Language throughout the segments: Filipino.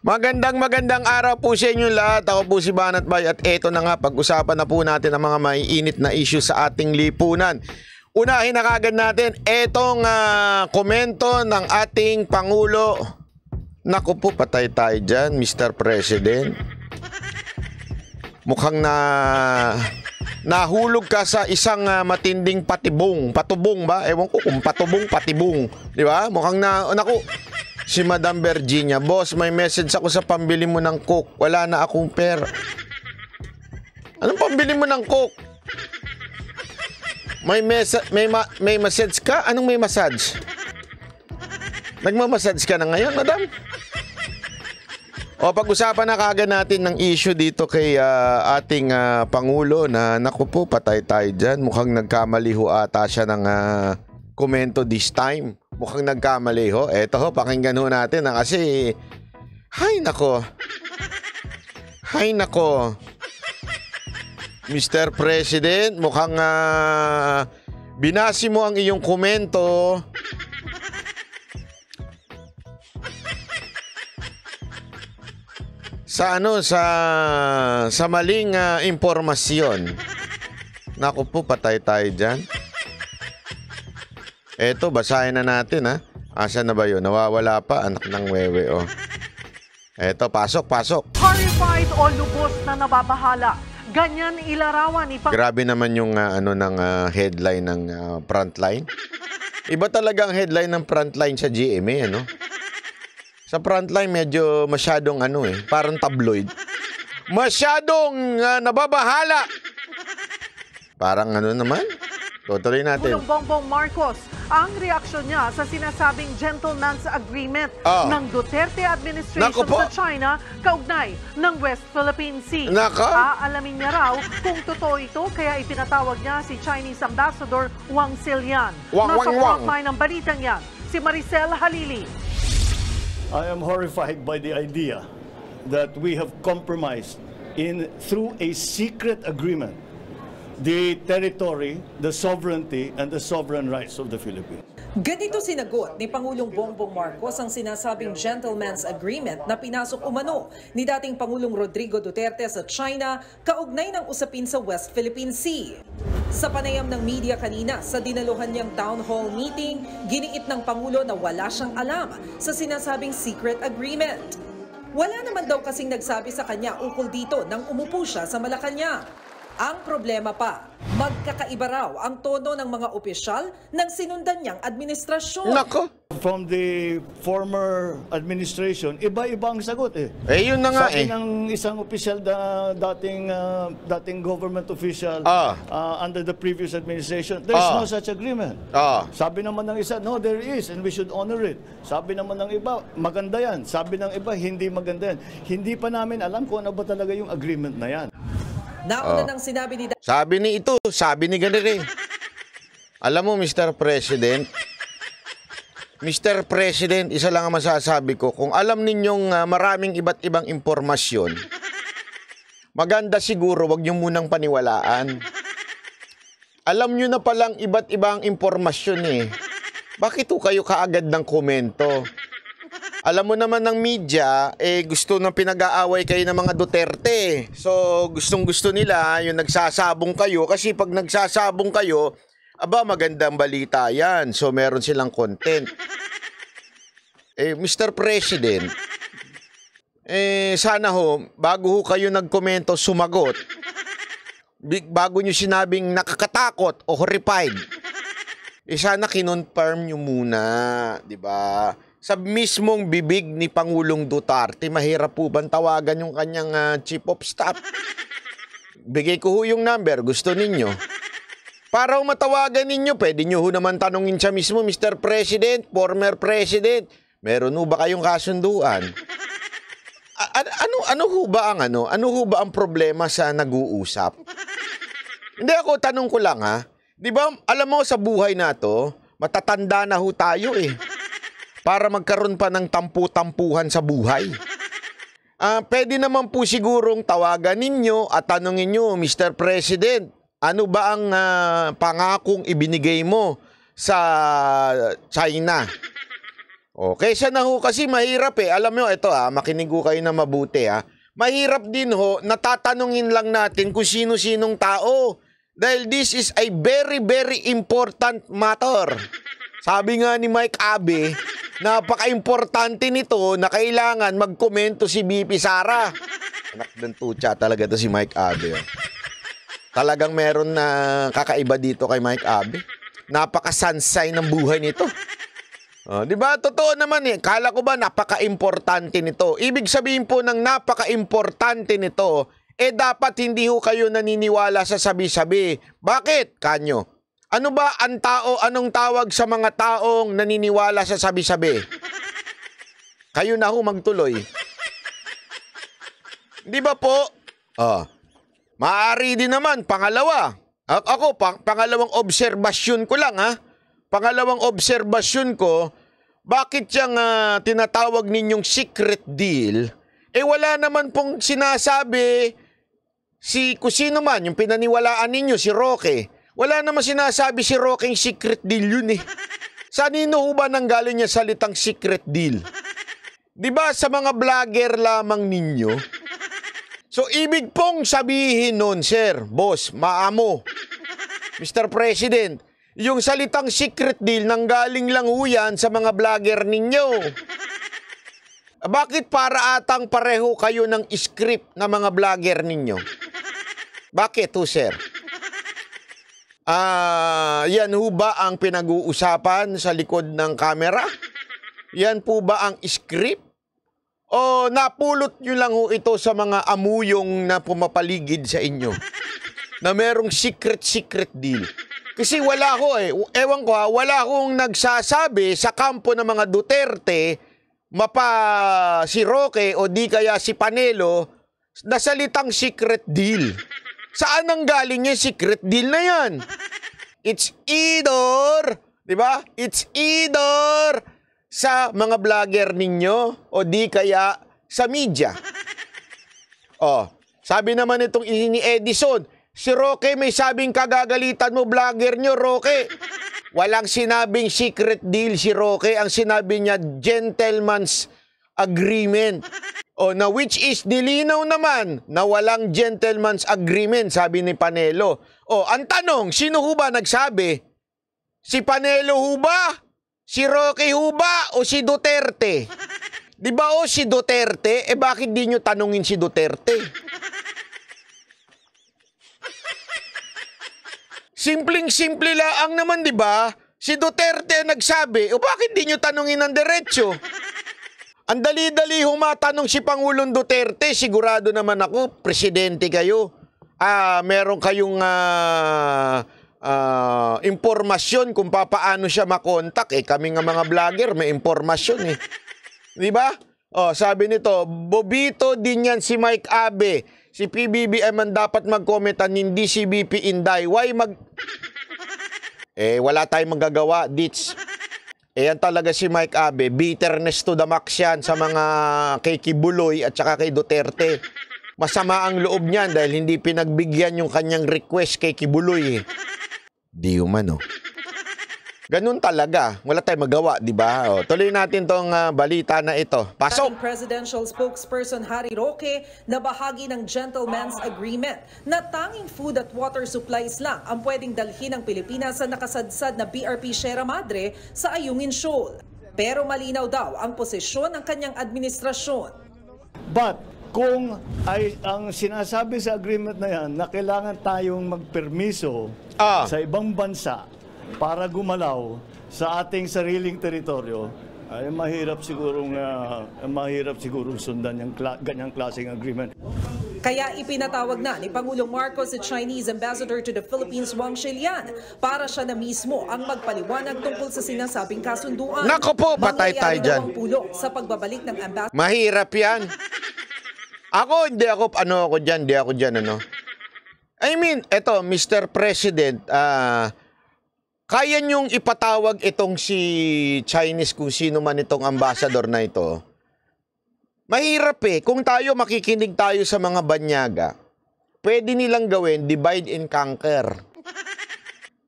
Magandang magandang araw po sa inyo lahat. Ako po si Banat Bay at eto na nga pag-usapan na po natin ang mga maiinit na issue sa ating lipunan. Unahin na kagad natin etong uh, komento ng ating Pangulo. Naku po, patay tayo dyan, Mr. President. Mukhang na nahulog ka sa isang uh, matinding patibong. Patubong ba? Ewan ko kung patubong, patibong. Di ba? Mukhang na, naku, Si Madam Virginia, Boss, may message ako sa pambili mo ng coke. Wala na akong pera. Anong pambili mo ng coke? May mesa may ma may massage ka? Anong may massage? Nagmamassage ka na ngayon, madam? O pag-usapan na kagad natin ng issue dito kay uh, ating uh, Pangulo na naku po, patay tayo diyan. Mukhang nagkamali ho ata siya ng uh, komento this time. Mukhang nagkamali ho. Eto ho, pakinggan ho natin ha, kasi... Hay nako. Hay nako. Mr. President, mukhang uh, binasi mo ang iyong komento. sa ano sa sa maling uh, impormasyon. Nako po patay tayo diyan. Eto, basahin na natin ha. Asa na ba yun? Nawawala pa. Anak ng wewe, oh. Eto, pasok, pasok. Horrified o lubos na nababahala. Ganyan ilarawan ni Pang- Grabe naman yung uh, ano ng uh, headline ng uh, frontline. Iba talaga ang headline ng frontline sa GMA, ano? Eh, sa frontline, medyo masyadong ano eh, parang tabloid. Masyadong uh, nababahala! Parang ano naman? Tutuloy natin. Bulong Bongbong Marcos ang reaksyon niya sa sinasabing gentleman's agreement oh. ng Duterte administration sa China kaugnay ng West Philippine Sea. Naku. Aalamin niya raw kung totoo ito kaya ipinatawag niya si Chinese Ambassador Wang Silian. Wang, Nasa wang, wang. ng balitang yan, si Maricel Halili. I am horrified by the idea that we have compromised in through a secret agreement the territory, the sovereignty, and the sovereign rights of the Philippines. Ganito sinagot ni Pangulong Bongbong Marcos ang sinasabing gentleman's agreement na pinasok umano ni dating Pangulong Rodrigo Duterte sa China kaugnay ng usapin sa West Philippine Sea. Sa panayam ng media kanina sa dinaluhan niyang town hall meeting, giniit ng Pangulo na wala siyang alam sa sinasabing secret agreement. Wala naman daw kasing nagsabi sa kanya ukol dito nang umupo siya sa Malacanang. Ang problema pa, magkakaiba raw ang tono ng mga opisyal ng sinundan niyang administrasyon. Nako! From the former administration, iba-iba ang sagot eh. Eh yun na nga Sa eh. ng isang opisyal da, dating uh, dating government official ah. uh, under the previous administration, there is ah. no such agreement. Ah. Sabi naman ng isa, no there is and we should honor it. Sabi naman ng iba, maganda yan. Sabi ng iba, hindi maganda yan. Hindi pa namin alam kung ano ba talaga yung agreement na yan. Nauna oh. nang sinabi ni... Sabi ni ito, sabi ni ganito eh. Alam mo, Mr. President, Mr. President, isa lang ang masasabi ko. Kung alam ninyong uh, maraming iba't ibang impormasyon, maganda siguro wag niyo munang paniwalaan. Alam niyo na palang iba't ibang impormasyon eh. Bakit kayo kaagad ng komento? alam mo naman ng media, eh gusto ng pinag-aaway kayo ng mga Duterte. So gustong gusto nila yung nagsasabong kayo kasi pag nagsasabong kayo, aba magandang balita yan. So meron silang content. Eh Mr. President, eh sana ho, bago ho kayo nagkomento sumagot, bago nyo sinabing nakakatakot o horrified, eh sana kinonfirm nyo muna, di ba? sa mismong bibig ni Pangulong Duterte, mahirap po bang tawagan yung kanyang uh, chief of staff? Bigay ko ho yung number, gusto ninyo. Para matawagan ninyo, pwede nyo ho naman tanongin siya mismo, Mr. President, former President, meron ho ba kayong kasunduan? A- ano, ano ho ba ang ano? Ano ho ba ang problema sa nag-uusap? Hindi ako, tanong ko lang ha. Di ba, alam mo sa buhay na to, matatanda na ho tayo eh para magkaroon pa ng tampu-tampuhan sa buhay. Uh, pwede naman po sigurong tawagan ninyo at tanongin nyo, Mr. President, ano ba ang uh, pangakong ibinigay mo sa China? O, kaysa na ho kasi mahirap eh. Alam mo, ito ha, ah, makinig ko kayo na mabuti ha. Mahirap din ho, natatanungin lang natin kung sino-sinong tao. Dahil this is a very, very important matter. Sabi nga ni Mike Abe, Napaka-importante nito na kailangan mag magkomento si BP Sara. Anak ng tutsa talaga to si Mike Abe. Oh. Talagang meron na kakaiba dito kay Mike Abe. Napaka-sansay ng buhay nito. Oh, 'Di ba? Totoo naman eh. Kala ko ba napaka-importante nito? Ibig sabihin po ng napaka-importante nito, eh dapat hindi ho kayo naniniwala sa sabi-sabi. Bakit? Kanyo ano ba ang tao, anong tawag sa mga taong naniniwala sa sabi-sabi? Kayo na ho magtuloy. Di ba po? Oh. Maari din naman, pangalawa. A- ako, pang pangalawang obserbasyon ko lang ha. Pangalawang obserbasyon ko, bakit yung uh, ah, tinatawag ninyong secret deal, eh wala naman pong sinasabi si kusino man, yung pinaniwalaan ninyo, si Roque wala naman sinasabi si Rocking secret deal yun eh. Saan inuuba nang nanggaling niya salitang secret deal? Di ba sa mga vlogger lamang ninyo? So ibig pong sabihin nun, sir, boss, maamo, Mr. President, yung salitang secret deal nanggaling galing lang huyan sa mga vlogger ninyo. Bakit para atang pareho kayo ng script na mga vlogger ninyo? Bakit ho, sir? Ah, yan ho ba ang pinag-uusapan sa likod ng kamera? Yan po ba ang script? O napulot nyo lang ho ito sa mga amuyong na pumapaligid sa inyo? Na merong secret-secret deal. Kasi wala ko eh. Ewan ko ha, wala akong nagsasabi sa kampo ng mga Duterte, mapa si Roque o di kaya si Panelo, na salitang secret deal. Saan ang galing niya? Secret deal na yan. It's either, di ba? It's either sa mga vlogger ninyo o di kaya sa media. Oh, sabi naman itong ni Edison, si Roque may sabing kagagalitan mo vlogger nyo, Roque. Walang sinabing secret deal si Roque. Ang sinabi niya, gentleman's agreement. O na which is nilinaw naman na walang gentleman's agreement sabi ni Panelo. O ang tanong, sino ho ba nagsabi? Si Panelo huba? Si Rocky huba? O si Duterte? Di ba o si Duterte? Eh bakit di nyo tanungin si Duterte? Simpleng-simple laang naman, di ba? Si Duterte nagsabi, o bakit di nyo tanungin ng diretsyo? Ang dali-dali humatanong si Pangulong Duterte, sigurado naman ako, presidente kayo. Ah, meron kayong ah, ah, impormasyon kung papaano siya makontak. Eh, kami nga mga vlogger, may impormasyon eh. Di ba? Oh, sabi nito, Bobito din yan si Mike Abe. Si PBBM ang dapat mag-commentan, hindi si BP Inday. Why mag... Eh, wala tayong magagawa, Ditch. Ayan talaga si Mike Abe, bitterness to the max yan sa mga kay Kibuloy at saka kay Duterte. Masama ang loob niyan dahil hindi pinagbigyan yung kanyang request kay Kibuloy. Eh. Di humano. Oh. Ganun talaga. Wala tayong magawa, di ba? tuloy natin tong uh, balita na ito. Pasok! Presidential spokesperson Harry Roque na bahagi ng Gentleman's Agreement na tanging food at water supplies lang ang pwedeng dalhin ng Pilipinas sa nakasadsad na BRP Sierra Madre sa Ayungin Shoal. Pero malinaw daw ang posisyon ng kanyang administrasyon. But kung ay ang sinasabi sa agreement na yan na kailangan tayong magpermiso ah. sa ibang bansa para gumalaw sa ating sariling teritoryo, ay mahirap sigurong uh, mahirap siguro sundan yung kla ganyang klaseng agreement. Kaya ipinatawag na ni Pangulong Marcos the Chinese Ambassador to the Philippines Wang Shilian para siya na mismo ang magpaliwanag tungkol sa sinasabing kasunduan. Nako po, batay tayo dyan. Sa pagbabalik ng ambassador. Mahirap yan. Ako, hindi ako, ano ako dyan, hindi ako dyan, ano. I mean, eto, Mr. President, ah... Uh, kaya niyong ipatawag itong si Chinese kung sino man itong ambassador na ito? Mahirap eh. Kung tayo makikinig tayo sa mga banyaga, pwede nilang gawin divide and conquer.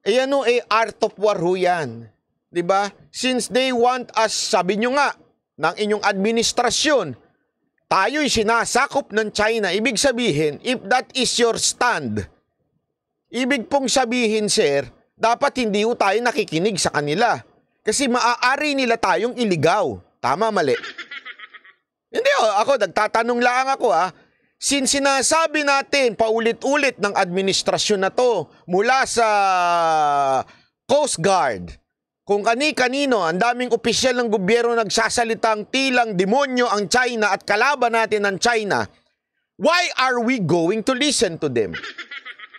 Eh ano eh, art of war ho yan. ba? Diba? Since they want us, sabi nyo nga, ng inyong administrasyon, tayo'y sinasakop ng China. Ibig sabihin, if that is your stand, ibig pong sabihin, sir, dapat hindi ho tayo nakikinig sa kanila. Kasi maaari nila tayong iligaw. Tama, mali. hindi ho, oh, ako nagtatanong lang ako ha. Ah. Since sinasabi natin paulit-ulit ng administrasyon na to mula sa Coast Guard, kung kani-kanino, ang daming opisyal ng gobyerno nagsasalitang tilang demonyo ang China at kalaban natin ang China, why are we going to listen to them?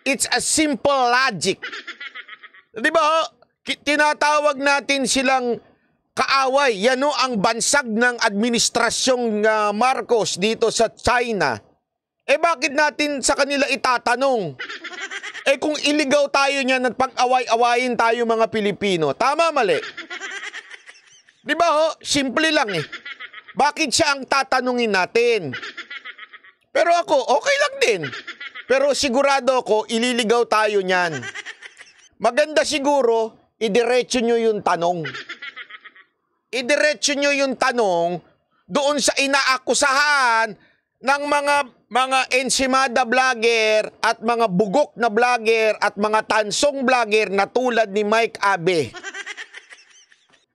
It's a simple logic. Di ba? Oh? Tinatawag natin silang kaaway. Yan o oh, ang bansag ng administrasyong uh, Marcos dito sa China. Eh bakit natin sa kanila itatanong? Eh kung iligaw tayo niyan at pag-away-awayin tayo mga Pilipino, tama mali? Di ba ho? Oh? Simple lang eh. Bakit siya ang tatanungin natin? Pero ako, okay lang din. Pero sigurado ako, ililigaw tayo niyan. Maganda siguro, idiretso nyo yung tanong. Idiretso nyo yung tanong doon sa inaakusahan ng mga mga ensimada vlogger at mga bugok na vlogger at mga tansong vlogger na tulad ni Mike Abe.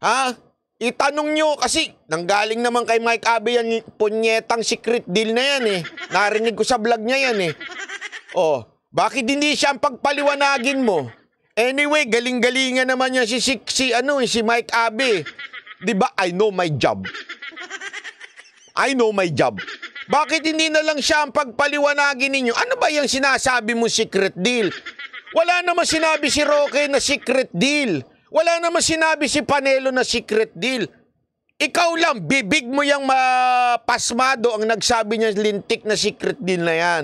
Ha? Itanong nyo kasi nanggaling naman kay Mike Abe yan punyetang secret deal na yan eh. Narinig ko sa vlog niya yan eh. Oh, bakit hindi siya ang pagpaliwanagin mo? Anyway, galing-galingan naman yan si, si, si, ano, eh, si Mike Abe. Di ba? I know my job. I know my job. Bakit hindi na lang siya ang pagpaliwanagin ninyo? Ano ba yung sinasabi mo secret deal? Wala naman sinabi si Roque na secret deal. Wala naman sinabi si Panelo na secret deal. Ikaw lang, bibig mo yung mapasmado ang nagsabi niya lintik na secret deal na yan.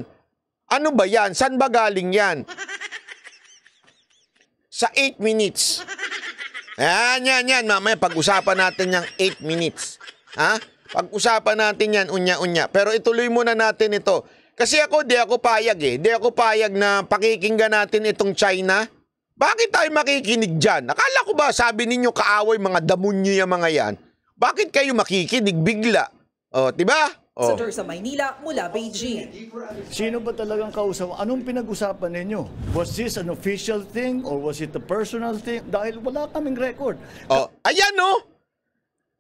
Ano ba yan? San ba galing yan? sa 8 minutes. Yan, yan, yan. Mamaya pag-usapan natin yung 8 minutes. Ha? Pag-usapan natin yan, unya-unya. Pero ituloy muna natin ito. Kasi ako, di ako payag eh. Di ako payag na pakikinggan natin itong China. Bakit tayo makikinig dyan? Nakala ko ba sabi ninyo kaaway mga damunyo yung mga yan? Bakit kayo makikinig bigla? O, oh, diba? Oh. Sa Tour sa Maynila mula Beijing. Sino ba talagang kausap? Anong pinag-usapan ninyo? Was this an official thing or was it a personal thing? Dahil wala kaming record. Oh. Ayan no! Oh!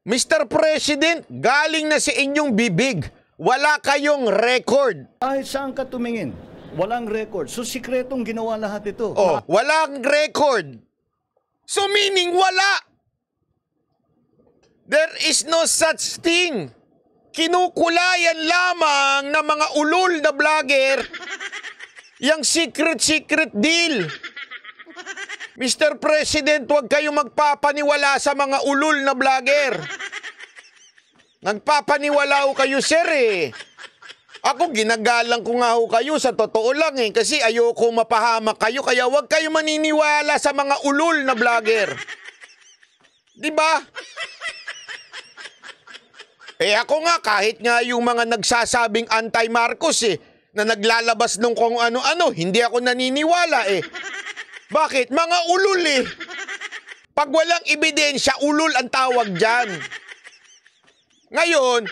Mr. President, galing na sa si inyong bibig. Wala kayong record. Ay, saan ka tumingin? Walang record. So, sikretong ginawa lahat ito. Oh, walang record. So, meaning wala. There is no such thing kinukulayan lamang ng mga ulol na vlogger yung secret-secret deal. Mr. President, huwag kayong magpapaniwala sa mga ulol na vlogger. Nagpapaniwala ho kayo, sir eh. Ako, ginagalang ko nga ho kayo sa totoo lang eh. Kasi ayoko mapahamak kayo, kaya huwag kayo maniniwala sa mga ulol na vlogger. Di ba? Eh ako nga kahit nga yung mga nagsasabing anti-Marcos eh, na naglalabas nung kung ano-ano, hindi ako naniniwala eh. Bakit? Mga ulol eh. Pag walang ebidensya, ulol ang tawag dyan. Ngayon,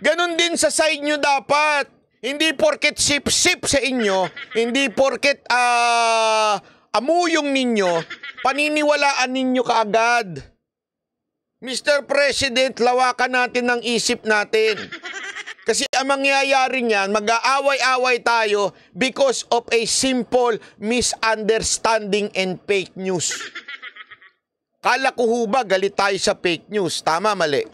ganun din sa side nyo dapat. Hindi porket sip-sip sa inyo, hindi porket uh, amuyong ninyo, paniniwalaan ninyo kaagad. Mr. President, lawakan natin ng isip natin. Kasi ang mangyayari niyan, mag-aaway-away tayo because of a simple misunderstanding and fake news. Kala ko huba, galit tayo sa fake news. Tama, mali.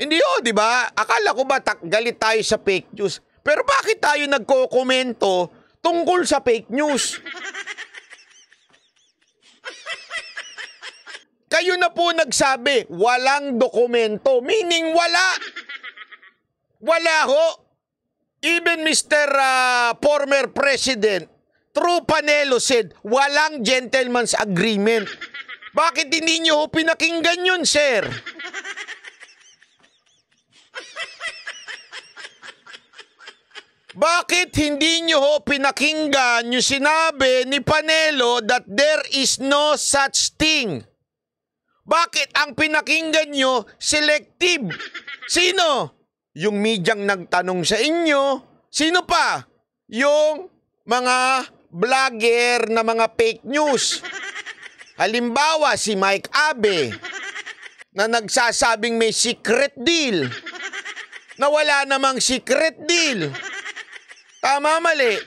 Hindi o, di ba? Akala ko ba tak galit tayo sa fake news? Pero bakit tayo nagko-komento tungkol sa fake news? Kayo na po nagsabi, walang dokumento. Meaning wala. Wala ho. Even Mr. Uh, ah, former President, True Panelo said, walang gentleman's agreement. Bakit hindi nyo ho pinakinggan yun, sir? Bakit hindi nyo ho pinakinggan yung sinabi ni Panelo that there is no such thing? Bakit ang pinakinggan nyo selective? Sino? Yung medyang nagtanong sa inyo. Sino pa? Yung mga vlogger na mga fake news. Halimbawa si Mike Abe na nagsasabing may secret deal na wala namang secret deal. Tama mali.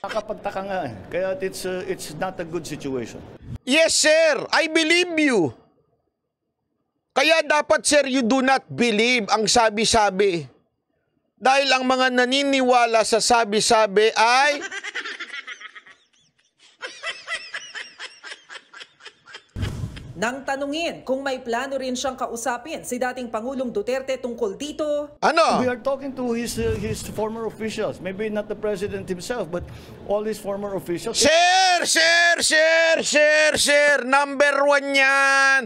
Nakapagtaka nga. eh. Kaya it's, uh, it's not a good situation. Yes, sir. I believe you. Kaya dapat, sir, you do not believe ang sabi-sabi. Dahil ang mga naniniwala sa sabi-sabi ay Nang tanungin kung may plano rin siyang kausapin si dating Pangulong Duterte tungkol dito. Ano? We are talking to his uh, his former officials. Maybe not the president himself but all his former officials. Sir, sir, sir, sir, sir. Number one yan.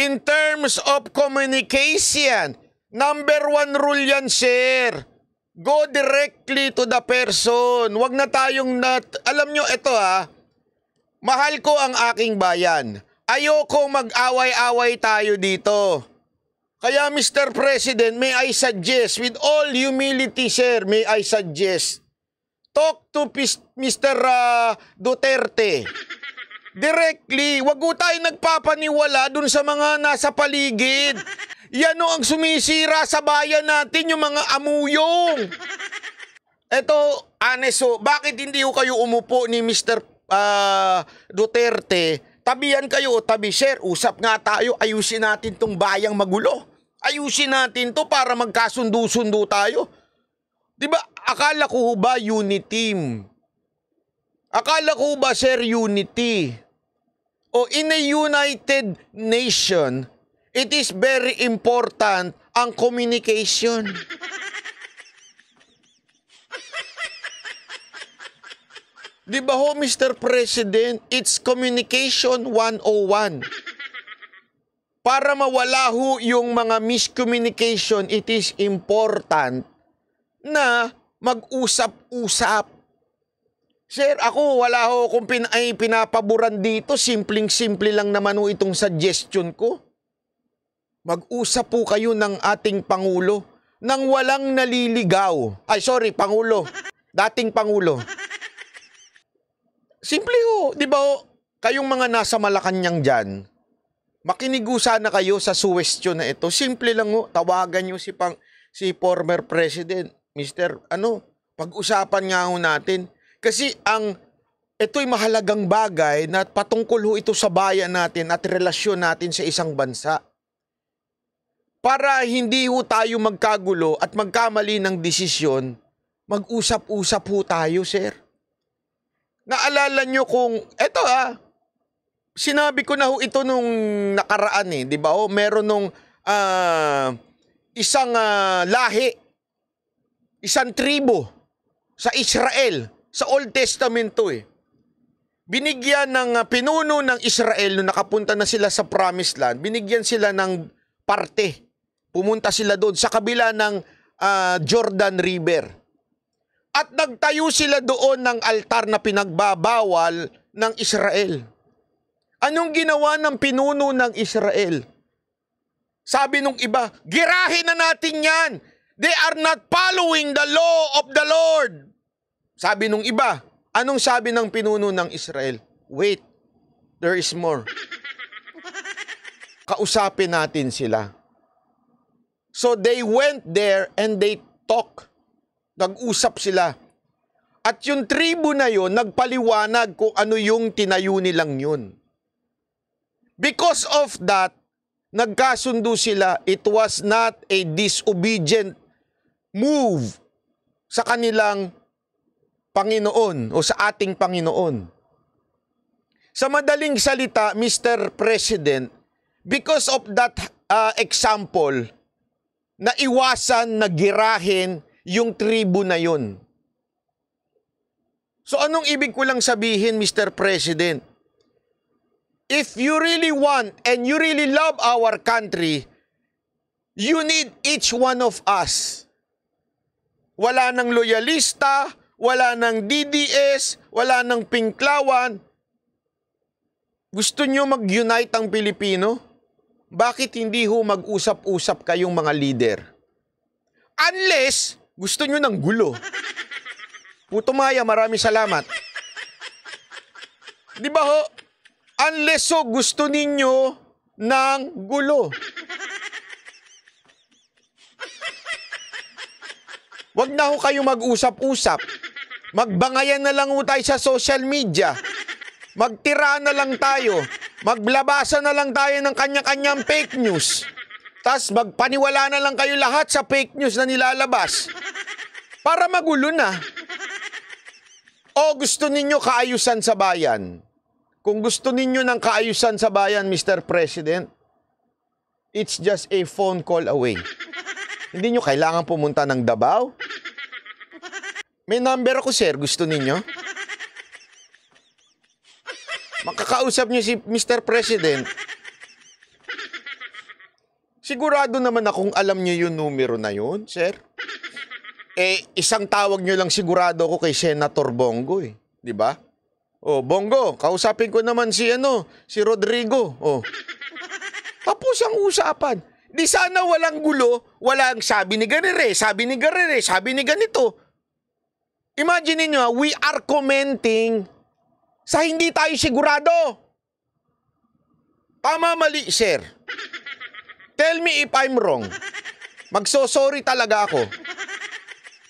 In terms of communication, number one rule yan, sir. Go directly to the person. Huwag na tayong nat... Alam nyo, ito ha. Ah. Mahal ko ang aking bayan ayoko mag-away-away tayo dito. Kaya Mr. President, may I suggest, with all humility sir, may I suggest, talk to Mr. Uh, ah, Duterte. Directly, wag ko tayo nagpapaniwala dun sa mga nasa paligid. Yan o ang sumisira sa bayan natin, yung mga amuyong. Eto, aneso, bakit hindi ko kayo umupo ni Mr. Uh, ah, Duterte Tabihan kayo o tabi sir, usap nga tayo, ayusin natin tong bayang magulo. Ayusin natin to para magkasundo-sundo tayo. 'Di ba? Akala ko ba unity team? Akala ko ba sir unity? O in a United Nation, it is very important ang communication. Di ba ho, Mr. President, it's communication 101. Para mawala ho yung mga miscommunication, it is important na mag-usap-usap. Sir, ako wala ho kung pin ay pinapaboran dito, simpleng-simple lang naman ho itong suggestion ko. Mag-usap po kayo ng ating Pangulo nang walang naliligaw. Ay, sorry, Pangulo. Dating Pangulo. Simple ho, di ba kayong mga nasa Malacanang dyan, makinigo sana kayo sa suwestyon na ito. Simple lang ho, tawagan nyo si, pang, si former president, Mr. Ano, pag-usapan nga ho natin. Kasi ang ito'y mahalagang bagay na patungkol ho ito sa bayan natin at relasyon natin sa isang bansa. Para hindi ho tayo magkagulo at magkamali ng desisyon, mag-usap-usap ho tayo, sir. Naalala nyo kung, eto ah, sinabi ko na ho ito nung nakaraan eh, di ba? Oh, meron nung uh, isang uh, lahi, isang tribo sa Israel, sa Old Testament to eh. Binigyan ng uh, pinuno ng Israel nung nakapunta na sila sa Promised Land, binigyan sila ng parte. Pumunta sila doon sa kabila ng uh, Jordan River. At nagtayo sila doon ng altar na pinagbabawal ng Israel. Anong ginawa ng pinuno ng Israel? Sabi nung iba, girahin na natin yan. They are not following the law of the Lord. Sabi nung iba, anong sabi ng pinuno ng Israel? Wait, there is more. Kausapin natin sila. So they went there and they talked Nag-usap sila. At yung tribo na yon nagpaliwanag kung ano yung tinayo nilang yun. Because of that, nagkasundo sila, it was not a disobedient move sa kanilang Panginoon o sa ating Panginoon. Sa madaling salita, Mr. President, because of that uh, example, naiwasan na girahin yung tribo na yun. So anong ibig ko lang sabihin, Mr. President? If you really want and you really love our country, you need each one of us. Wala nang loyalista, wala nang DDS, wala nang pinklawan. Gusto nyo mag-unite ang Pilipino? Bakit hindi ho mag-usap-usap kayong mga leader? Unless gusto nyo ng gulo. Puto Maya, maraming salamat. Di ba ho? Unless so gusto ninyo ng gulo. Wag na ho kayo mag-usap-usap. Magbangayan na lang ho tayo sa social media. Magtira na lang tayo. Maglabasa na lang tayo ng kanya-kanyang fake news. Tapos magpaniwala na lang kayo lahat sa fake news na nilalabas. Para magulo na. O gusto ninyo kaayusan sa bayan? Kung gusto ninyo ng kaayusan sa bayan, Mr. President, it's just a phone call away. Hindi nyo kailangan pumunta ng Dabao? May number ako, sir. Gusto ninyo? Makakausap nyo si Mr. President. Sigurado naman akong alam niyo yung numero na yun, sir. Eh, isang tawag niyo lang sigurado ako kay Senator Bongo eh. Di ba? Oh, Bongo, kausapin ko naman si ano, si Rodrigo. Oh. Tapos ang usapan. Di sana walang gulo, walang sabi ni ganire, sabi ni ganire, sabi ni ganito. Imagine niyo, ah, we are commenting sa hindi tayo sigurado. Tama mali, sir. Tell me if I'm wrong. Magso-sorry talaga ako.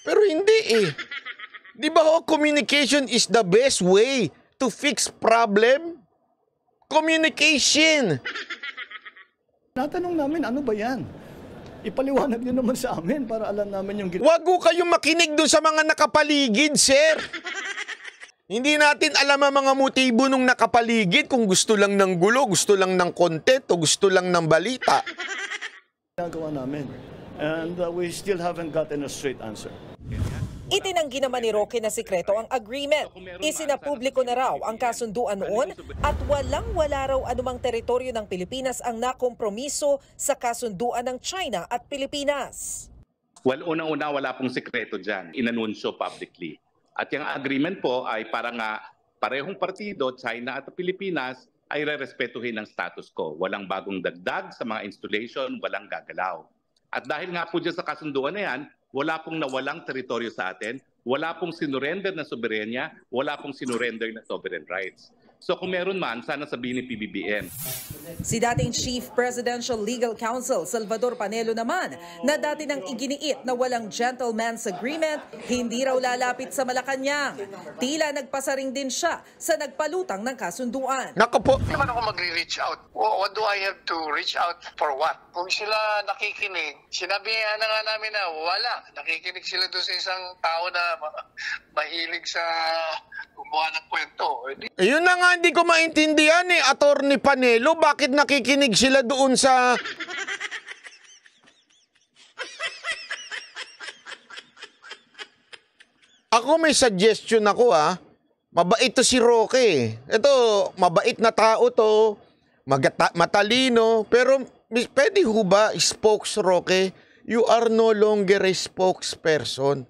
Pero hindi eh. Di ba ho, communication is the best way to fix problem? Communication! Natanong namin, ano ba yan? Ipaliwanag niyo naman sa amin para alam namin yung ginawa. Wag ko kayong makinig doon sa mga nakapaligid, sir! Hindi natin alam ang mga motibo nung nakapaligid kung gusto lang ng gulo, gusto lang ng content o gusto lang ng balita. Gagawa namin. And uh, we still haven't gotten a straight answer. Itinanggi naman ni Roque na sikreto ang agreement. Isinapubliko na raw ang kasunduan noon at walang-wala raw anumang teritoryo ng Pilipinas ang nakompromiso sa kasunduan ng China at Pilipinas. Well, unang-una wala pong sikreto dyan. Inanunsyo publicly. At yung agreement po ay para nga ah, parehong partido, China at Pilipinas, ay rerespetuhin ang status quo. Walang bagong dagdag sa mga installation, walang gagalaw. At dahil nga po dyan sa kasunduan na yan, wala pong nawalang teritoryo sa atin, wala pong sinurrender na soberenya, wala pong sinurrender na sovereign rights. So kung meron man, sana sabihin ni PBBM. Si dating Chief Presidential Legal Counsel Salvador Panelo naman na dati nang iginiit na walang gentleman's agreement, hindi raw lalapit sa Malacanang. Tila nagpasa rin din siya sa nagpalutang ng kasunduan. Nako po. naman ako mag reach out. What do I have to reach out for what? Kung sila nakikinig, sinabi na nga namin na wala. Nakikinig sila doon sa isang tao na mahilig sa gumawa ng kwento. Ayun na nga hindi ko maintindihan eh, Attorney Panelo, bakit nakikinig sila doon sa... Ako may suggestion ako ah. Mabait to si Roque. Ito, mabait na tao to. Magata- matalino. Pero pwede ho ba, spokes Roque, you are no longer a spokesperson.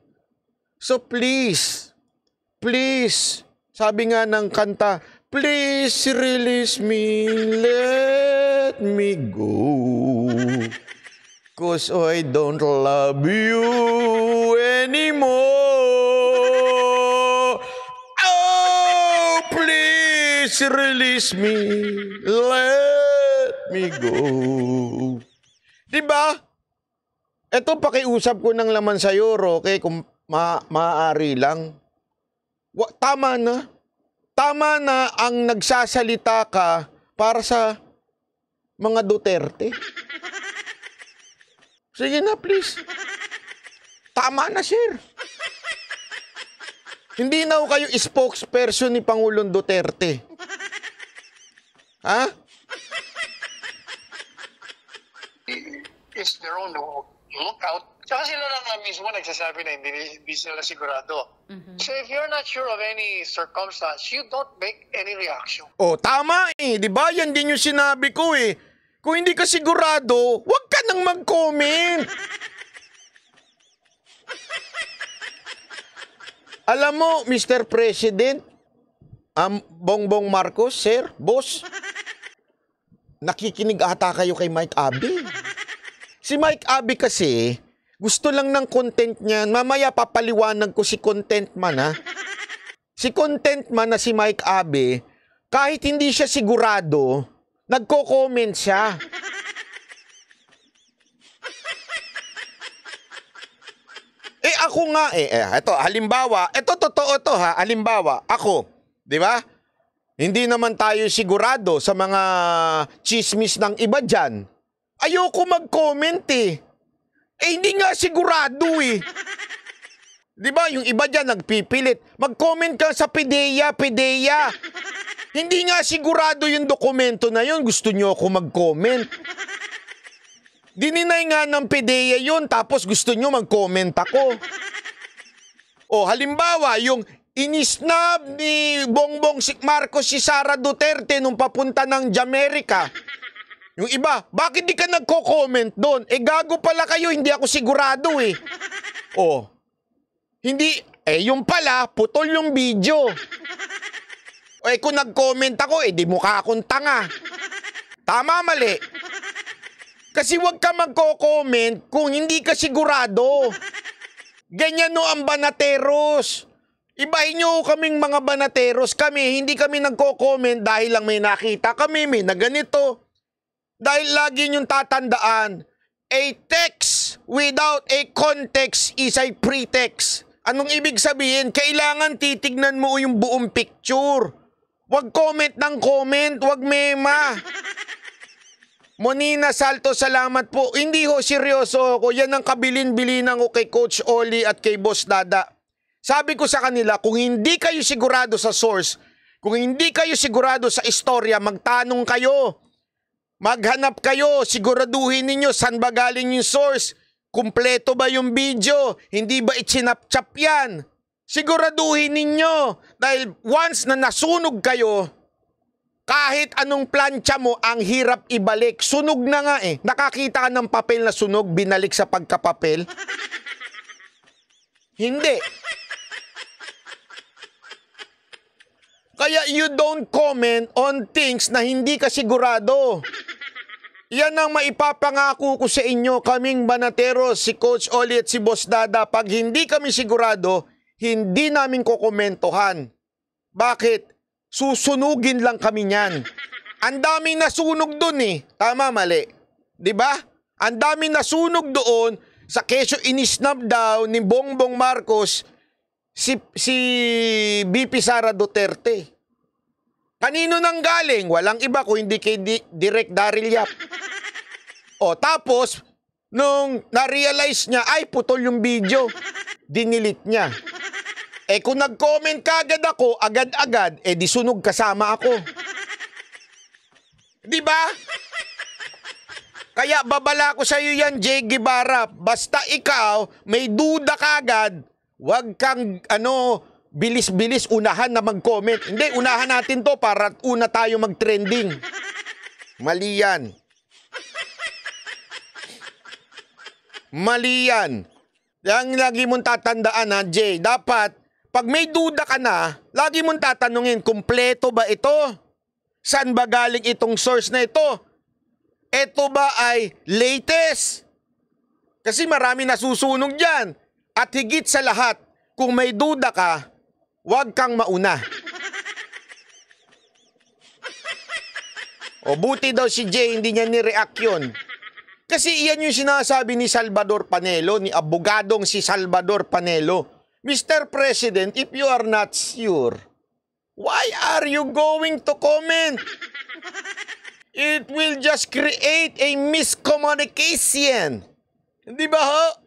So please, please, sabi nga ng kanta, Please release me, let me go. Cause I don't love you anymore. Oh, please release me, let me go. Diba? Ito pakiusap ko ng laman sa'yo, Roque, kung ma maaari lang. Wa tama na. Tama na ang nagsasalita ka para sa mga Duterte. Sige na, please. Tama na, sir. Hindi na ho kayo spokesperson ni Pangulong Duterte. Ha? Is It's their own lookout Tsaka sila lang na mismo nagsasabi na hindi, hindi sila sigurado. Mm-hmm. So if you're not sure of any circumstance, you don't make any reaction. Oh, tama eh. Di ba? Yan din yung sinabi ko eh. Kung hindi ka sigurado, huwag ka nang mag-comment. Alam mo, Mr. President, um, Bongbong Marcos, sir, boss, nakikinig ata kayo kay Mike Abbey. Si Mike Abbey kasi, gusto lang ng content niyan. Mamaya papaliwanag ko si content man ha. Si content man na si Mike Abe, kahit hindi siya sigurado, nagko-comment siya. Eh ako nga eh, eh ito halimbawa, ito totoo to ha, halimbawa ako, 'di ba? Hindi naman tayo sigurado sa mga chismis ng iba diyan. Ayoko mag-comment eh. Eh, hindi nga sigurado eh. Di ba? Yung iba dyan nagpipilit. Mag-comment ka sa PDEA, PDEA. Hindi nga sigurado yung dokumento na yun. Gusto nyo ako mag-comment. Dininay nga ng PDEA yun, tapos gusto nyo mag-comment ako. O halimbawa, yung inisnab ni Bongbong si Marcos si Sara Duterte nung papunta ng Jamaica. Yung iba, bakit di ka nagko-comment doon? Eh gago pala kayo, hindi ako sigurado eh. Oh. Hindi, eh yung pala, putol yung video. Eh kung nag-comment ako, eh di mukha akong tanga. Tama, mali. Kasi huwag ka magko-comment kung hindi ka sigurado. Ganyan no ang banateros. Ibahin nyo kaming mga banateros. Kami, hindi kami nagko-comment dahil lang may nakita kami, may na ganito. Dahil lagi niyong tatandaan, a text without a context is a pretext. Anong ibig sabihin? Kailangan titignan mo yung buong picture. Wag comment ng comment, wag mema. Monina Salto, salamat po. Hindi ho, seryoso ako. Yan ang kabilin-bilinan ko kay Coach Oli at kay Boss Dada. Sabi ko sa kanila, kung hindi kayo sigurado sa source, kung hindi kayo sigurado sa istorya, magtanong kayo. Maghanap kayo, siguraduhin ninyo saan ba galing yung source. Kumpleto ba yung video? Hindi ba itsinapchap yan? Siguraduhin ninyo dahil once na nasunog kayo, kahit anong plancha mo, ang hirap ibalik. Sunog na nga eh. Nakakita ka ng papel na sunog, binalik sa pagkapapel? Hindi. Kaya you don't comment on things na hindi ka sigurado. Yan ang maipapangako ko sa inyo kaming banatero, si Coach Oli at si Boss Dada. Pag hindi kami sigurado, hindi namin kokomentohan. Bakit? Susunugin lang kami niyan. Ang daming nasunog doon eh. Tama, mali. ba? Diba? Ang daming nasunog doon sa keso inisnab daw ni Bongbong Marcos si, si BP Sara Duterte. Kanino nang galing? Walang iba kung hindi kay Di- Direk Daryl Yap. O tapos, nung na-realize niya, ay putol yung video, dinilit niya. Eh kung nag-comment ka agad ako, agad-agad, eh di kasama ako. Di ba? Kaya babala ko sa iyo yan, Jay Guevara. Basta ikaw, may duda ka agad, wag kang, ano, bilis-bilis unahan na mag-comment. Hindi, unahan natin to para una tayo mag-trending. Mali yan. Mali yan. Ang lagi mong tatandaan ha, Jay, dapat pag may duda ka na, lagi mong tatanungin, kumpleto ba ito? Saan ba galing itong source na ito? Ito ba ay latest? Kasi marami nasusunog dyan. At higit sa lahat, kung may duda ka, Huwag kang mauna. O buti daw si Jay, hindi niya ni-react yun. Kasi iyan yung sinasabi ni Salvador Panelo, ni abogadong si Salvador Panelo. Mr. President, if you are not sure, why are you going to comment? It will just create a miscommunication. Di ba ho?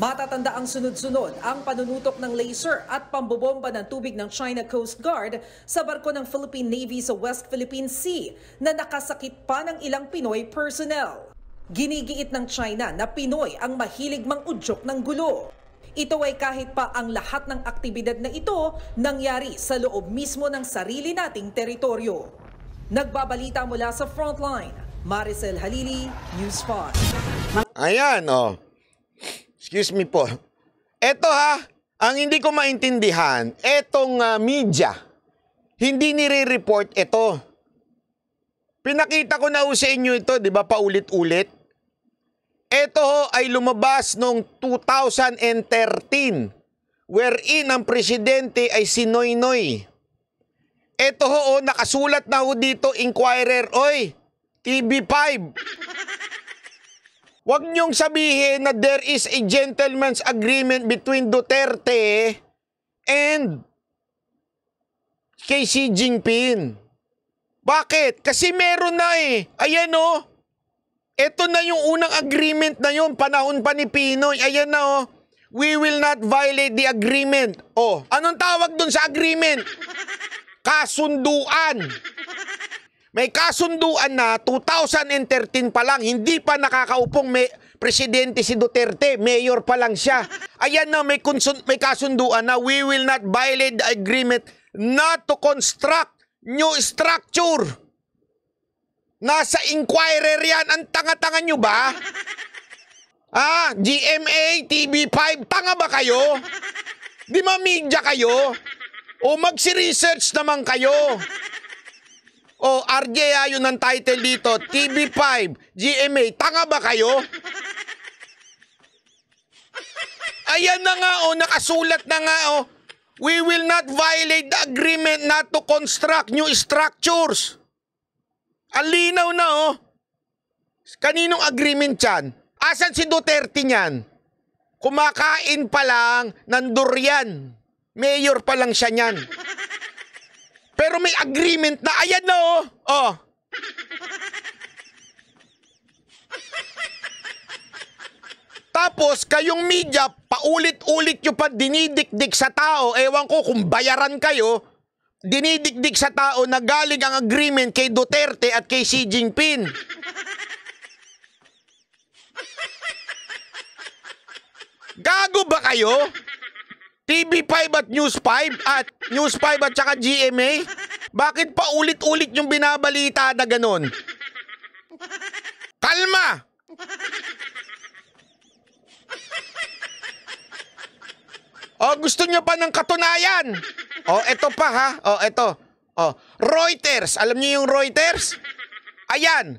Matatanda ang sunod-sunod ang panunutok ng laser at pambobomba ng tubig ng China Coast Guard sa barko ng Philippine Navy sa West Philippine Sea na nakasakit pa ng ilang Pinoy personnel. Ginigiit ng China na Pinoy ang mahilig mang udyok ng gulo. Ito ay kahit pa ang lahat ng aktibidad na ito nangyari sa loob mismo ng sarili nating teritoryo. Nagbabalita mula sa Frontline, Maricel Halili, News 5. Ayan Oh excuse me po. Ito ha, ang hindi ko maintindihan, etong uh, media, hindi nire-report ito. Pinakita ko na sa inyo ito, di ba, paulit-ulit. Ito ho ay lumabas noong 2013, wherein ang presidente ay si Noynoy. Ito ho, oh, nakasulat na ho dito, Inquirer, oy, TV5. Huwag niyong sabihin na there is a gentleman's agreement between Duterte and kay Xi Jinping. Bakit? Kasi meron na eh. Ayan o. Oh. Ito na yung unang agreement na yun. Panahon pa ni Pinoy. Ayan na Oh. We will not violate the agreement. Oh, anong tawag dun sa agreement? Kasunduan. May kasunduan na 2013 pa lang, hindi pa nakakaupong may presidente si Duterte, mayor pa lang siya. Ayan na, may, may kasunduan na we will not violate the agreement not to construct new structure. Nasa inquirer yan. Ang tanga-tanga nyo ba? Ah, GMA, TV5, tanga ba kayo? Di ma-media kayo? O magsi-research naman kayo. O, oh, RJ ha, yun ang title dito. TV5, GMA. Tanga ba kayo? Ayan na nga, oh, nakasulat na nga, oh. We will not violate the agreement not to construct new structures. Alinaw na, oh. Kaninong agreement yan? Asan si Duterte niyan? Kumakain pa lang ng durian. Mayor pa lang siya niyan. Pero may agreement na, ayan na oh. Oh. Tapos, kayong media, paulit-ulit nyo pa dinidikdik sa tao. Ewan ko kung bayaran kayo. Dinidikdik sa tao na galing ang agreement kay Duterte at kay Xi Jinping. Gago ba kayo? TV5 at News 5 at News 5 at saka GMA? Bakit pa ulit-ulit yung binabalita na ganun? Kalma! O, gusto nyo pa ng katunayan? O, eto pa ha. O, eto. O, Reuters. Alam nyo yung Reuters? Ayan.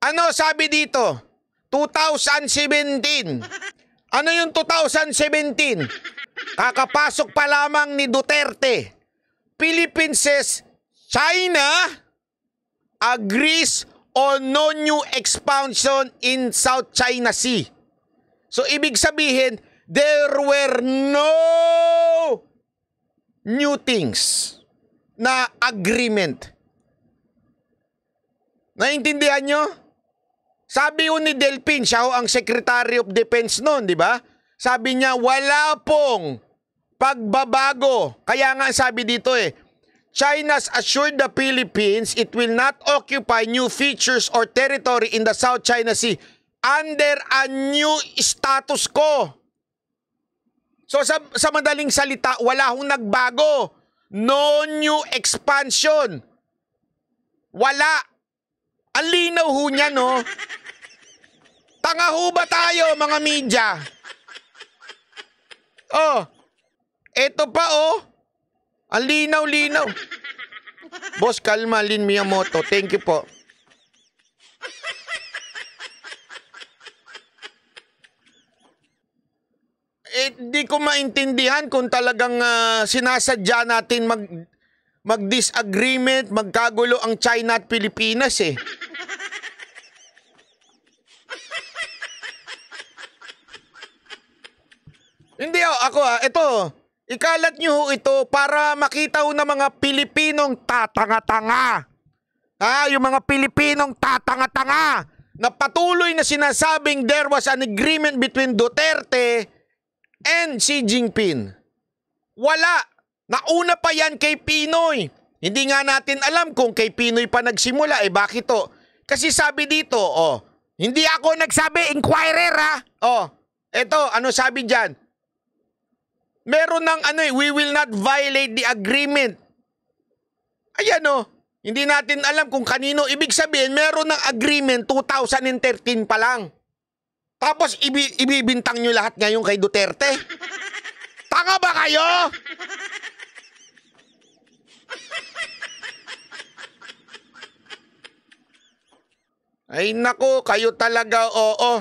Ano sabi dito? 2017. Ano yung 2017? Kakapasok pa lamang ni Duterte. Philippines says China agrees on no new expansion in South China Sea. So ibig sabihin, there were no new things na agreement. Naintindihan nyo? Sabi yun ni Delpin, siya ho ang Secretary of Defense noon, di ba? Sabi niya, wala pong pagbabago. Kaya nga sabi dito eh, China's assured the Philippines it will not occupy new features or territory in the South China Sea under a new status quo. So sa, sa madaling salita, wala hong nagbago. No new expansion. Wala. Ang linaw ho niya, no? Tanga ho ba tayo, mga media? Oh. Ito pa oh. Ang linaw-linaw. Boss, kalma, Lin moto. Thank you po. Eh, ko maintindihan kung talagang uh, sinasadya natin mag mag-disagreement, magkagulo ang China at Pilipinas eh. Hindi oh, ako ah, ito. Ikalat nyo ito para makita ho ng mga Pilipinong tatanga-tanga. Ha, yung mga Pilipinong tatanga-tanga na patuloy na sinasabing there was an agreement between Duterte and Xi Jinping. Wala. Nauna pa yan kay Pinoy. Hindi nga natin alam kung kay Pinoy pa nagsimula. Eh bakit to? Oh? Kasi sabi dito, oh, hindi ako nagsabi, inquirer ha. Oh, eto, ano sabi dyan? meron ng ano eh, we will not violate the agreement. Ayan o. Oh, hindi natin alam kung kanino. Ibig sabihin, meron ng agreement 2013 pa lang. Tapos ibi ibibintang nyo lahat ngayon kay Duterte. Tanga ba kayo? Ay nako, kayo talaga oo.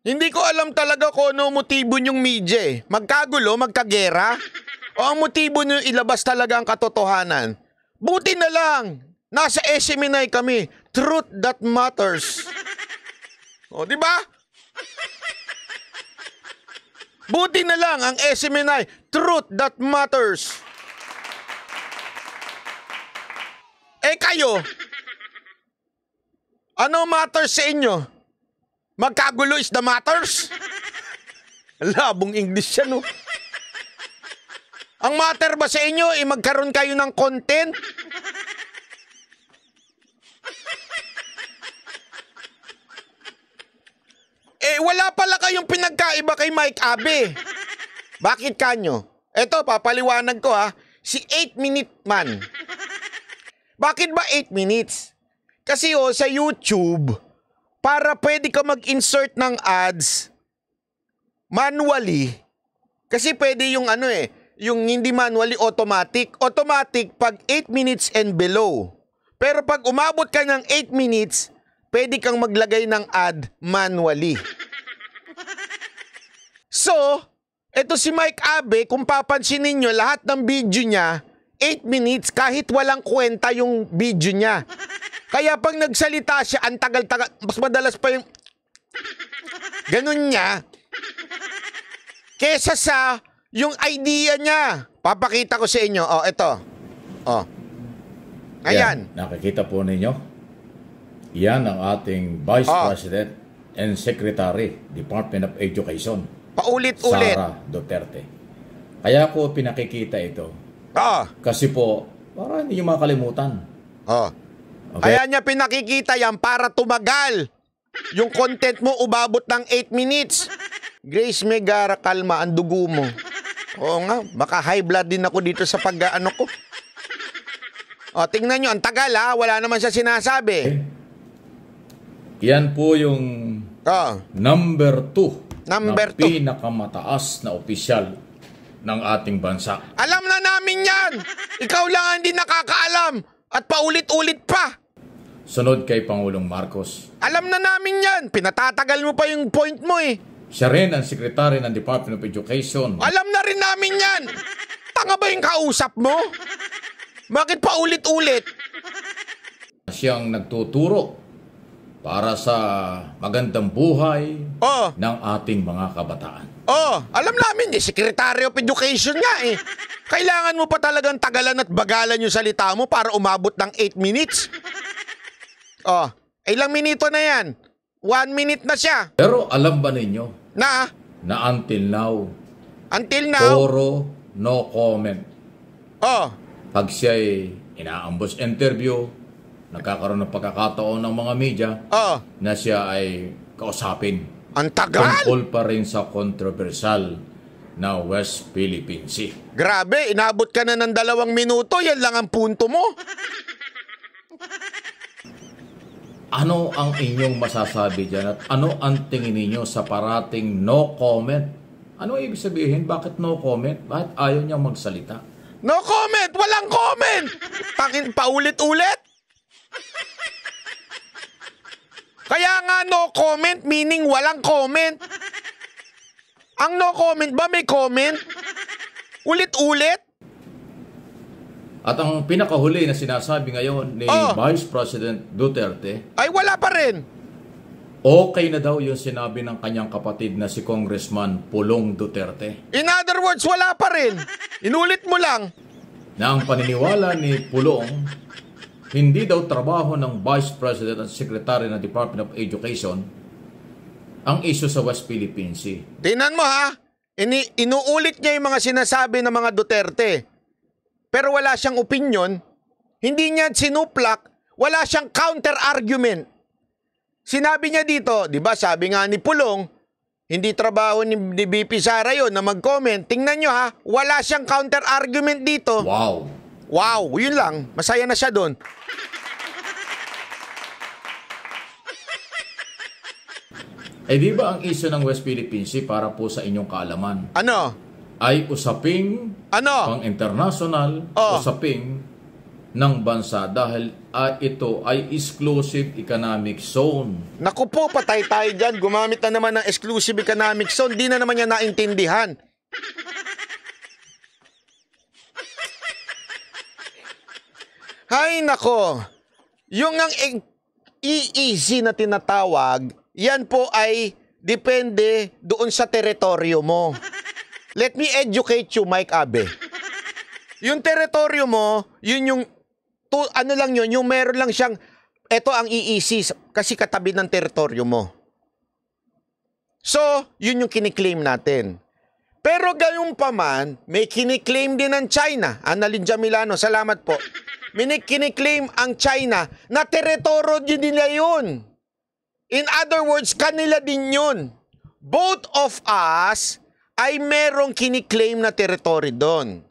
Hindi ko alam talaga kung ano motibo niyong media eh. Magkagulo, magkagera. O ang motibo niyo ilabas talaga ang katotohanan. Buti na lang, nasa SMNI kami. Truth that matters. O, di ba? Buti na lang ang SMNI, truth that matters. Eh kayo, ano matters sa inyo? Magkagulo is the matters. Labong English yan, no? Oh. Ang matter ba sa inyo, eh, magkaroon kayo ng content? Eh, wala pala kayong pinagkaiba kay Mike Abe. Bakit kanyo? Eto, papaliwanag ko ha. Si 8 Minute Man. Bakit ba 8 minutes? Kasi oh, sa YouTube, para pwede ka mag-insert ng ads manually. Kasi pwede yung ano eh, yung hindi manually automatic. Automatic pag 8 minutes and below. Pero pag umabot ka ng 8 minutes, pwede kang maglagay ng ad manually. So, eto si Mike Abe, kung papansin ninyo, lahat ng video niya, 8 minutes kahit walang kwenta yung video niya. Kaya pag nagsalita siya, ang tagal-tagal, mas madalas pa yung... Ganun niya. Kesa sa yung idea niya. Papakita ko sa inyo. Oh, ito. Oh. Ayan. Yan, nakikita po ninyo. Yan ang ating Vice oh. President and Secretary, Department of Education. Paulit-ulit. Sara Duterte. Kaya ko pinakikita ito. Ah. Kasi po, para hindi nyo makalimutan. Ah. Oh. Okay. Kaya niya pinakikita yan para tumagal. Yung content mo ubabot ng 8 minutes. Grace Megara, kalma ang dugo mo. Oo nga, baka high blood din ako dito sa pag-ano ko. O, tingnan nyo, ang tagal ha, wala naman siya sinasabi. Okay. Yan po yung ah. number 2 number na two. pinakamataas na opisyal ng ating bansa. Alam na namin yan! Ikaw lang hindi nakakaalam! At paulit-ulit pa. Sunod kay Pangulong Marcos. Alam na namin yan. Pinatatagal mo pa yung point mo eh. Siya rin ang sekretary ng Department of Education. Alam na rin namin yan. Tanga ba yung kausap mo? Bakit paulit-ulit? Siyang nagtuturo para sa magandang buhay oh. ng ating mga kabataan. Oh, alam namin eh, Secretary of Education nga eh. Kailangan mo pa talagang tagalan at bagalan yung salita mo para umabot ng 8 minutes. Oh, ilang minuto na yan? One minute na siya. Pero alam ba ninyo? Na? Na until now. Until now? Puro no comment. Oh. Pag siya'y inaambos interview, nagkakaroon ng pagkakataon ng mga media Oo. Ah. na siya ay kausapin. Ang tagal! Tungkol pa rin sa controversial na West Philippine Sea. Grabe, inabot ka na ng dalawang minuto, yan lang ang punto mo. Ano ang inyong masasabi dyan at ano ang tingin ninyo sa parating no comment? Ano ibig sabihin? Bakit no comment? Bakit ayaw niyang magsalita? No comment! Walang comment! Tangin paulit-ulit! Kaya nga no comment meaning walang comment. Ang no comment ba may comment? Ulit-ulit? At ang pinakahuli na sinasabi ngayon ni oh. Vice President Duterte ay wala pa rin. Okay na daw yung sinabi ng kanyang kapatid na si Congressman Pulong Duterte. In other words, wala pa rin. Inulit mo lang. Na ang paniniwala ni Pulong hindi daw trabaho ng Vice President at Secretary ng Department of Education ang issue sa West Philippine Sea. Tinan mo ha, ini inuulit niya yung mga sinasabi ng mga Duterte. Pero wala siyang opinion, hindi niya sinuplak, wala siyang counter-argument. Sinabi niya dito, di ba sabi nga ni Pulong, hindi trabaho ni, ni BP Sara yun na mag-comment. Tingnan nyo ha, wala siyang counter-argument dito. Wow. Wow, yun lang. Masaya na siya doon. Eh di ba ang isyo ng West Philippine Sea para po sa inyong kaalaman? Ano? Ay usaping ano? pang international, oh. usaping ng bansa dahil ay ah, ito ay exclusive economic zone. Naku po, patay tayo dyan. Gumamit na naman ng exclusive economic zone. Di na naman niya naintindihan. Hay nako! Yung ang EEC e na tinatawag, yan po ay depende doon sa teritoryo mo. Let me educate you, Mike Abe. Yung teritoryo mo, yun yung, to, ano lang yun, yung meron lang siyang, eto ang EEC kasi katabi ng teritoryo mo. So, yun yung kiniklaim natin. Pero gayon pa man, may kiniklaim din ng China. Annalyn Jamilano, salamat po minikiniklaim ang China na teritoryo din nila yun. In other words, kanila din yun. Both of us ay merong kiniklaim na territory doon.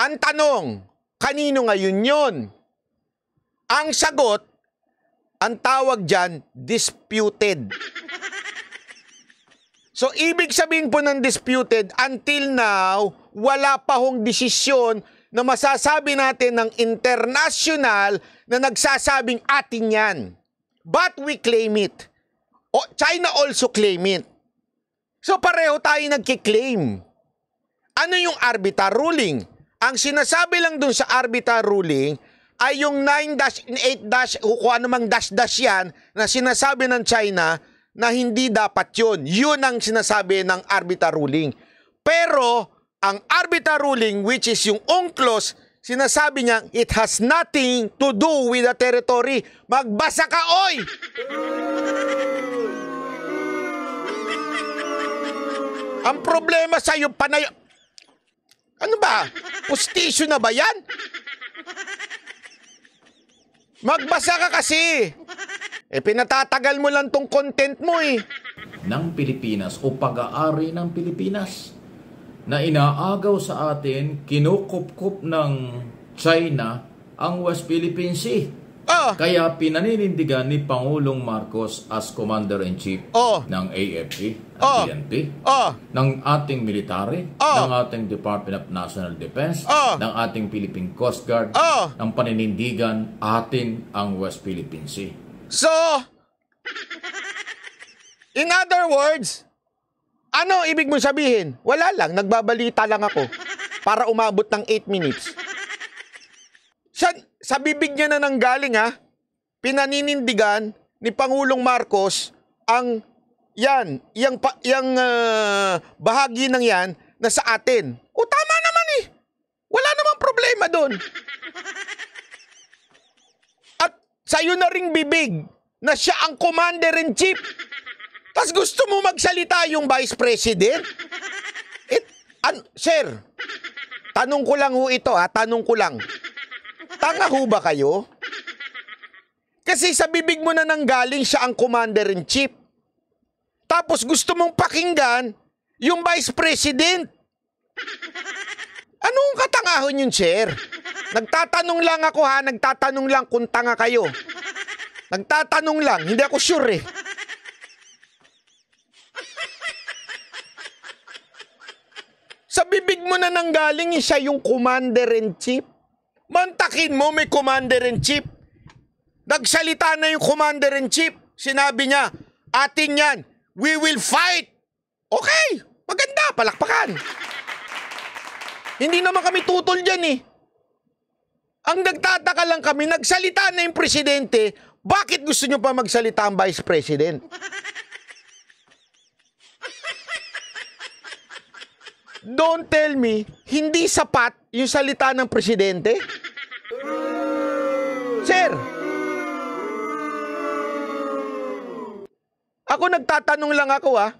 Ang tanong, kanino ngayon yun? Ang sagot, ang tawag dyan, disputed. So, ibig sabihin po ng disputed, until now, wala pa hong desisyon na masasabi natin ng international na nagsasabing atin yan. But we claim it. O, China also claim it. So pareho tayo nagkiklaim. Ano yung arbitral ruling? Ang sinasabi lang dun sa arbitral ruling ay yung 9-8- kung anumang dash-dash yan na sinasabi ng China na hindi dapat yun. Yun ang sinasabi ng arbitral ruling. Pero ang arbitral ruling which is yung UNCLOS, sinasabi niya it has nothing to do with the territory. Magbasa ka, oy! ang problema sa yung panay Ano ba? Pustisyo na ba 'yan? Magbasa ka kasi. Eh pinatatagal mo lang tong content mo eh. Ng Pilipinas o pag-aari ng Pilipinas na inaagaw sa atin, kinukupkup ng China ang West Philippine Sea. Oh. Kaya pinaninindigan ni Pangulong Marcos as Commander-in-Chief oh. ng AFP, ng oh. Ah! PNP, oh. ng ating military, oh. ng ating Department of National Defense, oh. ng ating Philippine Coast Guard, oh. ng paninindigan atin ang West Philippine Sea. So, in other words, ano ibig mo sabihin? Wala lang, nagbabalita lang ako para umabot ng 8 minutes. Sa, sa bibig niya na nanggaling ha, pinaninindigan ni Pangulong Marcos ang yan, yang, yang uh, ah, bahagi ng yan na sa atin. O tama naman eh. Wala namang problema doon. At sa'yo na ring bibig na siya ang commander-in-chief tapos gusto mo magsalita yung vice president? It, an, sir, tanong ko lang ho ito ha, tanong ko lang. Tanga ho ba kayo? Kasi sa bibig mo na nanggaling siya ang commander-in-chief. Tapos gusto mong pakinggan yung vice president. Anong katangahon yun, sir? Nagtatanong lang ako ha, nagtatanong lang kung tanga kayo. Nagtatanong lang, hindi ako sure eh. Sa bibig mo na nanggaling, siya yung commander-in-chief. Mantakin mo may commander-in-chief. Nagsalita na yung commander-in-chief. Sinabi niya, atin yan, we will fight. Okay, maganda, palakpakan. Hindi naman kami tutol dyan eh. Ang nagtataka lang kami, nagsalita na yung presidente, bakit gusto niyo pa magsalita ang vice president? Don't tell me, hindi sapat yung salita ng presidente? Sir, ako nagtatanong lang ako ah.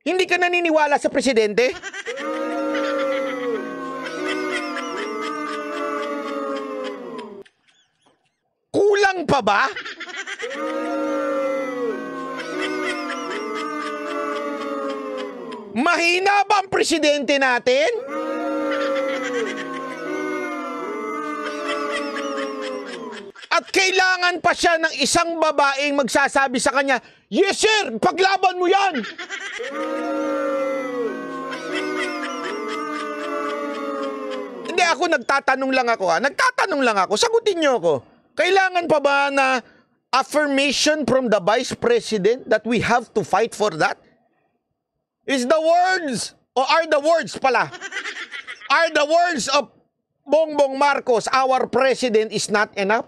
Hindi ka naniniwala sa presidente? Kulang pa ba? Mahina ba ang presidente natin? At kailangan pa siya ng isang babaeng magsasabi sa kanya, Yes sir, paglaban mo yan! Hindi ako nagtatanong lang ako ha, ah. nagtatanong lang ako, sagutin niyo ako. Kailangan pa ba na affirmation from the Vice President that we have to fight for that? is the words, or are the words pala, are the words of Bongbong Marcos, our president is not enough?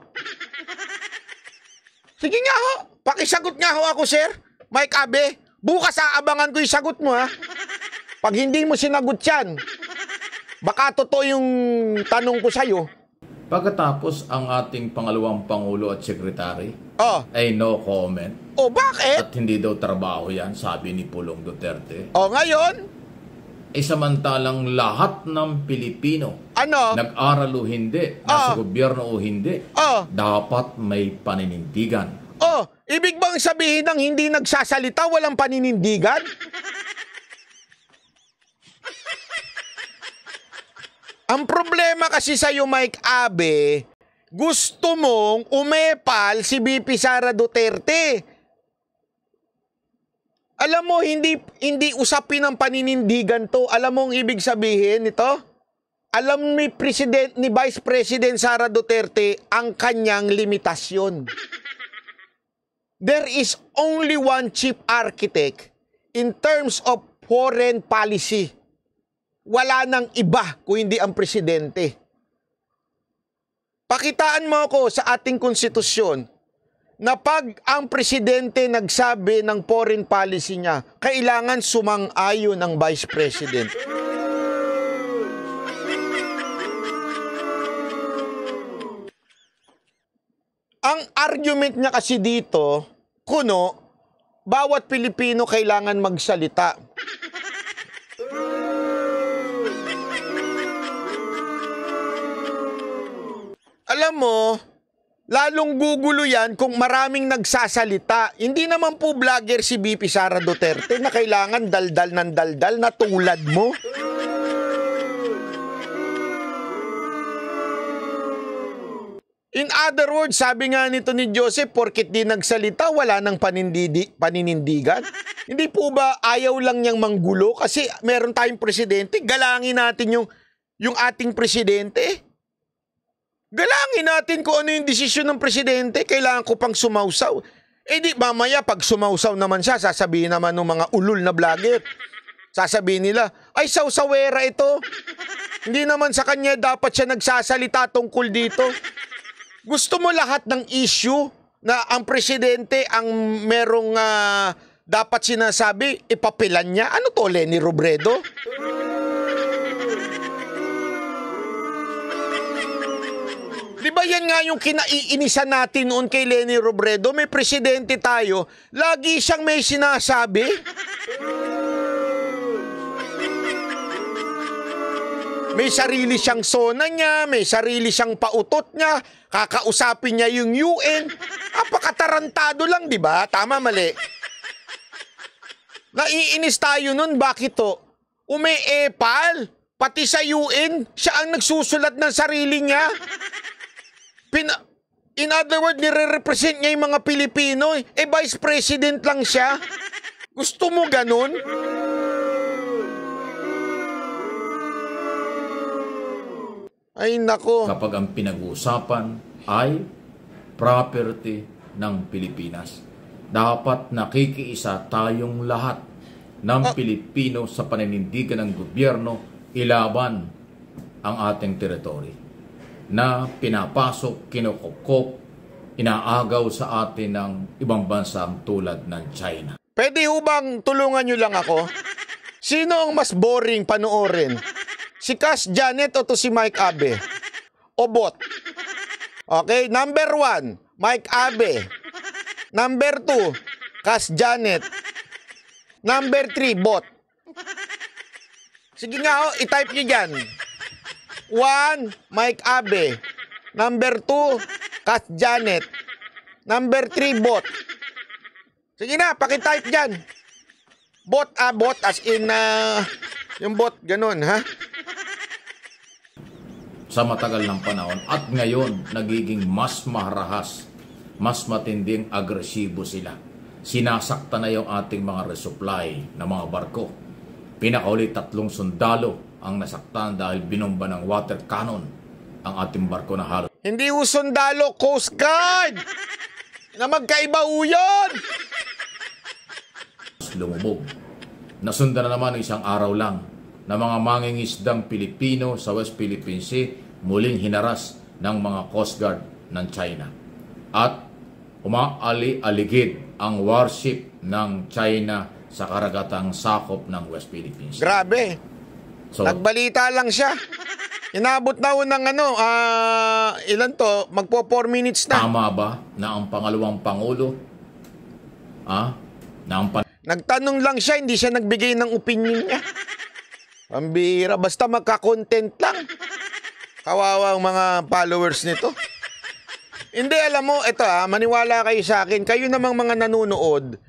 Sige nga ho, pakisagot nga ho ako sir, Mike Abe. Bukas aabangan ko yung sagot mo ha. Pag hindi mo sinagot yan, baka totoo yung tanong ko sa'yo. Pagkatapos ang ating pangalawang Pangulo at Sekretary oh. ay no comment. O bakit? At hindi daw trabaho yan, sabi ni Pulong Duterte. O ngayon? E samantalang lahat ng Pilipino, ano? nag-aral o hindi, nasa oh. gobyerno o hindi, oh. dapat may paninindigan. Oh, ibig bang sabihin ng hindi nagsasalita, walang paninindigan? Ang problema kasi sa iyo Mike Abe, gusto mong umepal si BP Sara Duterte alam mo, hindi, hindi usapin ng paninindigan to. Alam mo ang ibig sabihin nito? Alam ni, President, ni Vice President Sara Duterte ang kanyang limitasyon. There is only one chief architect in terms of foreign policy. Wala nang iba kung hindi ang presidente. Pakitaan mo ako sa ating konstitusyon na pag ang presidente nagsabi ng foreign policy niya, kailangan sumang-ayon ang vice president. ang argument niya kasi dito, kuno, bawat Pilipino kailangan magsalita. Alam mo, lalong gugulo yan kung maraming nagsasalita. Hindi naman po vlogger si BP Sara Duterte na kailangan daldal ng daldal na tulad mo. In other words, sabi nga nito ni Joseph, porkit di nagsalita, wala nang panindidi, paninindigan. Hindi po ba ayaw lang niyang manggulo? Kasi meron tayong presidente, galangin natin yung, yung ating presidente. Galangin natin kung ano yung desisyon ng presidente. Kailangan ko pang sumausaw. Eh di mamaya pag sumausaw naman siya, sasabihin naman ng mga ulul na vlogger. Sasabihin nila, ay sausawera ito. Hindi naman sa kanya dapat siya nagsasalita tungkol dito. Gusto mo lahat ng issue na ang presidente ang merong uh, dapat sinasabi, ipapilan niya. Ano to, Lenny Robredo? Di ba yan nga yung kinaiinisan natin noon kay Lenny Robredo? May presidente tayo, lagi siyang may sinasabi. May sarili siyang sona niya, may sarili siyang pautot niya, kakausapin niya yung UN. Apakatarantado lang, di ba? Tama, mali. Naiinis tayo nun, bakit to? Umi-epal? pati sa UN, siya ang nagsusulat ng sarili niya. Pina In other words, nire-represent niya yung mga Pilipino. Eh. eh, vice president lang siya. Gusto mo ganun? Ay, nako. Kapag ang pinag-uusapan ay property ng Pilipinas. Dapat nakikiisa tayong lahat ng ah. Pilipino sa paninindigan ng gobyerno ilaban ang ating teritoryo na pinapasok, kinukupkop, inaagaw sa atin ng ibang bansang tulad ng China. Pwede ho bang tulungan nyo lang ako? Sino ang mas boring panoorin? Si Cass Janet o to si Mike Abe? O bot? Okay, number one, Mike Abe. Number two, Cass Janet. Number three, bot. Sige nga ho, itype nyo dyan. One, Mike Abe. Number two, Kat Janet. Number three, bot. Sige na, pakitype dyan. Bot, ah, bot, as in, uh, yung bot, ganun, ha? Sa matagal ng panahon, at ngayon, nagiging mas marahas, mas matinding agresibo sila. Sinasakta na yung ating mga resupply na mga barko. Pinakauli tatlong sundalo ang nasaktan dahil binomba ng water cannon ang ating barko na halos. Hindi usundalo, Coast Guard! na magkaiba uyon! Lumubog. Nasunda na naman ng isang araw lang na mga mangingisdang Pilipino sa West Philippine Sea muling hinaras ng mga Coast Guard ng China. At umaali-aligid ang warship ng China sa karagatang sakop ng West Philippines. Grabe! So, Nagbalita lang siya. Inabot na ng ano, uh, ilan to, magpo 4 minutes na. Tama ba na ang pangalawang pangulo? Ha? na ang pan- Nagtanong lang siya, hindi siya nagbigay ng opinion niya. Pambira, basta magka-content lang. Kawawa ang mga followers nito. Hindi, alam mo, ito ah, maniwala kayo sa akin. Kayo namang mga nanonood,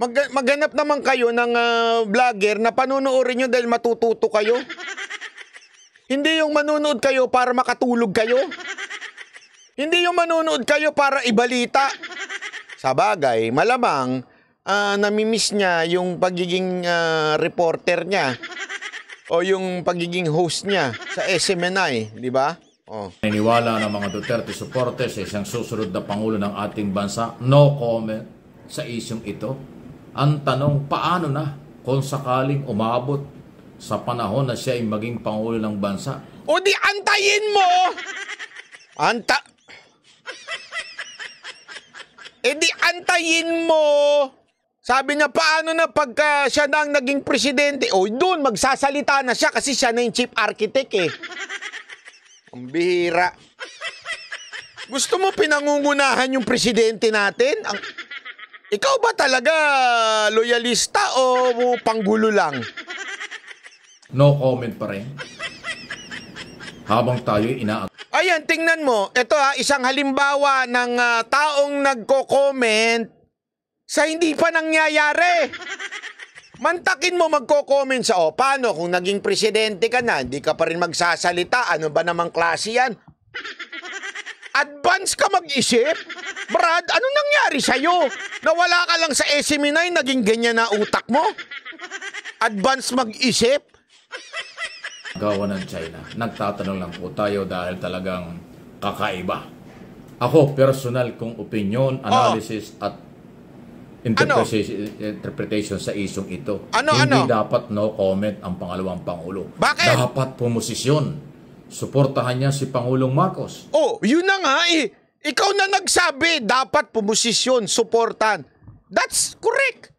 Mag maganap naman kayo ng uh, vlogger na panunuorin nyo dahil matututo kayo. Hindi yung manunood kayo para makatulog kayo. Hindi yung manunood kayo para ibalita. Sa bagay, malamang uh, namimiss niya yung pagiging uh, reporter niya o yung pagiging host niya sa SMNI, di ba? Oh. Niniwala ng mga Duterte supporters sa isang susunod na Pangulo ng ating bansa, no comment sa isyong ito. Ang tanong, paano na kung sakaling umabot sa panahon na siya ay maging pangulo ng bansa? O di antayin mo! Anta... E di antayin mo! Sabi niya, paano na pagka siya na ang naging presidente? O, doon, magsasalita na siya kasi siya na yung chief architect eh. Ang bihira. Gusto mo pinangungunahan yung presidente natin? Ang... Ikaw ba talaga loyalista o panggulo lang? No comment pa rin. Habang tayo ina Ayan, tingnan mo. Ito ha, ah, isang halimbawa ng uh, taong nagko-comment sa hindi pa nangyayari. Mantakin mo magko-comment sa, o, oh, paano kung naging presidente ka na, hindi ka pa rin magsasalita, ano ba namang klase yan? Advance ka mag-isip? Brad, ano nangyari sa'yo? Nawala ka lang sa SM9, e naging ganyan na utak mo? Advance mag-isip? Gawa ng China. Nagtatanong lang po tayo dahil talagang kakaiba. Ako, personal kong opinion, oh. analysis, Oo. at interpretation, ano? interpretation sa isong ito. Ano, Hindi ano? dapat no comment ang pangalawang Pangulo. Bakit? Dapat pumosisyon Suportahan niya si Pangulong Marcos. Oh, yun na nga eh. Ikaw na nagsabi, dapat pumosisyon, suportan. That's correct.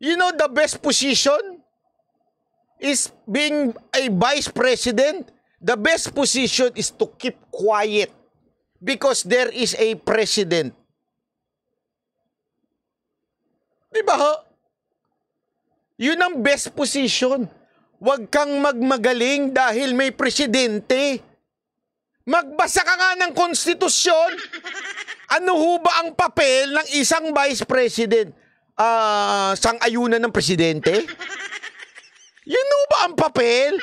You know the best position is being a vice president. The best position is to keep quiet because there is a president. Di ba Yun ang best position. Huwag kang magmagaling dahil may presidente. Magbasa ka nga ng konstitusyon. Ano ho ba ang papel ng isang vice president? Uh, sang-ayunan ng presidente? Yun ho ba ang papel?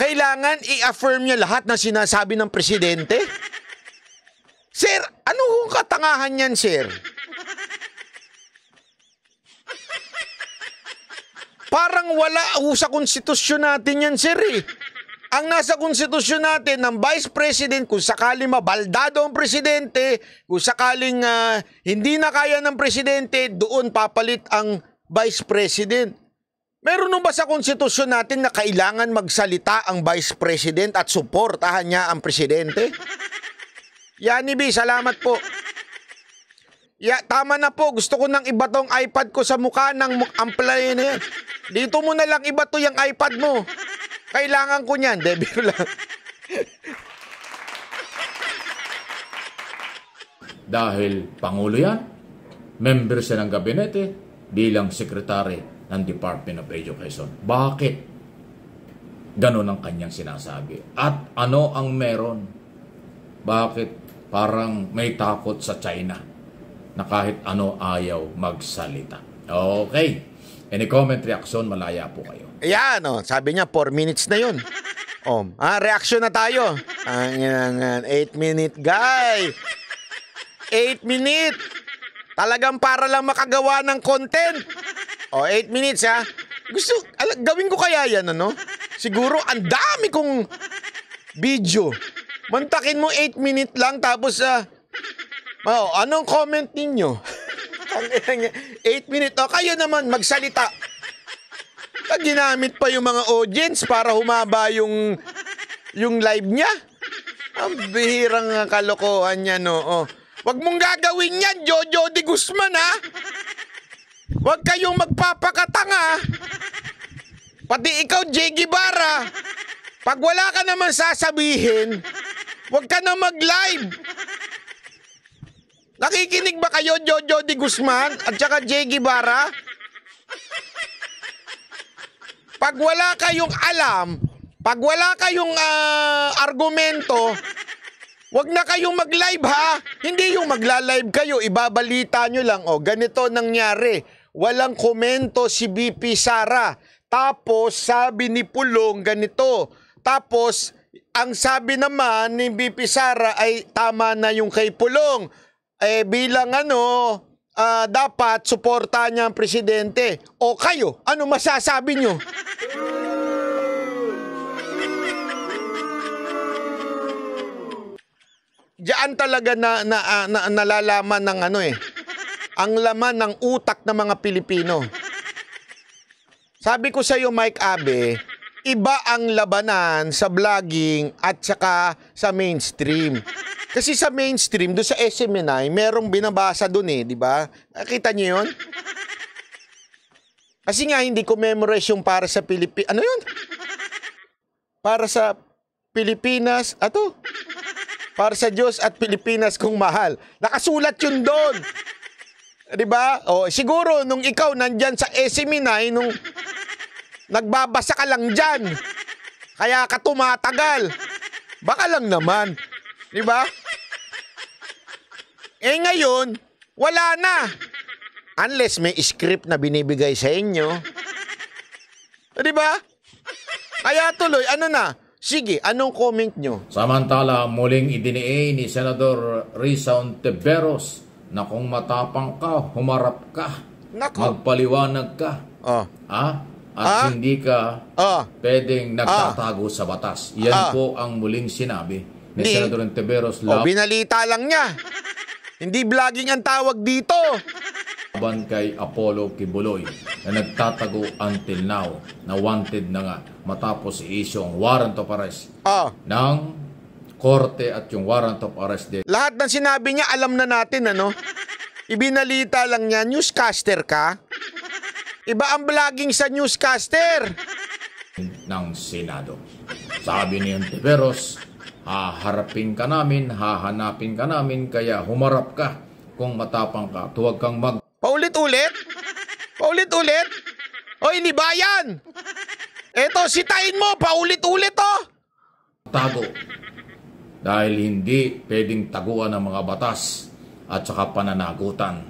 Kailangan i-affirm niya lahat na sinasabi ng presidente? Sir, ano hong katangahan yan, sir? Parang wala ho sa konstitusyon natin yan, sir eh. Ang nasa konstitusyon natin ng Vice President, kung sakaling mabaldado ang Presidente, kung sakaling uh, hindi na kaya ng Presidente, doon papalit ang Vice President. Meron ba sa konstitusyon natin na kailangan magsalita ang Vice President at suportahan niya ang Presidente? Yani B, salamat po. Ya, tama na po. Gusto ko nang ibatong iPad ko sa mukha ng amplay na yan. Dito mo na lang ibato yung iPad mo. Kailangan ko niyan. Debiro lang. Dahil Pangulo yan, member siya ng gabinete bilang sekretary ng Department of Education. Bakit? Ganon ang kanyang sinasabi. At ano ang meron? Bakit parang may takot sa China? na kahit ano ayaw magsalita. Okay. Any comment, reaction, malaya po kayo. Ayan, oh, sabi niya, 4 minutes na yun. Oh, ah, reaction na tayo. Ang 8-minute guy. 8 minute. Talagang para lang makagawa ng content. Oh, 8 minutes ha. Gusto, ala, gawin ko kaya yan, ano? Siguro, ang dami kong video. Mantakin mo 8 minute lang tapos ah, Oh, anong comment ninyo? 8 minutes. O, kayo naman, magsalita. ginamit pa yung mga audience para humaba yung, yung live niya. Ang bihirang kalokohan niya, no? Oh. Wag mong gagawin yan, Jojo de Guzman, ha? Wag kayong magpapakatanga. Pati ikaw, J. Guevara. Pag wala ka naman sasabihin, wag ka na mag-live. Nakikinig ba kayo, Jojo de Guzman at saka Jay Guevara? Pag wala kayong alam, pag wala kayong uh, argumento, Wag na kayong mag-live ha. Hindi yung magla-live kayo, ibabalita nyo lang. O, ganito nangyari. Walang komento si BP Sara. Tapos, sabi ni Pulong ganito. Tapos, ang sabi naman ni BP Sara ay tama na yung kay Pulong eh bilang ano, uh, dapat suporta niya ang presidente. O kayo, ano masasabi niyo Diyan talaga na, na, uh, na nalalaman ng ano eh, ang laman ng utak ng mga Pilipino. Sabi ko sa iyo Mike Abe, iba ang labanan sa vlogging at saka sa mainstream. Kasi sa mainstream, do sa SMNI, merong binabasa doon eh, di ba? Nakita niyo yun? Kasi nga hindi ko yung para sa Pilipinas. Ano yun? Para sa Pilipinas, ato? Para sa Diyos at Pilipinas kung mahal. Nakasulat yun doon. 'Di ba? O siguro nung ikaw nandiyan sa SMNI nung nagbabasa ka lang diyan. Kaya ka tumatagal. Baka lang naman. 'Di ba? Eh ngayon, wala na. Unless may script na binibigay sa inyo. O, di ba? Kaya tuloy, ano na? Sige, anong comment nyo? Samantala, muling idinee ni Senador Risa Teberos na kung matapang ka, humarap ka, Nako. magpaliwanag ka, oh. ah, at ah? hindi ka ah? pwedeng nagtatago ah? sa batas. Yan ah? po ang muling sinabi ni, ni Senador Ontiveros. Oh, binalita lang niya. Hindi vlogging ang tawag dito. Laban kay Apollo Kibuloy na nagtatago until now na wanted na nga matapos i-issue ang warrant of arrest oh. ng korte at yung warrant of arrest din. Lahat ng sinabi niya alam na natin ano. Ibinalita lang niya newscaster ka. Iba ang vlogging sa newscaster. ng Senado. Sabi ni Antiveros, haharapin ka namin, hahanapin ka namin, kaya humarap ka kung matapang ka Tuwag kang mag... Paulit-ulit? Paulit-ulit? Hoy, nibayan! Eto, sitayin mo, paulit-ulit Oh! Tago. Dahil hindi pwedeng taguan ng mga batas at saka pananagutan.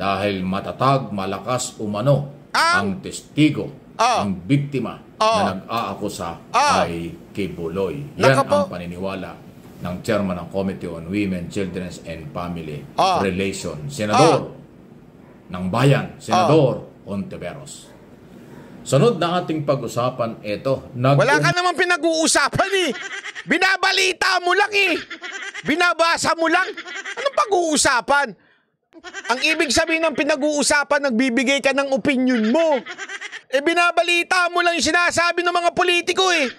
Dahil matatag, malakas, umano ang, ang testigo, oh. ang biktima oh. na ah. nag-aakusa oh. Ah. ay kay Buloy. Yan Nakapo. ang paniniwala ng chairman ng Committee on Women, Children's and Family Ah. Relations, Senador ah. ng Bayan, Senador ah. Ontiveros. Sunod na ating pag-usapan, ito. Nag- Wala ka namang pinag-uusapan eh. Binabalita mo lang eh. Binabasa mo lang. Anong pag-uusapan? Ang ibig sabihin ng pinag-uusapan, nagbibigay ka ng opinion mo. Eh binabalita mo lang yung sinasabi ng mga politiko eh.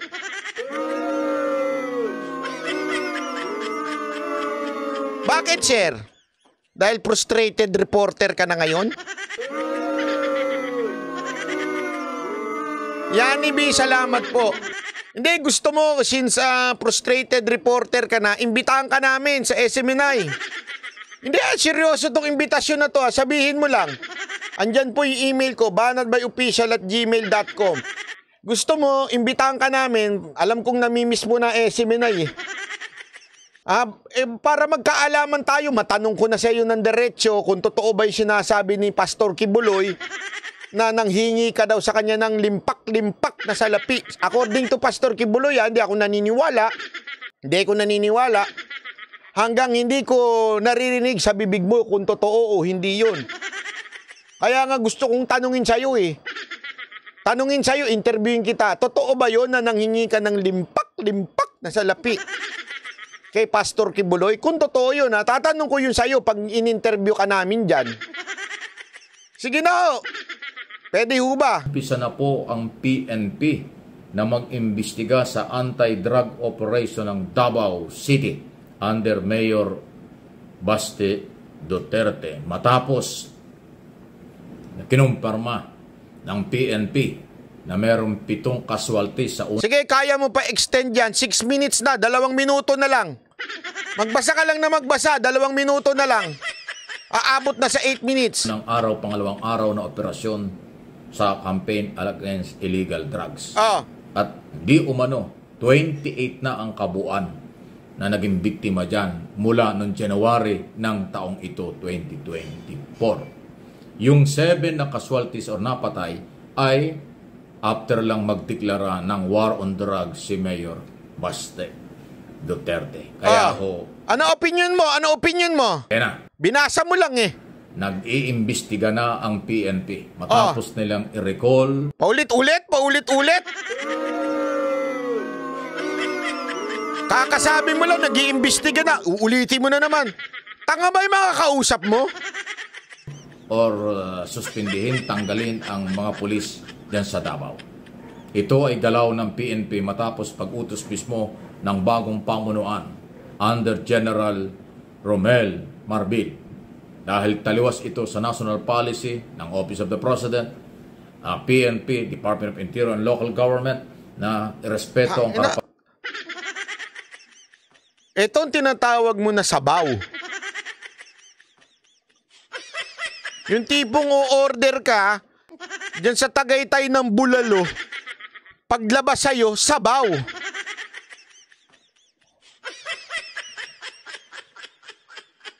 Bakit, sir? Dahil frustrated reporter ka na ngayon? Yani B, salamat po. Hindi, gusto mo, since uh, frustrated reporter ka na, imbitahan ka namin sa SMNI. Hindi, ah, seryoso tong imbitasyon na to. Ah. Sabihin mo lang. Andyan po yung email ko, banatbyofficial at gmail.com. Gusto mo, imbitahan ka namin. Alam kong namimiss mo na eh, si eh. Ah, eh, para magkaalaman tayo, matanong ko na sa iyo ng diretsyo kung totoo ba yung sinasabi ni Pastor Kibuloy na nanghingi ka daw sa kanya ng limpak-limpak na salapi. According to Pastor Kibuloy, ah, hindi ako naniniwala. Hindi ko naniniwala. Hanggang hindi ko naririnig sa bibig mo kung totoo o hindi yun. Kaya nga gusto kong tanungin sa'yo eh. Tanungin sa'yo, interviewin kita. Totoo ba yon na nanghingi ka ng limpak-limpak na salapi kay Pastor Kibuloy? Kung totoo yun ha, tatanong ko yun sa'yo pag in-interview ka namin dyan. Sige na ho. Pwede ho ba? Pisa na po ang PNP na mag-imbestiga sa anti-drug operation ng Davao City under Mayor Baste Duterte. Matapos na kinumpirma ng PNP na mayroong pitong casualty sa una. Sige, kaya mo pa extend yan. 6 minutes na, dalawang minuto na lang. Magbasa ka lang na magbasa, dalawang minuto na lang. Aabot na sa 8 minutes. Nang araw, pangalawang araw na operasyon sa campaign against illegal drugs. Oh. At di umano, 28 na ang kabuuan na naging biktima dyan mula noong January ng taong ito, 2024. Yung 7 na casualties or napatay ay after lang magdeklara ng war on drugs si Mayor Baste Duterte. Kaya oh. ho... Ano opinion mo? Ano opinion mo? Yan na. Binasa mo lang eh. Nag-iimbestiga na ang PNP matapos oh. nilang i-recall. Paulit-ulit? Paulit-ulit? Kakasabi mo lang, nag-iimbestiga na. Uulitin mo na naman. Tanga ba yung mga kausap mo? or uh, suspindihin, tanggalin ang mga pulis dyan sa Davao. Ito ay galaw ng PNP matapos pag-utos mismo ng bagong pamunuan under General Romel Marbid dahil taliwas ito sa national policy ng Office of the President, uh, PNP, Department of Interior and Local Government na respeto ang karapat. Itong tinatawag mo na sabaw. Yung tipong o-order ka, diyan sa Tagaytay ng Bulalo, paglabas sa'yo, sabaw.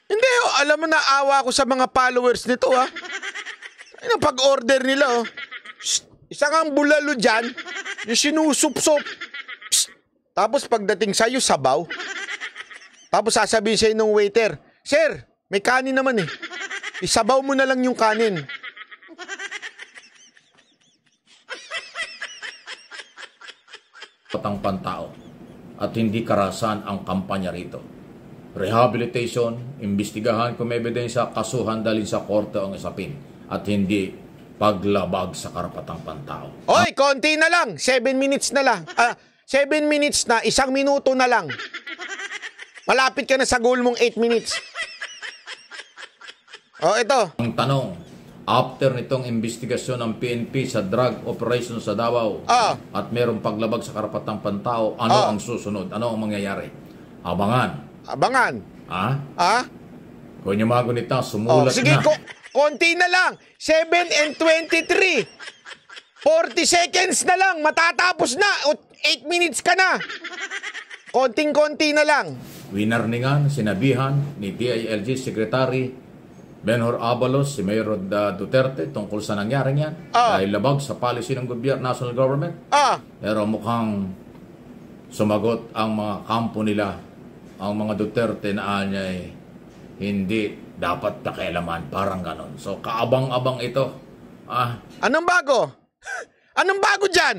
Hindi, oh, alam mo na awa ako sa mga followers nito, ha? Ah. Ayun ang pag-order nila, oh. Psst, isang ang bulalo dyan, yung sinusupsop. Psst, tapos pagdating sa'yo, sabaw. Tapos sasabihin sa'yo ng waiter, Sir, may kanin naman eh. Isabaw mo na lang yung kanin. Patang pantao at hindi karasan ang kampanya rito. Rehabilitation, imbestigahan kung may ebidensya, kasuhan dalhin sa korte ang isapin at hindi paglabag sa karapatang pantao. Oy, konti na lang. 7 minutes na lang. Ah, 7 minutes na, isang minuto na lang. Malapit ka na sa goal mong 8 minutes. Oh, ito. Ang tanong, after nitong investigasyon ng PNP sa drug operation sa Davao ah. at merong paglabag sa karapatang pantao, ano ah. ang susunod? Ano ang mangyayari? Abangan. Abangan? Ha? Ha? Kung yung mga gunita, oh, sumulat oh, sige, na. Sige, ko- konti na lang. 7 and 23. 40 seconds na lang. Matatapos na. 8 minutes ka na. Konting-konti na lang. Winner ni nga, sinabihan ni DILG Secretary Benhor Abalos, si Mayor uh, Duterte tungkol sa nangyari niyan ah. dahil labag sa policy ng gobyerno, national government. Ah. Pero mukhang sumagot ang mga kampo nila, ang mga Duterte na ay eh, hindi dapat pakialaman, parang ganon. So kaabang-abang ito. Ah. Anong bago? Anong bago dyan?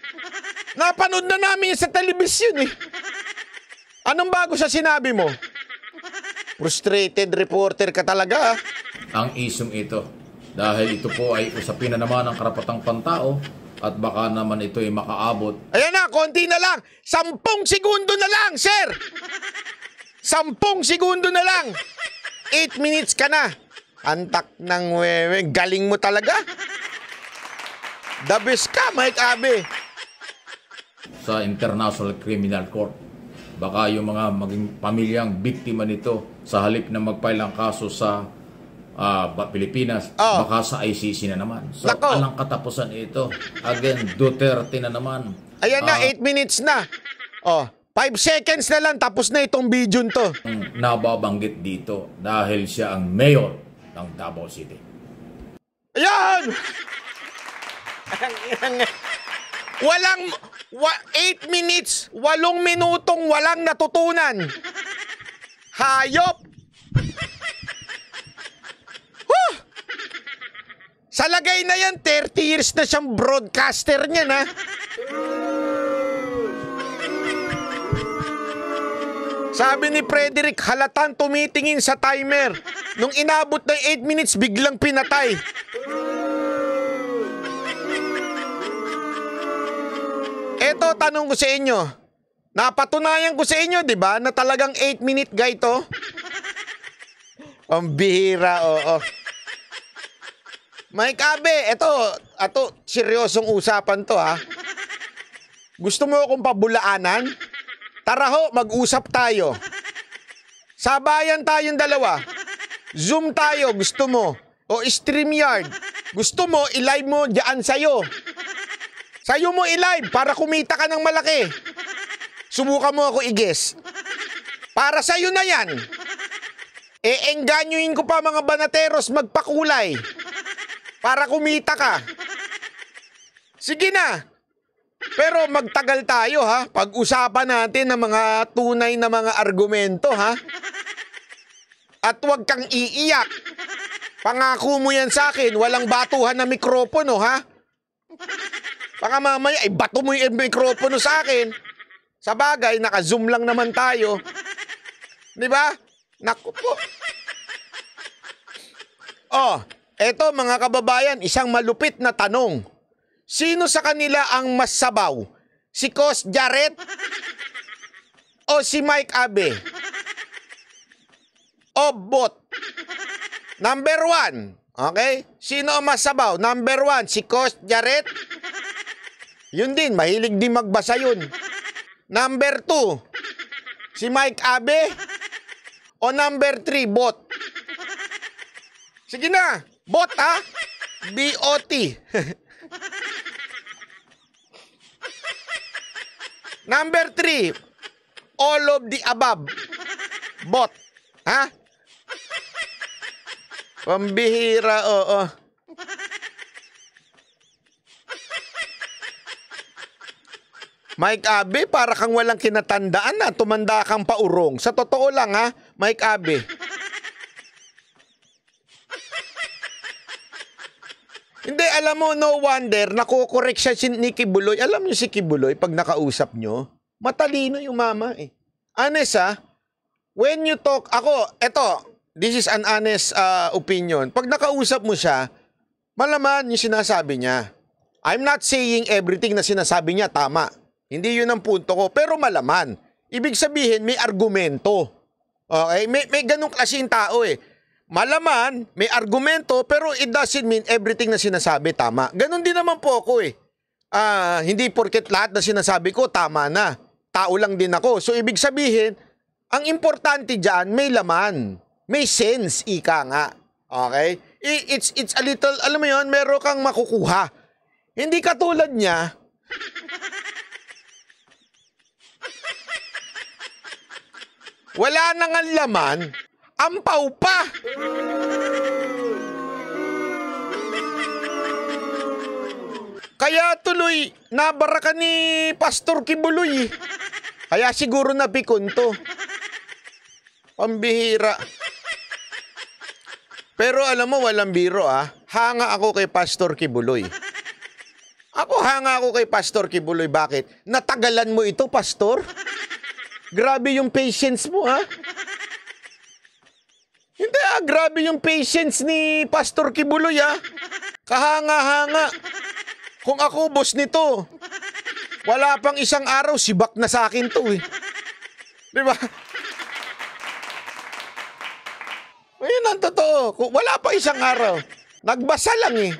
Napanood na namin sa telebisyon eh. Anong bago sa sinabi mo? Frustrated reporter ka talaga. Ah. Ang isum ito. Dahil ito po ay usapin na naman ng karapatang pantao at baka naman ito ay makaabot. Ayan na, konti na lang. Sampung segundo na lang, sir. Sampung segundo na lang. Eight minutes ka na. Antak ng wewe. Galing mo talaga. The best ka, Mike Abe. Sa International Criminal Court. Baka yung mga maging pamilyang biktima nito sa halip na mag-file ng kaso sa uh, Pilipinas, oh. baka sa ICC na naman. So, Lako. alang katapusan ito. Again, Duterte na naman. Ayan na, 8 ah. minutes na. Oh, 5 seconds na lang, tapos na itong video to. Nababanggit dito dahil siya ang mayor ng Davao City. Ayan! walang 8 wa, minutes, walong minutong walang natutunan. Hayop! huh! Sa lagay na yan, 30 years na siyang broadcaster niya na. Sabi ni Frederick, halatan tumitingin sa timer. Nung inabot ng 8 minutes, biglang pinatay. Ito, tanong ko sa inyo. Napatunayan ko sa inyo, di ba, na talagang 8-minute guy to. Ang bihira, oo. Mike Abe, ito, ato, seryosong usapan to ha. Gusto mo akong pabulaanan? Tara ho, mag-usap tayo. Sabayan tayong dalawa. Zoom tayo, gusto mo. O StreamYard. Gusto mo, ilive mo dyan sa'yo. Sa'yo mo ilive para kumita ka ng malaki. Subukan mo ako i-guess. Para sa'yo na yan. E enganyuin ko pa mga banateros magpakulay. Para kumita ka. Sige na. Pero magtagal tayo ha. Pag-usapan natin ng mga tunay na mga argumento ha. At huwag kang iiyak. Pangako mo yan sa akin, walang batuhan na mikropono ha. Baka mamaya ay bato mo yung mikropono sa akin. Sa bagay, naka-zoom lang naman tayo. Di ba? Naku po. Oh, eto mga kababayan, isang malupit na tanong. Sino sa kanila ang mas sabaw? Si Cos Jaret o si Mike Abe? O bot? Number one, okay? Sino ang mas sabaw? Number one, si Cos Jaret? Yun din, mahilig din magbasa yun. Number two, si Mike Abe. O number three, bot. Sige na, bot ha. B-O-T. number three, all of the above. Bot. Ha? Pambihira, oo. Oh, oh. Mike Abe, para kang walang kinatandaan na tumanda kang paurong. Sa totoo lang ha, Mike Abe. Hindi, alam mo, no wonder, nakukorek siya si Nicky Buloy. Alam niyo si Kibuloy, pag nakausap niyo, matalino yung mama eh. Honest ha, when you talk, ako, eto, this is an honest uh, opinion. Pag nakausap mo siya, malaman yung sinasabi niya. I'm not saying everything na sinasabi niya tama. Hindi yun ang punto ko. Pero malaman. Ibig sabihin, may argumento. Okay? May, may ganong klaseng tao eh. Malaman, may argumento, pero it doesn't mean everything na sinasabi tama. Ganon din naman po ako eh. Uh, hindi porket lahat na sinasabi ko tama na. Tao lang din ako. So ibig sabihin, ang importante dyan, may laman. May sense, ika nga. Okay? It's, it's a little, alam mo yon meron kang makukuha. Hindi katulad niya, Wala nang ang laman, ampaw paupa. Kaya tuloy, nabara ka ni Pastor Kibuloy. Kaya siguro napikon to. Pambihira. Pero alam mo, walang biro ah. Hanga ako kay Pastor Kibuloy. Ako hanga ako kay Pastor Kibuloy. Bakit? Natagalan mo ito, Pastor? Grabe yung patience mo, ha? Hindi, ah, grabe yung patience ni Pastor Kibuloy, ha? Kahanga-hanga. Kung ako, boss nito, wala pang isang araw, sibak na sa akin to, eh. Di ba? Ayun ang totoo. Wala pa isang araw. Nagbasa lang eh.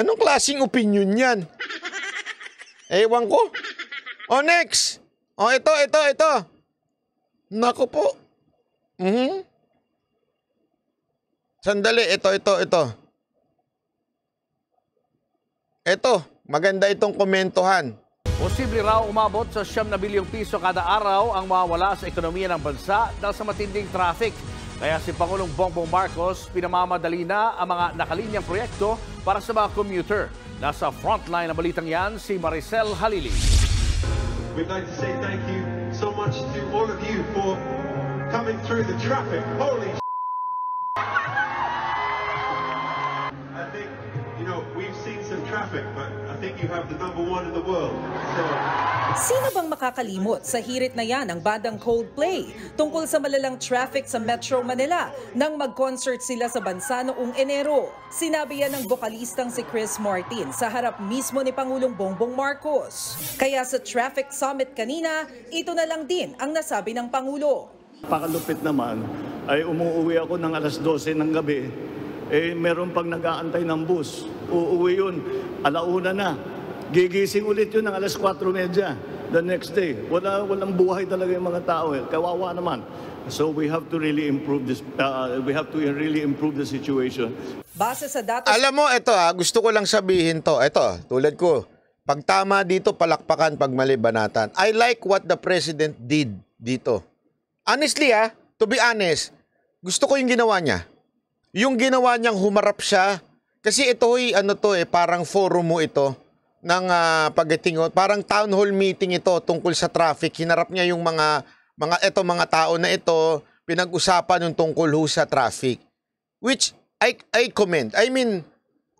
Anong klaseng opinion yan? Ewan ko. O next. Oh, ito, ito, ito. Nako po. Mm -hmm. Sandali, ito, ito, ito. Ito, maganda itong komentohan. Posible raw umabot sa siyam na bilyong piso kada araw ang mawawala sa ekonomiya ng bansa dahil sa matinding traffic. Kaya si Pangulong Bongbong Marcos pinamamadali na ang mga nakalinyang proyekto para sa mga commuter. Nasa frontline ng balitang yan si Maricel Halili. We'd like to say thank you so much to all of you for coming through the traffic. Holy I think, you know, we've seen some traffic, but think you have the number one in the world. So... Sino bang makakalimot sa hirit na yan ang badang Coldplay tungkol sa malalang traffic sa Metro Manila nang mag-concert sila sa bansa noong Enero? Sinabi yan ng bokalistang si Chris Martin sa harap mismo ni Pangulong Bongbong Marcos. Kaya sa traffic summit kanina, ito na lang din ang nasabi ng Pangulo. Pakalupit naman ay umuwi ako ng alas 12 ng gabi eh meron pang nag-aantay ng bus. Uuwi yun, alauna na. Gigising ulit yun ng alas 4.30 the next day. Wala, walang buhay talaga yung mga tao. Eh. Kawawa naman. So we have to really improve this uh, we have to really improve the situation. Base sa data Alam mo ito ha, ah, gusto ko lang sabihin to. Ito, tulad ko, pag tama dito palakpakan pag mali banatan. I like what the president did dito. Honestly ha, ah, to be honest, gusto ko yung ginawa niya yung ginawa niyang humarap siya, kasi ito ay ano to eh, parang forum mo ito ng uh, pagdating, parang town hall meeting ito tungkol sa traffic. Hinarap niya yung mga, mga ito mga tao na ito, pinag-usapan yung tungkol ho sa traffic. Which I, I commend. I mean,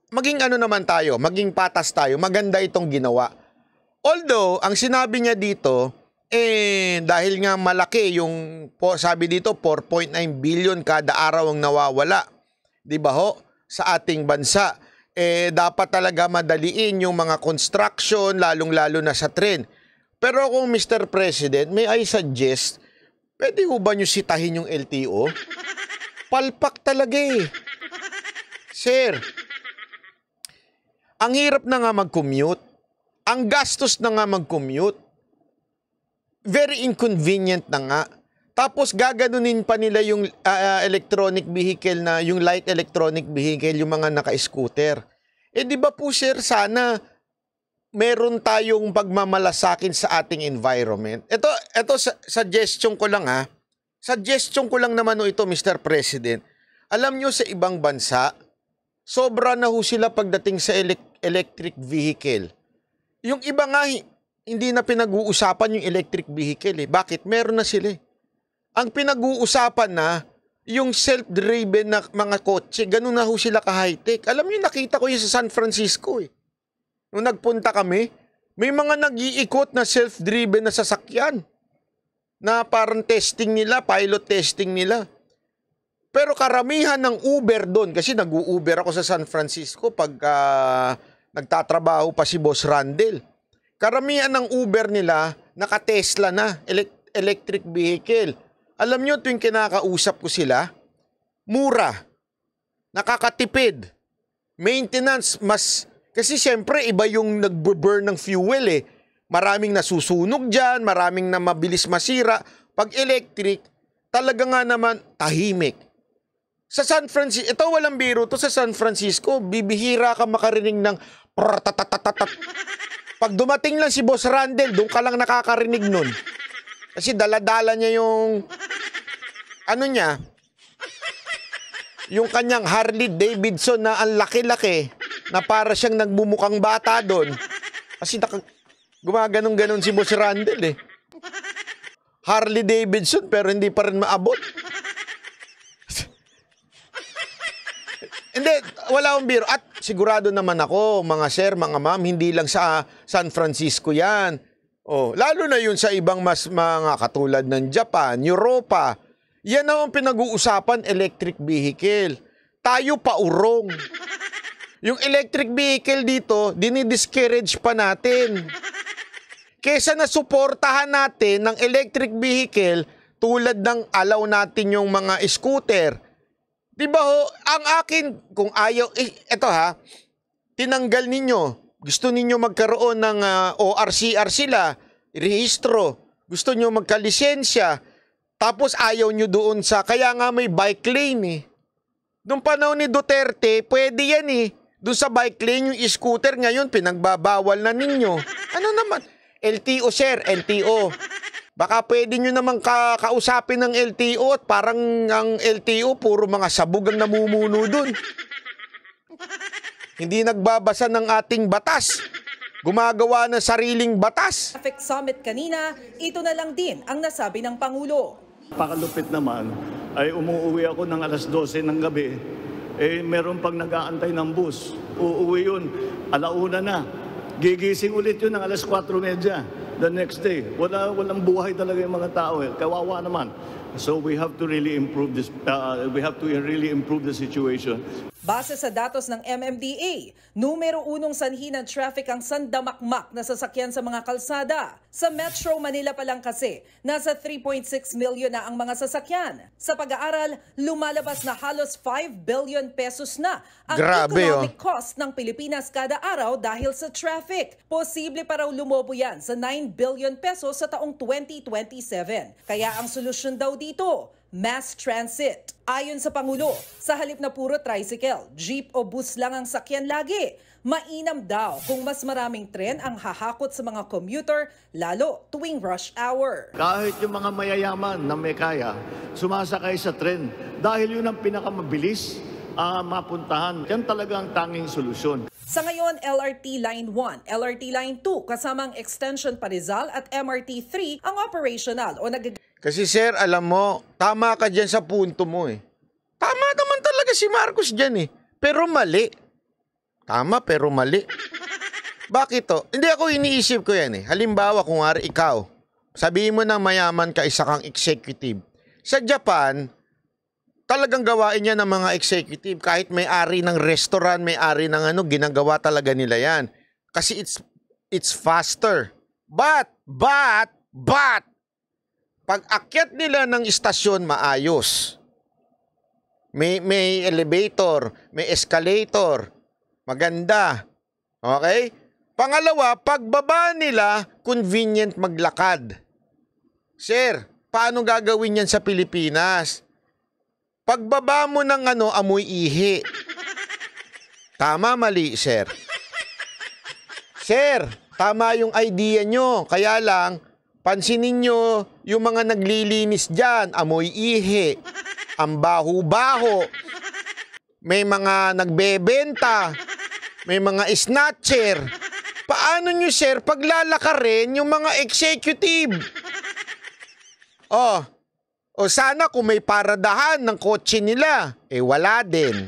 maging ano naman tayo, maging patas tayo, maganda itong ginawa. Although, ang sinabi niya dito, eh, dahil nga malaki yung, po, sabi dito, 4.9 billion kada araw ang nawawala 'di ba ho, sa ating bansa. Eh dapat talaga madaliin yung mga construction lalong-lalo na sa train. Pero kung Mr. President, may I suggest, pwede ho ba nyo sitahin yung LTO? Palpak talaga eh. Sir, ang hirap na nga mag-commute. Ang gastos na nga mag-commute. Very inconvenient na nga. Tapos gaganunin pa nila yung uh, electronic vehicle na, yung light electronic vehicle, yung mga naka-scooter. Eh di ba po sir, sana meron tayong pagmamalasakin sa ating environment. Ito, ito suggestion ko lang ha. Ah. Suggestion ko lang naman ito, Mr. President. Alam niyo sa ibang bansa, sobra na ho sila pagdating sa elect- electric vehicle. Yung iba nga, hindi na pinag-uusapan yung electric vehicle eh. Bakit? Meron na sila eh. Ang pinag-uusapan na, yung self-driven na mga kotse, ganun na ho sila ka-high-tech. Alam niyo, nakita ko yun sa San Francisco eh. Nung nagpunta kami, may mga nag-iikot na self-driven na sasakyan na parang testing nila, pilot testing nila. Pero karamihan ng Uber doon, kasi nag-Uber ako sa San Francisco pag uh, nagtatrabaho pa si Boss Randall. Karamihan ng Uber nila, naka-Tesla na, elect- electric vehicle alam nyo, tuwing kinakausap ko sila, mura, nakakatipid, maintenance, mas, kasi siyempre iba yung nagbe-burn ng fuel eh. Maraming nasusunog dyan, maraming na mabilis masira. Pag electric, talaga nga naman tahimik. Sa San Francisco, ito walang biro to sa San Francisco, bibihira ka makarinig ng pag dumating lang si Boss Randall, doon ka lang nakakarinig nun. Kasi daladala niya yung ano niya? Yung kanyang Harley Davidson na ang laki-laki na para siyang nagmumukhang bata doon. Kasi naka, gumaganong-ganon si Boss Randall eh. Harley Davidson pero hindi pa rin maabot. Hindi, wala akong biro. At sigurado naman ako, mga sir, mga ma'am, hindi lang sa San Francisco yan Oh, lalo na 'yun sa ibang mas mga katulad ng Japan, Europa. Yan na ang pinag-uusapan electric vehicle. Tayo pa urong. Yung electric vehicle dito, dinidiscourage pa natin. Kesa na suportahan natin ng electric vehicle tulad ng alaw natin yung mga scooter. 'Di ba ho? Ang akin kung ayaw eh, ito ha, tinanggal ninyo gusto ninyo magkaroon ng uh, ah, ORCR sila, rehistro. Gusto nyo magkalisensya. Tapos ayaw nyo doon sa, kaya nga may bike lane eh. Noong panahon ni Duterte, pwede yan eh. Doon sa bike lane, yung scooter ngayon, pinagbabawal na ninyo. Ano naman? LTO sir, LTO. Baka pwede nyo naman ka kausapin ng LTO at parang ang LTO puro mga sabog ang namumuno doon hindi nagbabasa ng ating batas. Gumagawa ng sariling batas. Traffic Summit kanina, ito na lang din ang nasabi ng Pangulo. Pakalupit naman ay umuwi ako ng alas 12 ng gabi. Eh, meron pang nag-aantay ng bus. Uuwi yun, alauna na. Gigising ulit yun ng alas 4.30 the next day. Wala, walang buhay talaga yung mga tao. Eh. Kawawa naman. So we have to really improve this, uh, we have to really improve the situation. Base sa datos ng MMDA, numero unong sanhi ng traffic ang sandamakmak na sasakyan sa mga kalsada. Sa Metro Manila pa lang kasi, nasa 3.6 million na ang mga sasakyan. Sa pag-aaral, lumalabas na halos 5 billion pesos na ang Grabe, oh. economic oh. cost ng Pilipinas kada araw dahil sa traffic. Posible pa raw lumobo yan sa 9 billion pesos sa taong 2027. Kaya ang solusyon daw dito, mass transit. Ayon sa Pangulo, sa halip na puro tricycle, jeep o bus lang ang sakyan lagi, mainam daw kung mas maraming tren ang hahakot sa mga commuter, lalo tuwing rush hour. Kahit yung mga mayayaman na may kaya, sumasakay sa tren dahil yun ang pinakamabilis uh, mapuntahan. Yan talaga ang tanging solusyon. Sa ngayon, LRT Line 1, LRT Line 2 kasamang extension pa Rizal at MRT 3 ang operational o nag kasi sir, alam mo, tama ka dyan sa punto mo eh. Tama naman talaga si Marcos dyan eh. Pero mali. Tama pero mali. Bakit to? Hindi ako iniisip ko yan eh. Halimbawa kung ari ikaw, sabihin mo na mayaman ka isa kang executive. Sa Japan, talagang gawain niya ng mga executive. Kahit may ari ng restaurant, may ari ng ano, ginagawa talaga nila yan. Kasi it's, it's faster. But, but, but, pag-akyat nila ng istasyon maayos. May, may elevator, may escalator, maganda. Okay? Pangalawa, pagbaba nila, convenient maglakad. Sir, paano gagawin yan sa Pilipinas? Pagbaba mo ng ano, amoy ihi. Tama, mali, sir. Sir, tama yung idea nyo. Kaya lang, Pansinin nyo yung mga naglilinis dyan, amoy ihi, ang baho-baho, may mga nagbebenta, may mga snatcher. Paano nyo sir paglalaka rin yung mga executive? Oh, o oh, sana kung may paradahan ng kotse nila, eh wala din.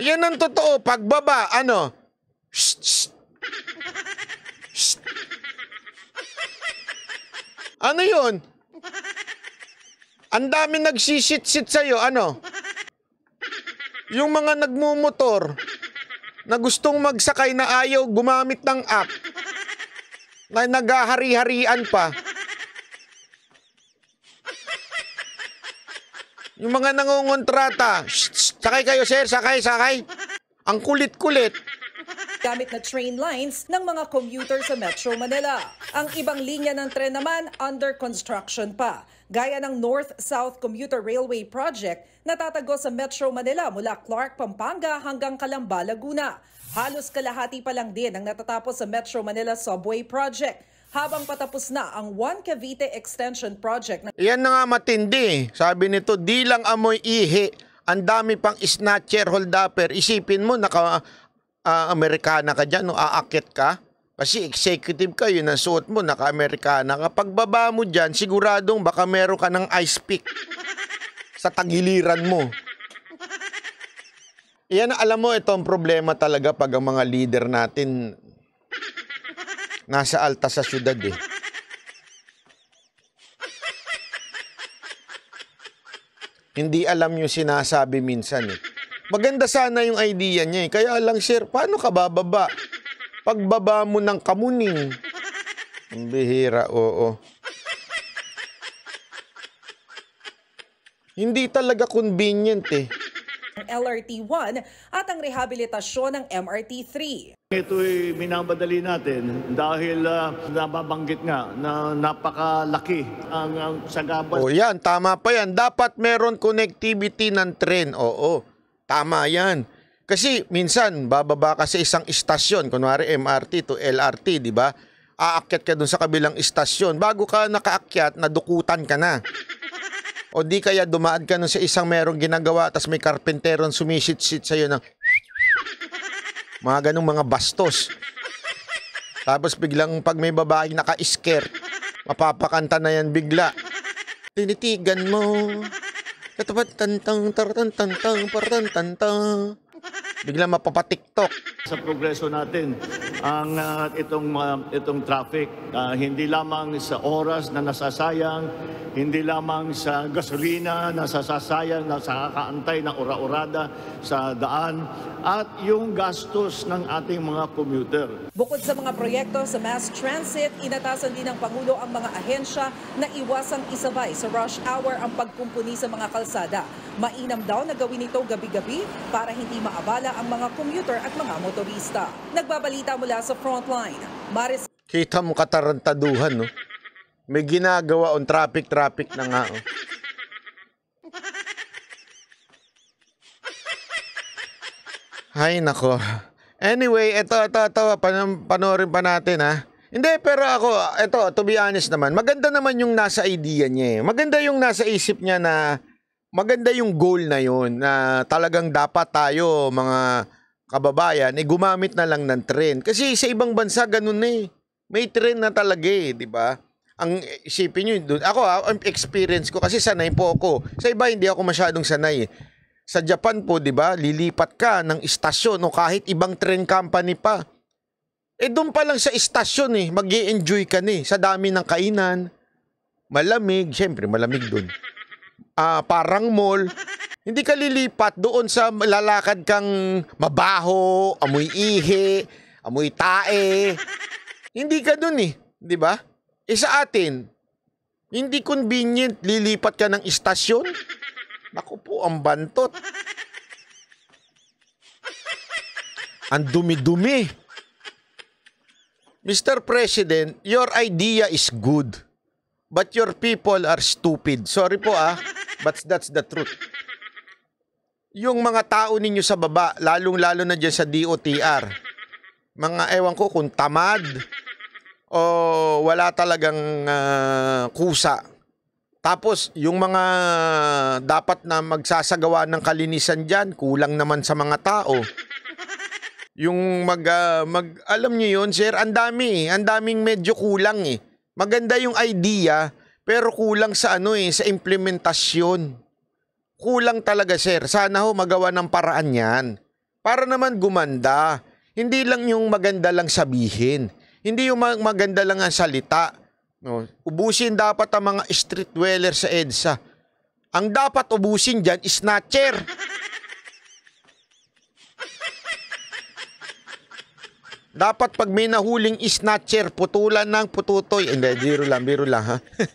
Yan ang totoo, pagbaba, ano? Shh, shh, Ano yun? Ang dami nagsisit-sit sa'yo. Ano? Yung mga nagmumotor na gustong magsakay na ayaw gumamit ng app na naghahari-harian pa. Yung mga nangungontrata, sakay kayo sir, sakay, sakay. Ang kulit-kulit gamit na train lines ng mga commuter sa Metro Manila. Ang ibang linya ng tren naman under construction pa, gaya ng North-South Commuter Railway Project na tatago sa Metro Manila mula Clark, Pampanga hanggang Calamba, Laguna. Halos kalahati pa lang din ang natatapos sa Metro Manila Subway Project habang patapos na ang One Cavite Extension Project. Yan na nga matindi. Sabi nito, di lang amoy ihi. Ang dami pang snatcher, holdapper. Isipin mo, naka, uh, Amerikana ka dyan, no? aakit ka. Kasi executive ka, yun ang suot mo, naka-Amerikana ka. Pagbaba mo dyan, siguradong baka meron ka ng ice pick sa tagiliran mo. Iyan, alam mo, ito ang problema talaga pag ang mga leader natin nasa alta sa syudad eh. Hindi alam yung sinasabi minsan eh. Maganda sana yung idea niya eh. Kaya lang, sir, paano ka bababa? Pagbaba mo ng kamuning. Ang bihira, oo. Hindi talaga convenient eh. LRT-1 at ang rehabilitasyon ng MRT-3. Ito'y minamadali natin dahil uh, nababanggit nga na napakalaki ang, ang sagabal. O yan, tama pa yan. Dapat meron connectivity ng tren, oo. Tama yan. Kasi minsan, bababa ka sa isang istasyon, kunwari MRT to LRT, di ba? Aakyat ka dun sa kabilang istasyon. Bago ka nakaakyat, nadukutan ka na. O di kaya dumaad ka nun sa isang merong ginagawa, tapos may karpenteron sumisit-sit sa'yo ng mga ganong mga bastos. Tapos biglang pag may babaeng naka-skirt, mapapakanta na yan bigla. Tinitigan mo. Tatapat tantang taratan tantang paratan tantang. Bigla mapapatiktok. Sa progreso natin, ang uh, itong uh, itong traffic uh, hindi lamang sa oras na nasasayang hindi lamang sa gasolina na nasasayang na sa kakaantay ng ura-urada sa daan at yung gastos ng ating mga commuter. Bukod sa mga proyekto sa mass transit, inatasan din ng Pangulo ang mga ahensya na iwasang isabay sa rush hour ang pagkumpuni sa mga kalsada. Mainam daw na gawin ito gabi-gabi para hindi maabala ang mga commuter at mga motorista. Nagbabalita mula mula sa frontline. Maris Kita mo katarantaduhan, no? May ginagawa on traffic-traffic na nga, oh. Ay, nako. Anyway, ito, ito, ito. Pan panorin pa natin, ha? Ah. Hindi, pero ako, ito, to be honest naman, maganda naman yung nasa idea niya, eh. Maganda yung nasa isip niya na maganda yung goal na yun na talagang dapat tayo mga kababayan, eh, gumamit na lang ng train. Kasi sa ibang bansa, ganun na eh. May train na talaga eh, di ba? Ang isipin nyo, doon. ako, ah, ang experience ko, kasi sanay po ako. Sa iba, hindi ako masyadong sanay eh. Sa Japan po, di ba, lilipat ka ng istasyon o kahit ibang train company pa. Eh doon pa lang sa istasyon eh, mag enjoy ka ni eh, sa dami ng kainan. Malamig, syempre malamig doon. Ah, uh, parang mall. Hindi ka lilipat doon sa lalakad kang mabaho, amoy ihi, amoy tae. Hindi ka doon eh, 'di ba? E sa atin, hindi convenient lilipat ka ng istasyon. Naku po, ang bantot. Ang dumi-dumi. Mr. President, your idea is good. But your people are stupid. Sorry po ah, but that's the truth yung mga tao ninyo sa baba, lalong-lalo na dyan sa DOTR, mga ewan ko kung tamad o wala talagang uh, kusa. Tapos, yung mga dapat na magsasagawa ng kalinisan dyan, kulang naman sa mga tao. Yung mag, uh, mag alam nyo yun, sir, ang dami, ang daming medyo kulang eh. Maganda yung idea, pero kulang sa ano eh, sa implementasyon. Kulang talaga sir. Sana ho magawa ng paraan yan. Para naman gumanda. Hindi lang yung maganda lang sabihin. Hindi yung maganda lang ang salita. No, ubusin dapat ang mga street dweller sa EDSA. Ang dapat ubusin dyan is snatcher. Dapat pag may nahuling snatcher, putulan ng pututoy. Hindi, biro lang, biro lang ha.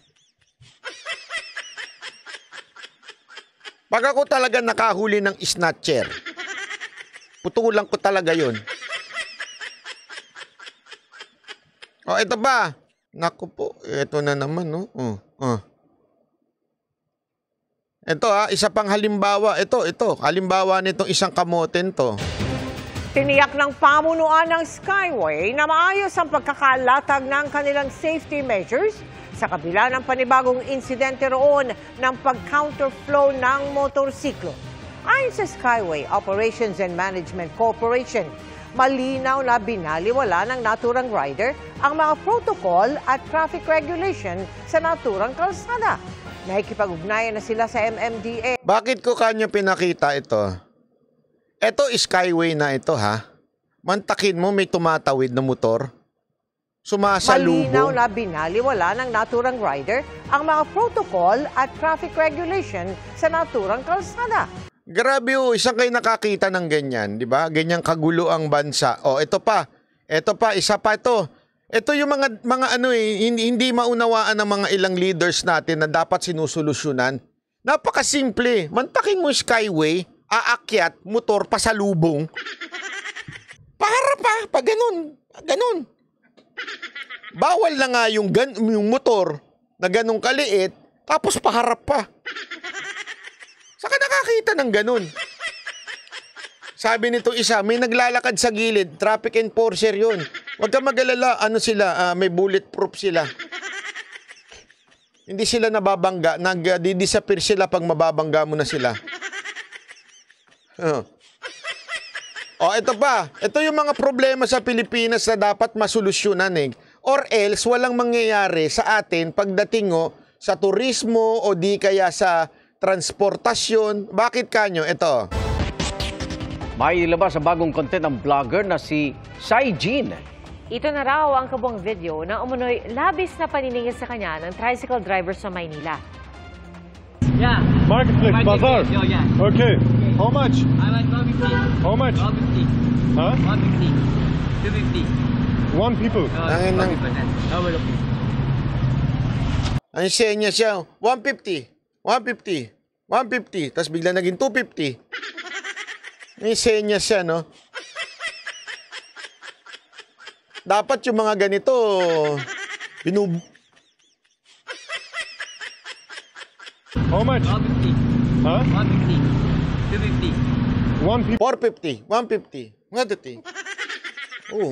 Pag ako talaga nakahuli ng snatcher, putulan ko talaga yon. O, oh, ito ba? Naku po, ito na naman, no? Oh, oh. Ito ha, ah, isa pang halimbawa. Ito, ito. Halimbawa nitong isang kamoten to. Tiniyak ng pamunuan ng Skyway na maayos ang pagkakalatag ng kanilang safety measures sa kabila ng panibagong insidente roon ng pag-counterflow ng motorsiklo. Ayon sa Skyway Operations and Management Corporation, malinaw na binaliwala ng naturang rider ang mga protocol at traffic regulation sa naturang kalsada. Nakikipag-ugnayan na sila sa MMDA. Bakit ko kanya pinakita ito? Ito skyway na ito ha. Mantakin mo may tumatawid na motor sumasalubong. Malinaw na binaliwala ng naturang rider ang mga protocol at traffic regulation sa naturang kalsada. Grabe oh, isang kayo nakakita ng ganyan, di ba? Ganyang kagulo ang bansa. Oh, ito pa. Ito pa, isa pa ito. Ito yung mga mga ano eh, hindi, hindi maunawaan ng mga ilang leaders natin na dapat sinusolusyunan. Napakasimple. Mantakin mo skyway, aakyat, motor, pasalubong. Para pa, pa ganun. Ganun. Bawal na nga yung, gan- yung motor na ganong kaliit, tapos paharap pa. Saka nakakita ng ganun. Sabi nito isa, may naglalakad sa gilid, traffic enforcer yun. Huwag ka magalala, ano sila, uh, may bulletproof sila. Hindi sila nababangga, nag-disappear sila pag mababangga mo na sila. Uh, o, oh, ito pa. Ito yung mga problema sa Pilipinas na dapat masolusyunan eh. Or else, walang mangyayari sa atin pagdating o oh, sa turismo o di kaya sa transportasyon. Bakit kanyo? Ito. May ilabas sa bagong content ng vlogger na si Sai Jin. Ito na raw ang kabuang video na umunoy labis na paniningil sa kanya ng tricycle driver sa Maynila. Yeah. Marketplace, Market bazaar. Place, oh, yo, yeah. okay. okay. How much? I like 150. How much? 150. Huh? 150. 250. One people. Oh, Angin ng... Ang say niya siya, 150, 150, 150, tapos bigla naging 250. Ang say niya siya, no? Dapat yung mga ganito, binub How much? 150. Huh? 150. 250. 150. 450. 150. Nga dati. Oo.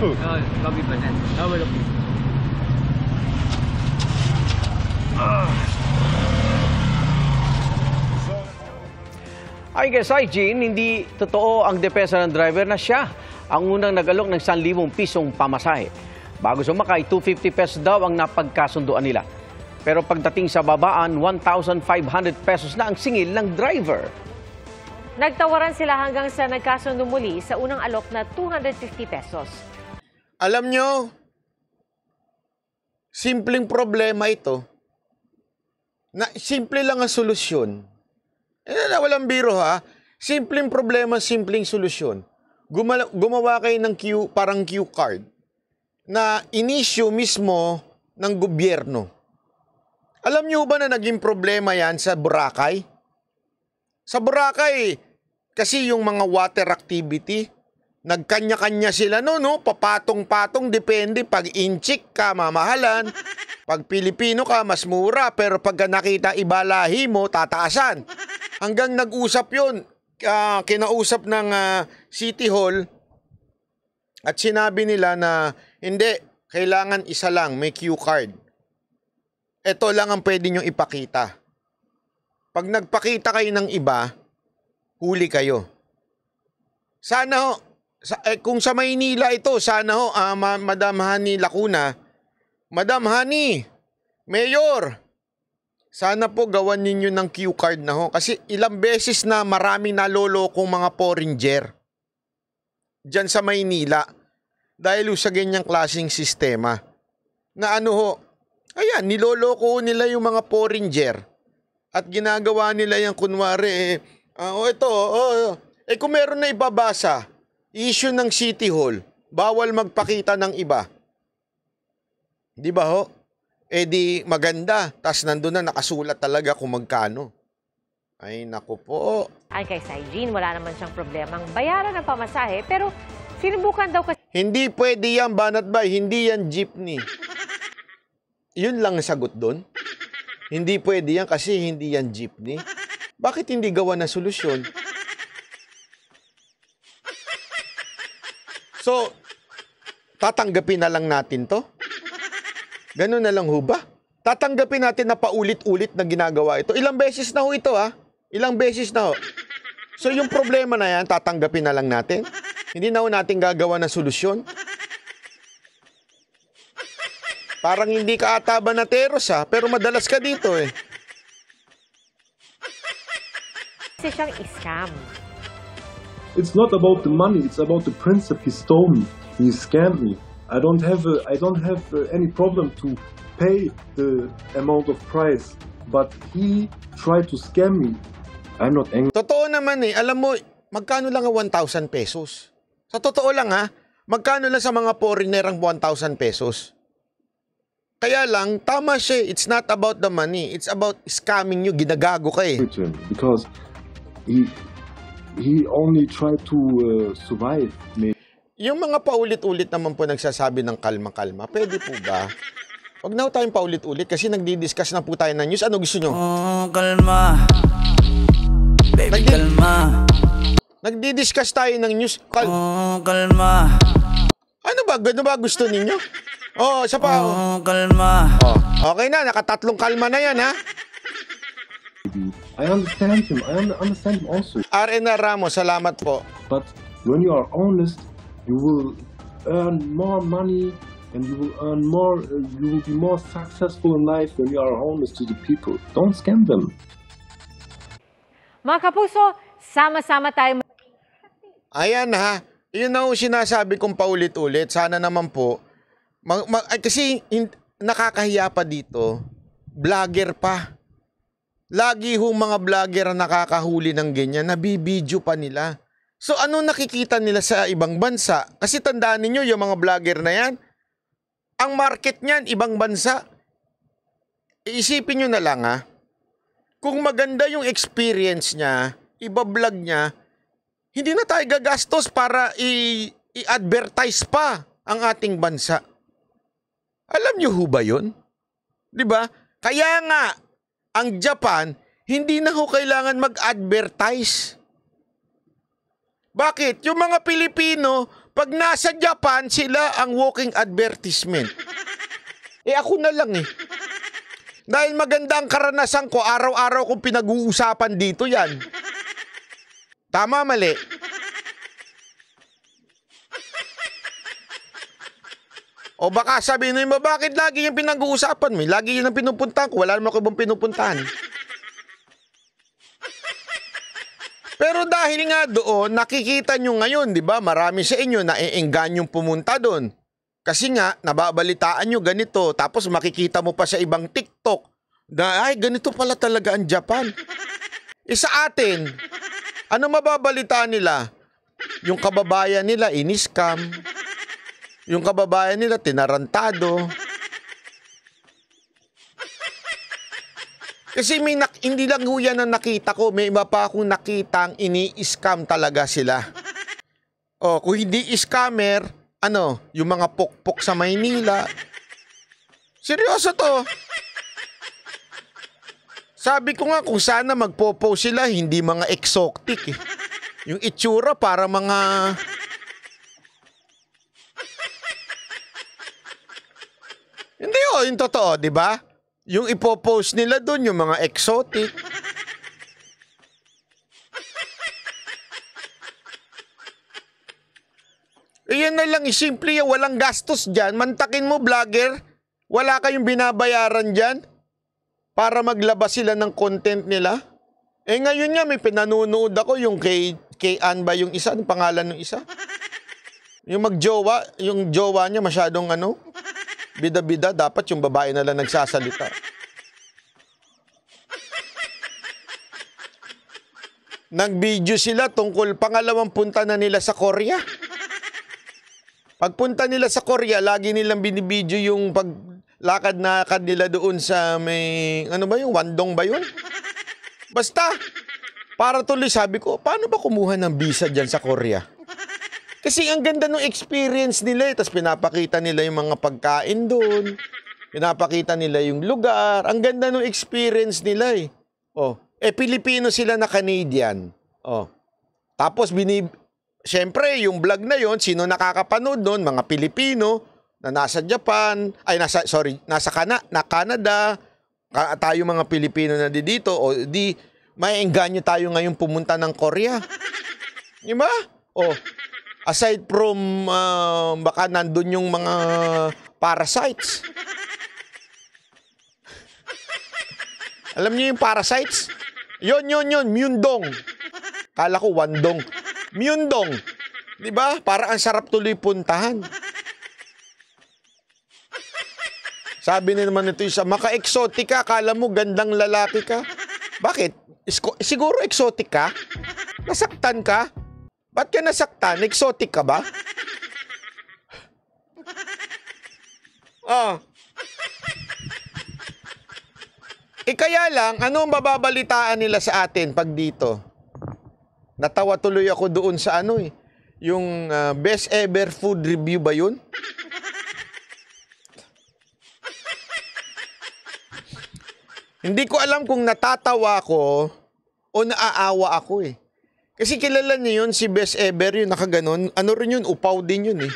Oo, babi Ay kay Saijin, hindi totoo ang depensa ng driver na siya ang unang nagalok ng 1,000 pisong pamasahe. Bago sumakay, 250 pesos daw ang napagkasunduan nila. Pero pagdating sa babaan, 1,500 pesos na ang singil ng driver. Nagtawaran sila hanggang sa nagkasundo muli sa unang alok na 250 pesos. Alam nyo, simpleng problema ito. Na, simple lang ang solusyon. Eh, walang biro ha. Simpleng problema, simpleng solusyon. Gumala, gumawa kayo ng Q, parang Q card na inisyo mismo ng gobyerno. Alam niyo ba na naging problema yan sa Boracay? Sa Boracay, kasi yung mga water activity, nagkanya-kanya sila no, no? Papatong-patong, depende. Pag inchik ka, mamahalan. Pag Pilipino ka, mas mura. Pero pag nakita ibalahi mo, tataasan. Hanggang nag-usap yun, uh, kinausap ng uh, City Hall at sinabi nila na hindi, kailangan isa lang, may cue card. Ito lang ang pwede nyo ipakita. Pag nagpakita kayo ng iba, huli kayo. Sana ho, sa, eh, kung sa Maynila ito, sana ho, uh, ma- Madam Honey Lacuna, Madam Honey, Mayor, sana po gawan ninyo ng cue card na ho. Kasi ilang beses na marami nalolokong mga foreigner dyan sa Maynila dahil sa ganyang klasing sistema. Na ano ho, ayan, niloloko nila yung mga foreigner. At ginagawa nila yung kunwari, eh, uh, oh, ito, oh, oh, oh, eh kung meron na ibabasa, issue ng City Hall, bawal magpakita ng iba. Di ba ho? Eh di maganda, tas nandun na nakasulat talaga kung magkano. Ay, naku po. Ay, kay Saijin, wala naman siyang problemang bayaran ang pamasahe, pero sinubukan daw kasi hindi pwede yan, banat ba? Hindi yan jeepney. Yun lang sagot doon. Hindi pwede yan kasi hindi yan jeepney. Bakit hindi gawa na solusyon? So, tatanggapin na lang natin to? Ganun na lang ho ba? Tatanggapin natin na paulit-ulit na ginagawa ito. Ilang beses na ho ito ha? Ilang beses na ho? So yung problema na yan, tatanggapin na lang natin? Hindi na ho natin gagawa ng solusyon. Parang hindi ka na teros ha, ah. pero madalas ka dito eh. Kasi siyang scam. It's not about the money, it's about the principle. He stole me, he scammed me. I don't have a, uh, I don't have uh, any problem to pay the amount of price, but he tried to scam me. I'm not angry. Totoo naman eh, alam mo, magkano lang ang 1,000 pesos? Sa totoo lang ha, magkano lang sa mga foreigner ang 1,000 pesos? Kaya lang, tama siya. Eh. It's not about the money. It's about scamming you. Ginagago ka eh. Because he, he only tried to uh, survive. Maybe. Yung mga paulit-ulit naman po nagsasabi ng kalma-kalma, pwede po ba? Huwag na tayong paulit-ulit kasi nagdi-discuss na po tayo ng news. Ano gusto nyo? Oh, kalma. Baby, Nagdi- kalma. Nagdi-discuss tayo ng news. Kal- oh, kalma. Ano ba? Gano ba gusto ninyo? Oh, sa pa. Oh, oh, kalma. Oh, okay na, nakatatlong kalma na 'yan, ha? I understand him. I understand him also. Arena Ramos, salamat po. But when you are honest, you will earn more money and you will earn more uh, you will be more successful in life when you are honest to the people. Don't scam them. Mga kapuso, sama-sama tayo Ayan ha. You know, sinasabi kong paulit-ulit. Sana naman po. Mag, mag, ay, kasi in, nakakahiya pa dito. Vlogger pa. Lagi ho mga vlogger ang nakakahuli ng ganyan. Nabibidyo pa nila. So ano nakikita nila sa ibang bansa? Kasi tandaan niyo yung mga vlogger na yan. Ang market niyan, ibang bansa. Iisipin niyo na lang ha. Kung maganda yung experience niya, iba-vlog niya, hindi na tayo gagastos para i- advertise pa ang ating bansa. Alam niyo ho ba yun? Di ba? Kaya nga, ang Japan, hindi na ho kailangan mag-advertise. Bakit? Yung mga Pilipino, pag nasa Japan, sila ang walking advertisement. Eh ako na lang eh. Dahil maganda ang karanasan ko, araw-araw kong pinag-uusapan dito yan. Tama, mali. O baka sabihin mo, bakit lagi yung pinag-uusapan mo? Lagi yun ang pinupuntahan ko. Wala naman ako ibang pinupuntahan. Pero dahil nga doon, nakikita nyo ngayon, di ba? Marami sa inyo na iinganyong pumunta doon. Kasi nga, nababalitaan nyo ganito. Tapos makikita mo pa sa ibang TikTok na, ay, ganito pala talaga ang Japan. E sa atin, ano mababalita nila? Yung kababayan nila, iniskam. Yung kababayan nila, tinarantado. Kasi may nak hindi lang ho yan ang nakita ko. May iba pa akong nakita ang ini-scam talaga sila. O, oh, kung hindi scammer, ano, yung mga pokpok sa Maynila. Seryoso to. Sabi ko nga kung sana magpo-post sila, hindi mga exotic eh. Yung itsura para mga... Hindi oh, yung totoo, di ba? Yung ipopost nila doon, yung mga exotic. Iyan eh, na lang, eh, simple yan, walang gastos dyan. Mantakin mo, vlogger. Wala kayong binabayaran dyan para maglabas sila ng content nila. Eh ngayon nga may pinanunood ako yung kay, kay Ann ba yung isa, yung ano pangalan ng isa. Yung magjowa, yung jowa niya masyadong ano, bida-bida, dapat yung babae na lang nagsasalita. Nag-video sila tungkol pangalawang punta na nila sa Korea. Pagpunta nila sa Korea, lagi nilang binibidyo yung pag lakad na kad nila doon sa may, ano ba yung, Wandong ba yun? Basta, para tuloy sabi ko, paano ba kumuha ng visa diyan sa Korea? Kasi ang ganda ng experience nila, eh. tapos pinapakita nila yung mga pagkain doon, pinapakita nila yung lugar, ang ganda ng experience nila eh. Oh, eh Pilipino sila na Canadian. Oh. Tapos binib Siyempre, yung vlog na yon, sino nakakapanood noon? Mga Pilipino na nasa Japan, ay nasa, sorry, nasa Kana, na Canada, tayo mga Pilipino na di dito, o di, may engganyo tayo ngayon pumunta ng Korea. Di ba? Oh. aside from, uh, baka nandun yung mga parasites. Alam niyo yung parasites? Yon, yon, yon, myundong. Kala ko wandong. Myundong. Di ba? Para ang sarap tuloy puntahan. Sabi na naman nito isa, maka-exotic ka, kala mo gandang lalaki ka. Bakit? Isko, siguro exotic ka? Nasaktan ka? Ba't ka nasaktan? Exotic ka ba? Ah. E kaya lang, ano ang bababalitaan nila sa atin pag dito? Natawa tuloy ako doon sa ano eh. Yung uh, best ever food review ba yun? Hindi ko alam kung natatawa ako o naaawa ako eh. Kasi kilala niyo yun, si Best Ever yun, nakaganon. Ano rin yun, upaw din yun eh.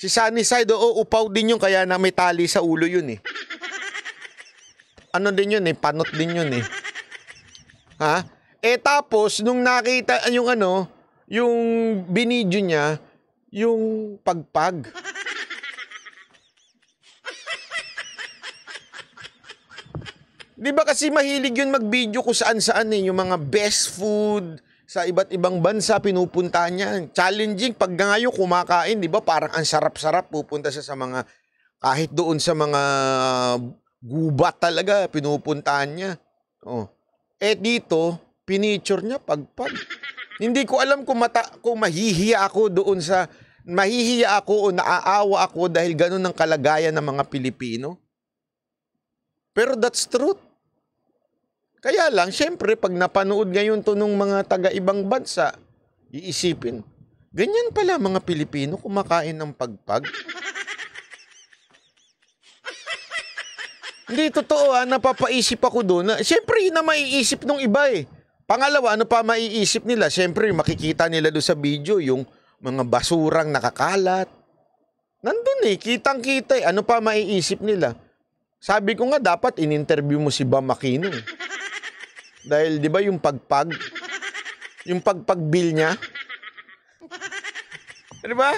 Si Sunny Side, oo, upaw din yun, kaya na may tali sa ulo yun eh. Ano din yun eh, panot din yun eh. Ha? Eh tapos, nung nakita ah, yung ano, yung binidyo niya, yung pagpag. Di ba kasi mahilig yun mag-video kung saan-saan eh, yung mga best food sa iba't ibang bansa pinupuntahan niya. Challenging pag ngayon kumakain, di ba? Parang ang sarap-sarap pupunta siya sa mga kahit doon sa mga gubat talaga pinupuntahan niya. Oh. Eh dito, pinicture niya pagpag. Hindi ko alam kung mata kung mahihiya ako doon sa mahihiya ako o naaawa ako dahil ganun ang kalagayan ng mga Pilipino. Pero that's truth. Kaya lang, syempre, pag napanood ngayon to ng mga taga-ibang bansa, iisipin, ganyan pala mga Pilipino kumakain ng pagpag. Hindi, totoo ha, ah. napapaisip ako doon. Na, syempre, yun na maiisip ng iba eh. Pangalawa, ano pa maiisip nila? Syempre, makikita nila doon sa video yung mga basurang nakakalat. Nandun eh, kitang-kita eh. Ano pa maiisip nila? Sabi ko nga dapat in-interview mo si Bam Aquino. Eh. Dahil 'di ba yung pagpag yung pagpag-bill niya? 'Di ba?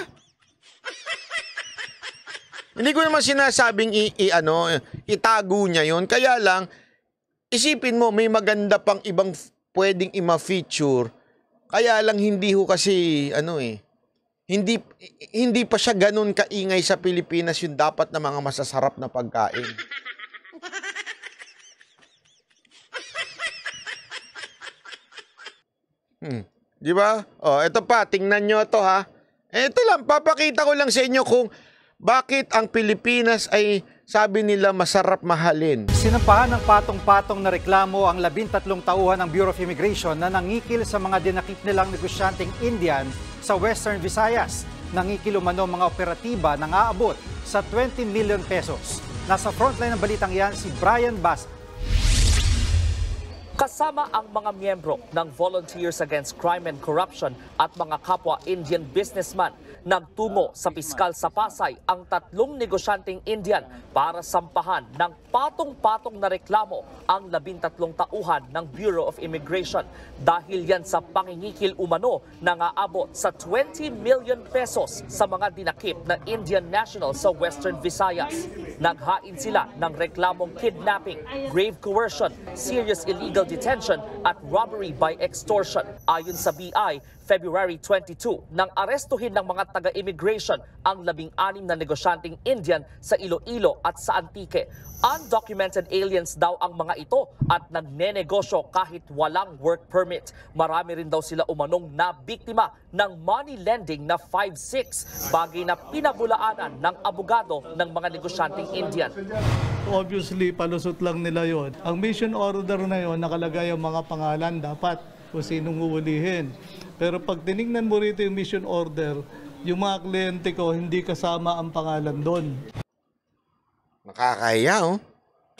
Hindi ko naman sinasabing i, i ano itago niya 'yon. Kaya lang isipin mo may maganda pang ibang pwedeng ima-feature. Kaya lang hindi ko kasi ano eh hindi hindi pa siya ganun kaingay sa Pilipinas yung dapat na mga masasarap na pagkain. Hmm. Di ba? Oh, ito pa, tingnan nyo to ha. Ito lang, papakita ko lang sa inyo kung bakit ang Pilipinas ay sabi nila masarap mahalin. Sinampahan ng patong-patong na reklamo ang 13 tauhan ng Bureau of Immigration na nangikil sa mga dinakip nilang negosyanteng Indian sa Western Visayas. Nangikil umano mga operatiba nang aabot sa 20 million pesos. Nasa frontline ng balitang iyan si Brian Bass. Kasama ang mga miyembro ng Volunteers Against Crime and Corruption at mga kapwa Indian businessman nagtungo sa piskal sa Pasay ang tatlong negosyanteng Indian para sampahan ng patong-patong na reklamo ang labintatlong tauhan ng Bureau of Immigration dahil yan sa pangingikil umano na aabot sa 20 million pesos sa mga dinakip na Indian national sa Western Visayas. Naghain sila ng reklamong kidnapping, grave coercion, serious illegal detention at robbery by extortion. Ayon sa BI, February 22 nang arestuhin ng mga taga-immigration ang labing-anim na negosyanteng Indian sa Iloilo at sa Antique. Undocumented aliens daw ang mga ito at nagnenegosyo kahit walang work permit. Marami rin daw sila umanong na biktima ng money lending na 5-6 bagay na pinabulaanan ng abogado ng mga negosyanteng Indian. Obviously, palusot lang nila yon. Ang mission order na yon nakalagay ang mga pangalan dapat kung sinong uulihin. Pero pag tinignan mo rito yung mission order, yung mga kliyente ko, hindi kasama ang pangalan doon. Nakakaya, oh.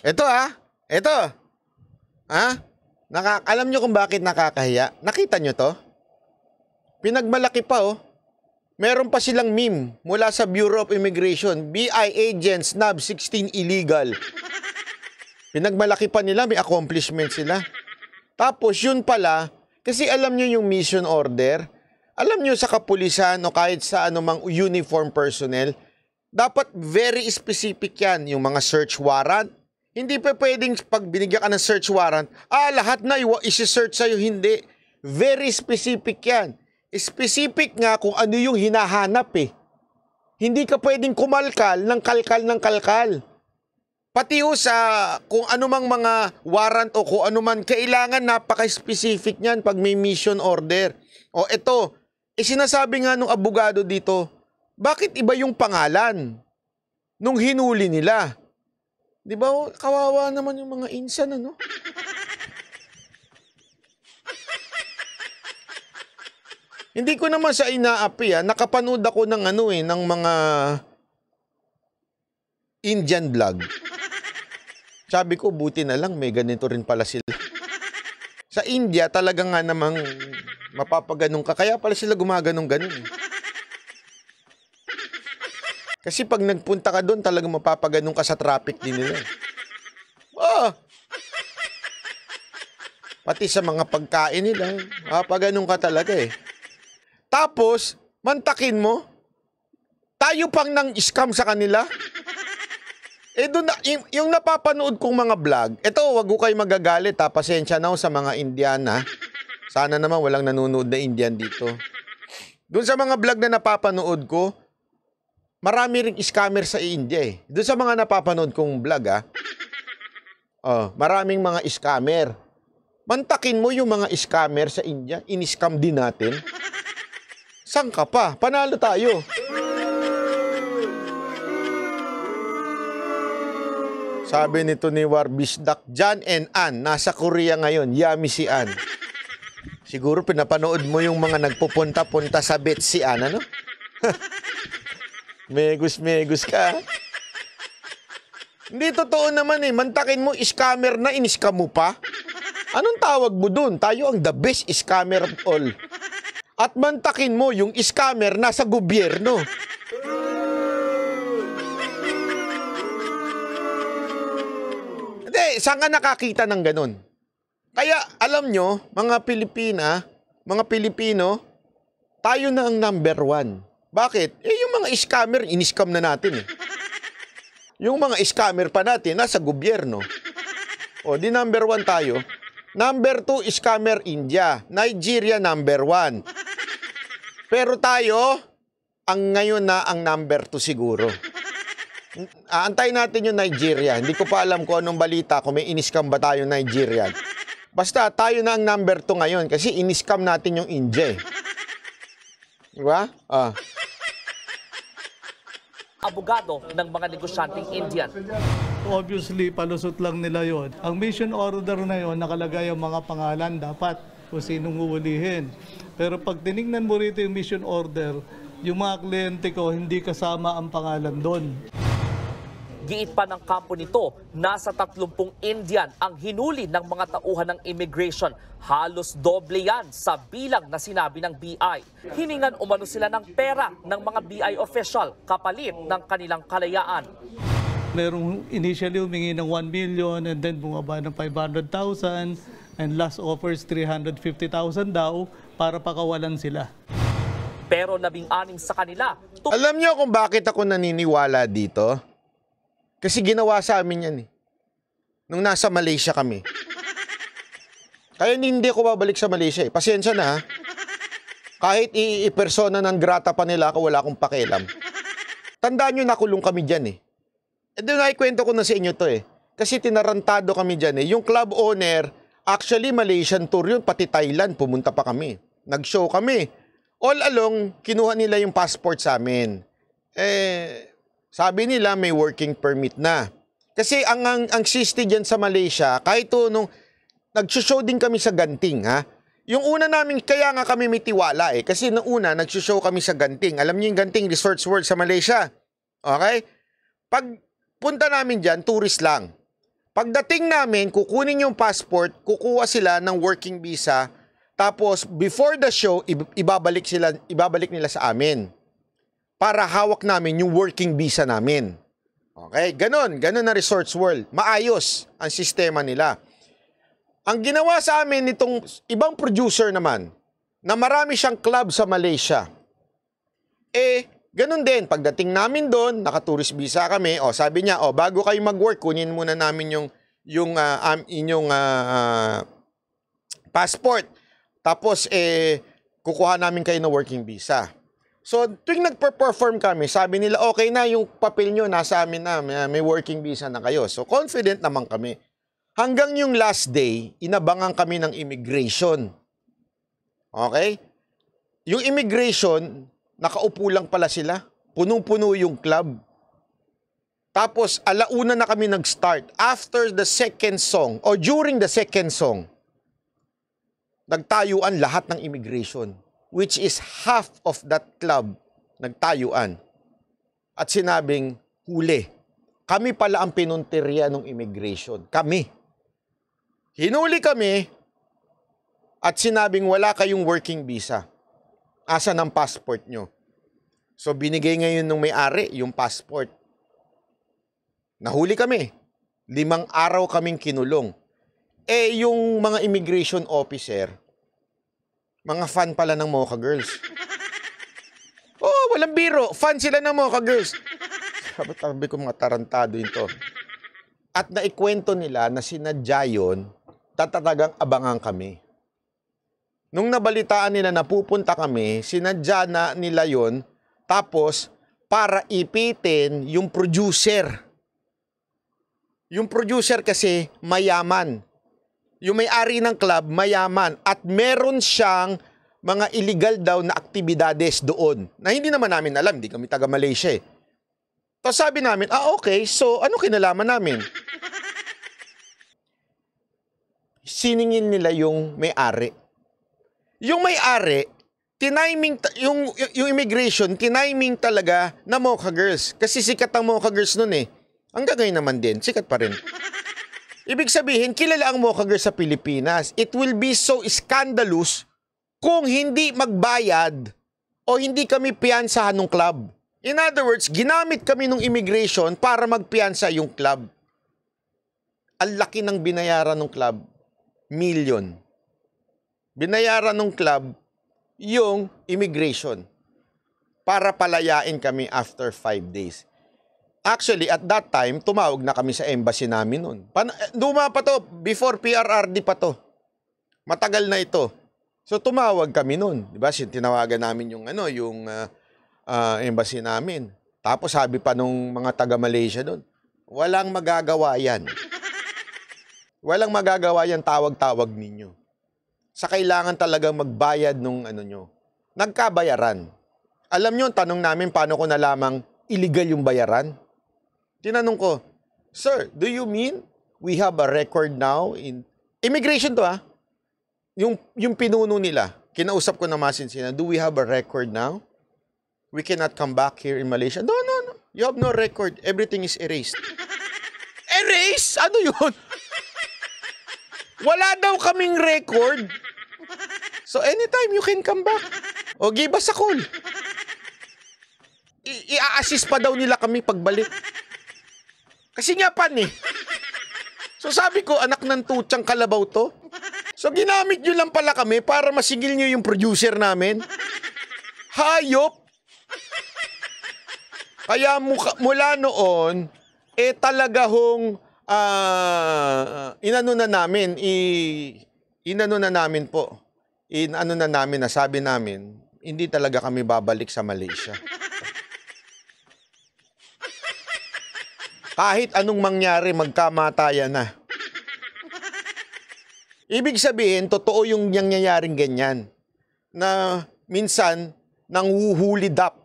Ito, ah. Ito. Ah? Naka Alam nyo kung bakit nakakahiya? Nakita nyo to? Pinagmalaki pa, oh. Meron pa silang meme mula sa Bureau of Immigration. BI agent snub 16 illegal. Pinagmalaki pa nila, may accomplishment sila. Tapos yun pala, kasi alam nyo yung mission order, alam nyo sa kapulisan o kahit sa anumang uniform personnel, dapat very specific yan, yung mga search warrant. Hindi pa pwedeng pag binigyan ka ng search warrant, ah, lahat na isi-search sa'yo, hindi. Very specific yan. Specific nga kung ano yung hinahanap eh. Hindi ka pwedeng kumalkal ng kalkal ng kalkal. Pati ho sa kung anumang mga warrant o kung anuman, kailangan napaka-specific niyan pag may mission order. O ito, eh sinasabi nga nung abogado dito, bakit iba yung pangalan nung hinuli nila? Di ba? kawawa naman yung mga insan, ano? Hindi ko naman sa inaapi, ha? Ah. nakapanood ako ng ano eh, ng mga Indian vlog. Sabi ko, buti na lang, may ganito rin pala sila. Sa India, talaga nga namang mapapaganong ka. Kaya pala sila gumaganong ganun. Eh. Kasi pag nagpunta ka doon, talaga mapapaganong ka sa traffic din nila. Eh. Ah! Pati sa mga pagkain nila, mapaganong ka talaga eh. Tapos, mantakin mo, tayo pang nang scam sa kanila. Eh doon yung, yung napapanood kong mga vlog, ito wag ko kayo magagalit ha, pasensya na sa mga Indiana. Sana naman walang nanonood na Indian dito. Doon sa mga vlog na napapanood ko, marami ring scammer sa India eh. Doon sa mga napapanood kong vlog ha. Oh, maraming mga scammer. Mantakin mo yung mga scammer sa India, in-scam din natin. Saan ka pa? Panalo tayo. Sabi nito ni Warbisdak, Jan and Ann, nasa Korea ngayon. yami si Ann. Siguro pinapanood mo yung mga nagpupunta-punta sa bet si Ann, ano? megus, megus ka. Hindi totoo naman eh. Mantakin mo, scammer na, iniskam mo pa. Anong tawag mo dun? Tayo ang the best scammer of all. At mantakin mo, yung scammer nasa gobyerno. saan ka nakakita ng ganun? Kaya alam nyo, mga Pilipina, mga Pilipino, tayo na ang number one. Bakit? Eh yung mga scammer, in-scam na natin eh. Yung mga scammer pa natin, nasa gobyerno. O, di number one tayo. Number two, scammer India. Nigeria, number one. Pero tayo, ang ngayon na ang number two siguro. Aantayin natin yung Nigeria. Hindi ko pa alam kung anong balita, kung may iniskam ba tayo Nigeria. Basta tayo na ang number 2 ngayon kasi iniskam natin yung India. Diba? Ah. Abogado ng mga negosyanteng Indian. Obviously, palusot lang nila yon. Ang mission order na yon, nakalagay ang mga pangalan dapat kung sinong uulihin. Pero pag tinignan mo rito yung mission order, yung mga kliyente ko, hindi kasama ang pangalan doon. Giit pa ng kampo nito, nasa 30 Indian ang hinuli ng mga tauhan ng immigration. Halos doble yan sa bilang na sinabi ng BI. Hiningan umano sila ng pera ng mga BI official kapalit ng kanilang kalayaan. Merong initially humingi ng 1 million and then bumaba ng 500,000 and last offers 350,000 daw para pakawalan sila pero labing anim sa kanila. Alam niyo kung bakit ako naniniwala dito? Kasi ginawa sa amin yan eh. Nung nasa Malaysia kami. Kaya hindi ko babalik sa Malaysia eh. Pasensya na ha. Kahit i-persona ng grata pa nila ako, wala akong pakialam. Tandaan nyo, nakulong kami dyan eh. E doon nakikwento ko na sa inyo to eh. Kasi tinarantado kami dyan eh. Yung club owner, actually Malaysian tour yun, pati Thailand, pumunta pa kami. Nag-show kami. All along, kinuha nila yung passport sa amin. Eh, sabi nila may working permit na. Kasi ang, ang, ang siste dyan sa Malaysia, kahit to nung nag-show din kami sa ganting ha, yung una namin, kaya nga kami may tiwala eh. Kasi nung una, nag-show kami sa Ganting. Alam niyo yung Ganting Resorts World sa Malaysia. Okay? Pag punta namin diyan, tourist lang. Pagdating namin, kukunin yung passport, kukuha sila ng working visa. Tapos, before the show, ibabalik, sila, ibabalik nila sa amin para hawak namin yung working visa namin. Okay, ganun, ganun na Resorts World. Maayos ang sistema nila. Ang ginawa sa amin nitong ibang producer naman, na marami siyang club sa Malaysia. Eh, ganun din, pagdating namin doon, naka-tourist visa kami, o sabi niya, o bago kayo mag-work, kunin muna namin yung, yung uh, um, inyong uh, passport. Tapos, eh, kukuha namin kayo ng working visa. So, tuwing nagperperform kami, sabi nila, okay na, yung papel nyo nasa amin na, may working visa na kayo. So, confident naman kami. Hanggang yung last day, inabangan kami ng immigration. Okay? Yung immigration, nakaupo lang pala sila. Punong-puno yung club. Tapos, alauna na kami nag-start. After the second song, or during the second song, nagtayuan lahat ng immigration which is half of that club, nagtayuan. At sinabing, huli. Kami pala ang pinuntirya ng immigration. Kami. Hinuli kami at sinabing wala kayong working visa. Asa ng passport nyo? So binigay ngayon nung may-ari yung passport. Nahuli kami. Limang araw kaming kinulong. Eh yung mga immigration officer, mga fan pala ng Mocha Girls. oh, walang biro. Fan sila ng Mocha Girls. Sabi, sabi ko mga tarantado yun At naikwento nila na sinadya yun, tatatagang abangan kami. Nung nabalitaan nila na pupunta kami, sinadya na nila yon tapos para ipitin yung producer. Yung producer kasi mayaman yung may-ari ng club mayaman at meron siyang mga illegal daw na aktibidades doon na hindi naman namin alam, hindi kami taga Malaysia eh. Tapos sabi namin, ah okay, so ano kinalaman namin? Siningin nila yung may-ari. Yung may-ari, tinaiming, yung, yung immigration, tinaiming talaga na Mocha Girls. Kasi sikat ang Mocha Girls noon eh. Hanggang ngayon naman din, sikat pa rin. Ibig sabihin, kilala ang mokager sa Pilipinas. It will be so scandalous kung hindi magbayad o hindi kami piyansahan ng club. In other words, ginamit kami ng immigration para magpiyansa yung club. Ang laki ng binayaran ng club, million. Binayaran ng club yung immigration para palayain kami after 5 days. Actually, at that time, tumawag na kami sa embassy namin noon. Pan- Duma eh, pa to, before PRRD pa to. Matagal na ito. So tumawag kami noon, 'di ba? Tinawagan namin yung ano, yung uh, uh, embassy namin. Tapos sabi pa nung mga taga Malaysia doon, walang magagawa 'yan. Walang magagawa 'yan tawag-tawag ninyo. Sa kailangan talaga magbayad nung ano nyo. Nagkabayaran. Alam nyo, tanong namin, paano ko nalamang illegal yung bayaran? Tinanong ko, Sir, do you mean we have a record now in immigration to ah? Yung, yung pinuno nila, kinausap ko na masinsinan, do we have a record now? We cannot come back here in Malaysia. No, no, no. You have no record. Everything is erased. Erase? Ano yun? Wala daw kaming record. So anytime you can come back. O give us a call. I- i-assist pa daw nila kami pagbalik. Kasi nga pan eh. So sabi ko, anak ng tutsang kalabaw to. So ginamit nyo lang pala kami para masigil nyo yung producer namin. Hayop! Kaya muka, mula noon, eh talaga hong uh, inano na namin, i, inano na namin po. Inano na namin, nasabi namin, hindi talaga kami babalik sa Malaysia. Kahit anong mangyari, magkamatayan na. Ibig sabihin, totoo yung nangyayaring ganyan. Na minsan, nang huhuli dap.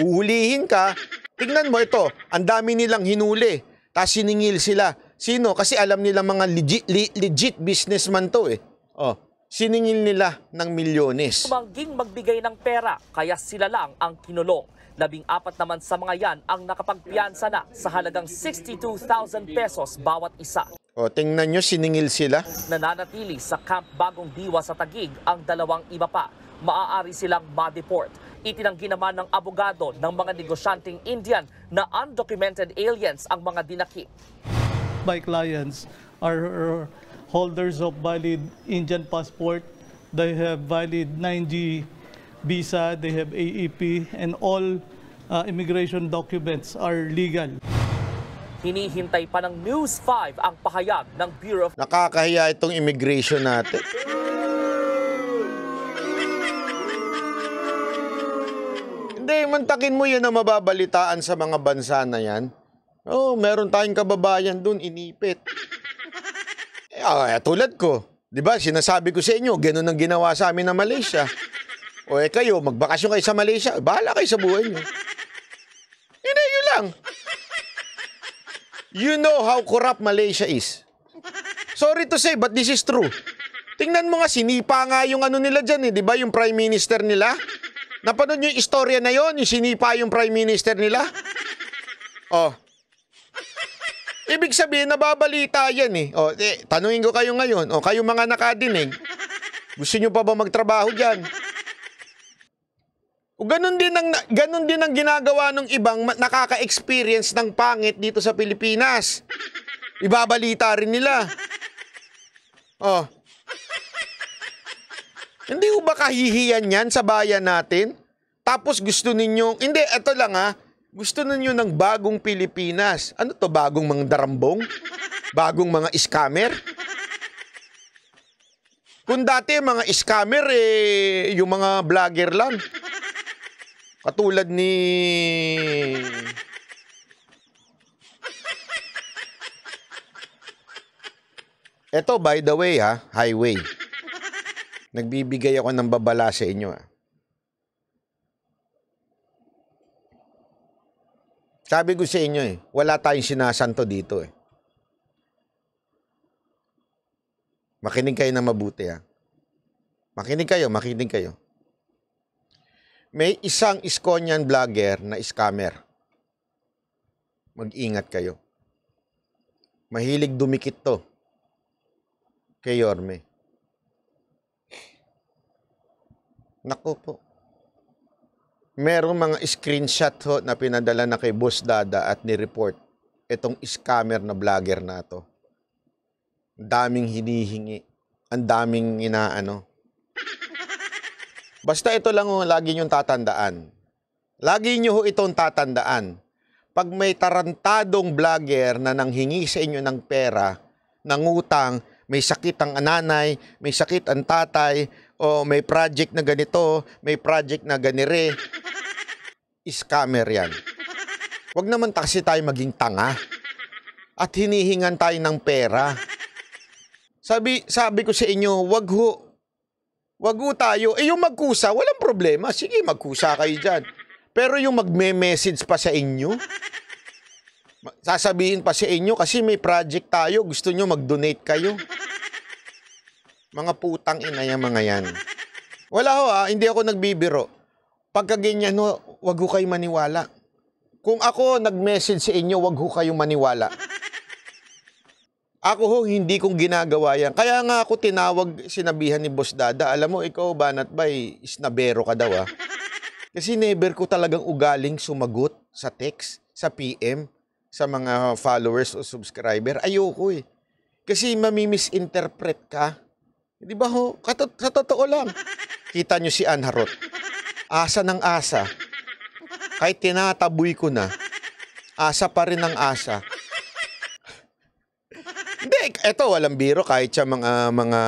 Uhulihin ka. Tignan mo ito, ang dami nilang hinuli. Tapos siningil sila. Sino? Kasi alam nila mga legit, le, legit businessman to eh. Oh, siningil nila ng milyones. Tumangging magbigay ng pera, kaya sila lang ang kinulong. Labing apat naman sa mga yan ang nakapagpiyansa na sa halagang 62,000 pesos bawat isa. O, tingnan nyo, siningil sila. Nananatili sa Camp Bagong Diwa sa Tagig ang dalawang iba pa. Maaari silang ma-deport. Itinanggi naman ng abogado ng mga negosyanteng Indian na undocumented aliens ang mga dinakip. My clients are holders of valid Indian passport. They have valid 9G visa, they have AEP, and all uh, immigration documents are legal. Hinihintay pa ng News 5 ang pahayag ng Bureau of... Nakakahiya itong immigration natin. Hindi, mantakin mo yan na mababalitaan sa mga bansa na yan. Oh, meron tayong kababayan doon, inipit. Eh, oh, tulad ko. 'Di ba? Sinasabi ko sa inyo, ganun ang ginawa sa amin na Malaysia. O eh kayo, magbakasyon kayo sa Malaysia. Bahala kayo sa buhay nyo. Yun na, yun lang. You know how corrupt Malaysia is. Sorry to say, but this is true. Tingnan mo nga, sinipa nga yung ano nila dyan eh. Di ba yung prime minister nila? Napanood yung istorya na yon yung sinipa yung prime minister nila? Oh. Ibig sabihin, nababalita yan eh. Oh, eh tanungin ko kayo ngayon. O, oh, kayo mga nakadinig. Gusto nyo pa ba magtrabaho dyan? Ganon din ang ganun din ang ginagawa ng ibang nakaka-experience ng pangit dito sa Pilipinas. Ibabalita rin nila. Oh. Hindi ko ba kahihiyan yan sa bayan natin? Tapos gusto ninyo, hindi, eto lang ha, ah. gusto ninyo ng bagong Pilipinas. Ano to, bagong mga darambong? Bagong mga scammer? Kung dati mga scammer, eh, yung mga vlogger lang. Katulad ni... Ito, by the way, ha, highway. Nagbibigay ako ng babala sa inyo. Ha. Sabi ko sa inyo, eh, wala tayong sinasanto dito. Eh. Makinig kayo na mabuti. Ha. Makinig kayo, makinig kayo may isang Iskonyan vlogger na scammer. Mag-ingat kayo. Mahilig dumikit to. Kay Yorme. Nako po. Merong mga screenshot ho na pinadala na kay Boss Dada at ni-report itong scammer na vlogger na to. daming hinihingi. Ang daming inaano. Basta ito lang ang lagi niyong tatandaan. Lagi niyo itong tatandaan. Pag may tarantadong vlogger na nanghingi sa inyo ng pera, nangutang, may sakit ang nanay, may sakit ang tatay, o may project na ganito, may project na ganire, scammer yan. Huwag naman kasi tayo maging tanga at hinihingan tayo ng pera. Sabi, sabi ko sa inyo, wag ho Wag tayo. Eh, yung magkusa, walang problema. Sige, magkusa kayo dyan. Pero yung magme-message pa sa inyo, sasabihin pa sa inyo kasi may project tayo, gusto nyo mag-donate kayo. Mga putang ina yung mga yan. Wala ho ah, hindi ako nagbibiro. Pagka ganyan ho, wag ho kayo maniwala. Kung ako nag-message sa inyo, wag ho kayong maniwala. Ako ho, hindi kong ginagawa yan. Kaya nga ako tinawag, sinabihan ni Boss Dada, alam mo, ikaw, Banat Bay, isnabero ka daw ah. Kasi never ko talagang ugaling sumagot sa text, sa PM, sa mga followers o subscriber. Ayoko eh. Kasi mamimisinterpret ka. Eh, di ba ho? Kato- sa totoo lang. Kita nyo si Anharot. Asa ng asa. Kahit tinataboy ko na, asa pa rin ang asa. Eh, eto, walang biro kahit sa mga, mga,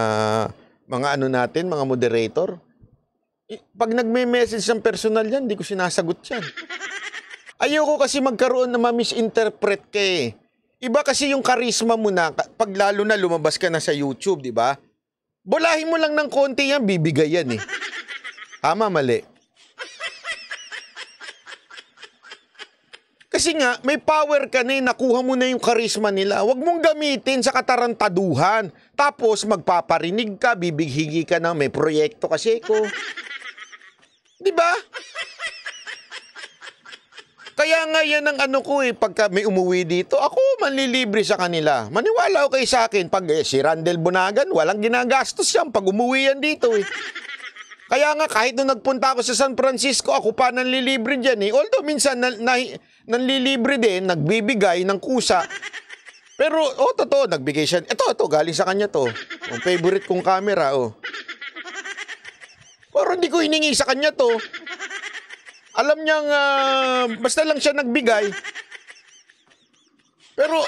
mga ano natin, mga moderator. pag nagme-message ng personal yan, hindi ko sinasagot yan. Ayoko kasi magkaroon na ma-misinterpret ka eh. Iba kasi yung karisma mo na pag lalo na lumabas ka na sa YouTube, di ba? Bulahin mo lang ng konti yan, bibigay yan eh. Tama, mali. Kasi nga, may power ka na eh, nakuha mo na yung karisma nila. Huwag mong gamitin sa katarantaduhan. Tapos magpaparinig ka, bibighingi ka na, may proyekto kasi ko. Di ba? Kaya nga yan ang ano ko eh, pagka may umuwi dito, ako manlilibre sa kanila. Maniwala ko kay sa akin, pag eh, si Randel Bunagan, walang ginagastos yan pag umuwi yan dito eh. Kaya nga kahit nung nagpunta ako sa San Francisco, ako pa nanlilibre dyan eh. Although minsan na, na, nanlilibre din, nagbibigay ng kusa. Pero, oh, totoo, nagbigay siya. Ito, ito, galing sa kanya to. Ang oh, favorite kong camera, oh. Pero hindi ko hiningi sa kanya to. Alam niyang, uh, basta lang siya nagbigay. Pero,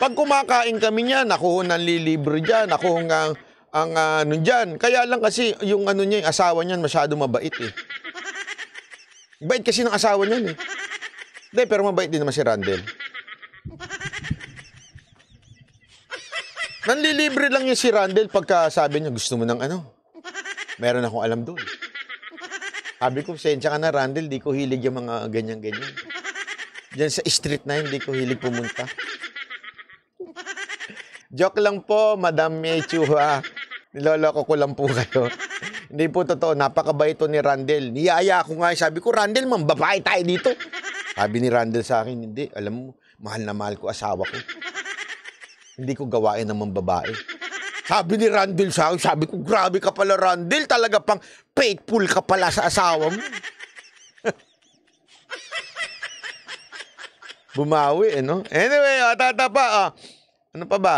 pag kumakain kami niya, ako nanlilibre dyan, ako nga ang ah, ano uh, dyan. Kaya lang kasi yung ano niya, yung asawa niya masyado mabait eh. Bait kasi ng asawa niya eh. Hindi, pero mabait din naman si Randel. Nanlilibre lang yung si Randel pagka sabi niya, gusto mo ng ano? Meron akong alam doon. Sabi ko, sensya ka na Randel, di ko hilig yung mga ganyan-ganyan. Diyan sa street na yun, di ko hilig pumunta. Joke lang po, Madam Mechu Niloloko ko lang po kayo. Hindi po totoo. Napakabaito ni Randel. Niyaya ko nga. Sabi ko, Randel, mambabae tayo dito. Sabi ni Randel sa akin, hindi. Alam mo, mahal na mahal ko asawa ko. Hindi ko gawain ng mambabae. Sabi ni Randel sa akin, sabi ko, grabe ka pala, Randel. Talaga pang faithful ka pala sa asawa mo. Bumawi, eh, no? Anyway, oh, pa, oh. Ano pa ba?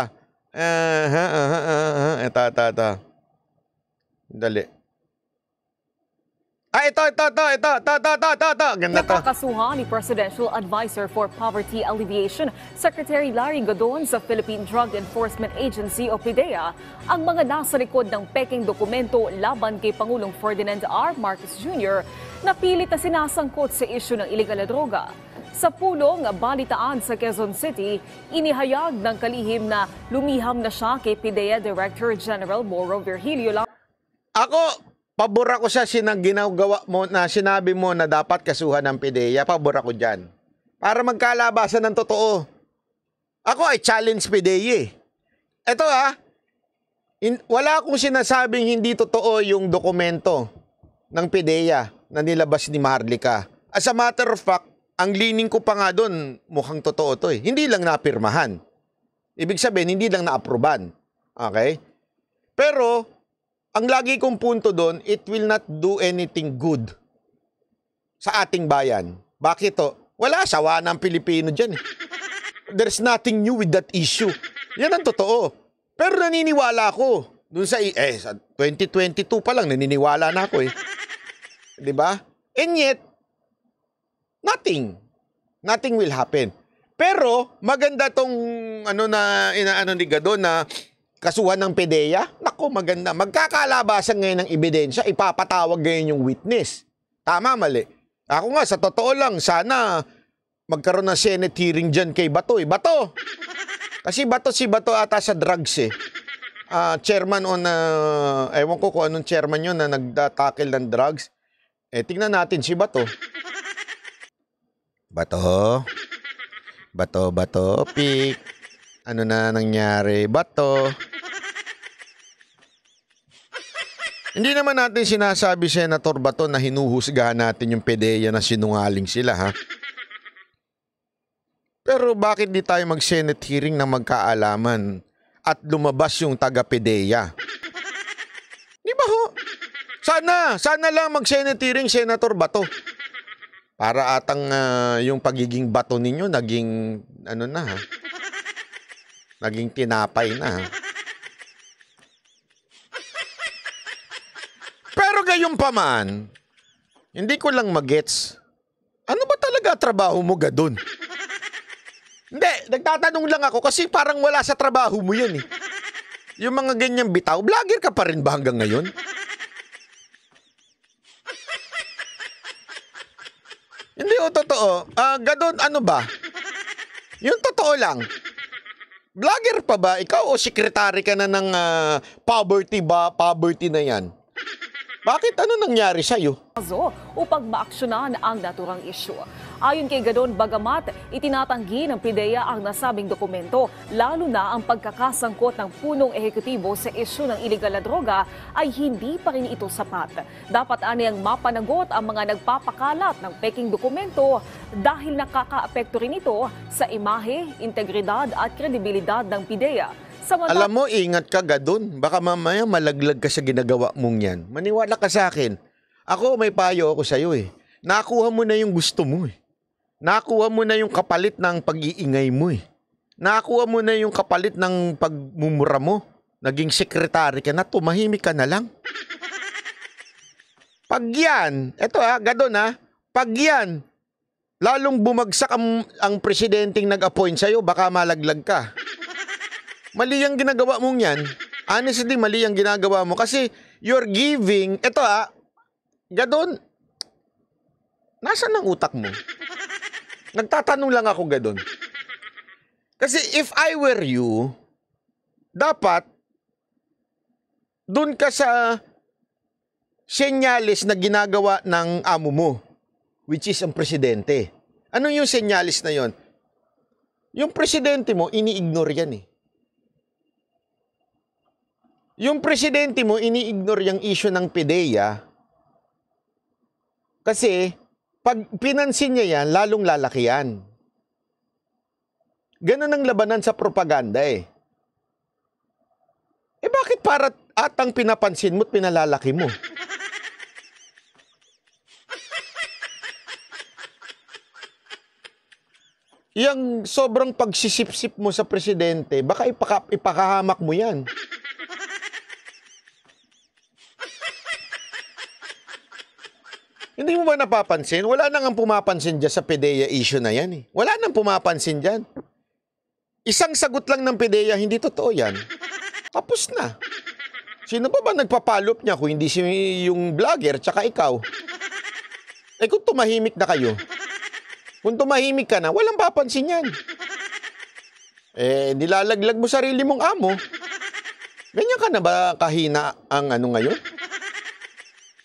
Aha, ha, ha. Ito, eh, ito, ito. Dali. Ah, ito, ito, ito, ito, ito, ito, ito, ito, ito. Ganda to. Nakakasuhan ni Presidential Advisor for Poverty Alleviation, Secretary Larry Godon sa Philippine Drug Enforcement Agency o PDEA, ang mga nasa likod ng peking dokumento laban kay Pangulong Ferdinand R. Marcos Jr. na pilit na sinasangkot sa isyu ng ilegal na droga. Sa pulo nga balitaan sa Quezon City, inihayag ng kalihim na lumiham na siya kay PIDEA Director General Moro Virgilio La Ako, pabor ko sa sinang ginagawa mo na sinabi mo na dapat kasuhan ng PIDEA. Pabor ko dyan. Para magkalabasan ng totoo. Ako ay challenge PIDEA. Ito eh. ha, in, wala akong sinasabing hindi totoo yung dokumento ng PIDEA na nilabas ni Maharlika. As a matter of fact, ang leaning ko pa nga doon, mukhang totoo to eh. Hindi lang napirmahan. Ibig sabihin, hindi lang naaproban. Okay? Pero, ang lagi kong punto doon, it will not do anything good sa ating bayan. Bakit to? Wala, sawa ng Pilipino dyan eh. There's nothing new with that issue. Yan ang totoo. Pero naniniwala ako. Doon sa, eh, sa 2022 pa lang, naniniwala na ako eh. ba? Diba? And yet, nothing. Nothing will happen. Pero maganda tong ano na inaano ni Gado na kasuhan ng PDEA. Nako, maganda. Magkakalabasan ngayon ng ebidensya, ipapatawag ngayon yung witness. Tama, mali. Ako nga, sa totoo lang, sana magkaroon ng Senate hearing dyan kay Bato. Eh. Bato! Kasi Bato si Bato ata sa drugs eh. Uh, chairman on, uh, ewan ko kung anong chairman yun na nagtatakil ng drugs. Eh, tingnan natin si Bato. Bato. Bato, bato, pick. Ano na nangyari? Bato. Hindi naman natin sinasabi, Senator Bato, na hinuhusgahan natin yung pedeya na sinungaling sila, ha? Pero bakit di tayo mag-Senate hearing na magkaalaman at lumabas yung taga-pedeya? Di ba ho? Sana, sana lang mag-Senate hearing, Senator Bato. Para atang uh, yung pagiging bato ninyo naging ano na. Ha? Naging tinapay na. Ha? Pero gayon pa man, hindi ko lang magets. Ano ba talaga trabaho mo ga doon? Hindi, nagtatanong lang ako kasi parang wala sa trabaho mo yun eh. Yung mga ganyang bitaw, vlogger ka pa rin ba hanggang ngayon? Hindi o oh, totoo. Ah, uh, gadon, ano ba? Yung totoo lang. Vlogger pa ba? Ikaw o oh, secretary ka na ng uh, poverty ba? Poverty na yan. Bakit ano nangyari sa sa'yo? Upang maaksyonan ang naturang issue. Ayon kay Gadon, bagamat itinatanggi ng PIDEA ang nasabing dokumento, lalo na ang pagkakasangkot ng punong ehekutibo sa isyu ng ilegal na droga, ay hindi pa rin ito sapat. Dapat anayang mapanagot ang mga nagpapakalat ng peking dokumento dahil nakakaapekto rin ito sa imahe, integridad at kredibilidad ng PIDEA. Samantala... Alam mo, ingat ka gadon. Baka mamaya malaglag ka sa ginagawa mong yan. Maniwala ka sa akin. Ako, may payo ako sa'yo eh. Nakuha mo na yung gusto mo eh. Nakuha mo na yung kapalit ng pag-iingay mo eh. Nakuha mo na yung kapalit ng pagmumura mo. Naging sekretary ka na, tumahimik ka na lang. Pag yan, eto ha, ah, gadon ha, pag yan, lalong bumagsak ang, ang presidenteng nag-appoint sa'yo, baka malaglag ka. Mali ang ginagawa mong yan. Honestly, mali ang ginagawa mo. Kasi you're giving, eto ha, ah, gadon, nasan ang utak mo? Nagtatanong lang ako gano'n. Kasi if I were you, dapat doon ka sa senyales na ginagawa ng amo mo, which is ang presidente. Ano yung senyales na yon? Yung presidente mo, ini-ignore yan eh. Yung presidente mo, ini-ignore yung issue ng PDEA kasi pag pinansin niya yan, lalong lalaki yan. Ganun ang labanan sa propaganda eh. Eh bakit para atang pinapansin mo't pinalalaki mo? Yang sobrang pagsisipsip mo sa presidente, baka ipaka, ipakahamak mo yan. Hindi mo ba napapansin? Wala nang ang pumapansin dyan sa PDEA issue na yan eh. Wala nang pumapansin dyan. Isang sagot lang ng PDEA, hindi totoo yan. Tapos na. Sino pa ba nagpapalop niya kung hindi si yung vlogger tsaka ikaw? Eh kung tumahimik na kayo, kung tumahimik ka na, walang papansin yan. Eh, nilalaglag mo sarili mong amo. Ganyan ka na ba kahina ang ano ngayon?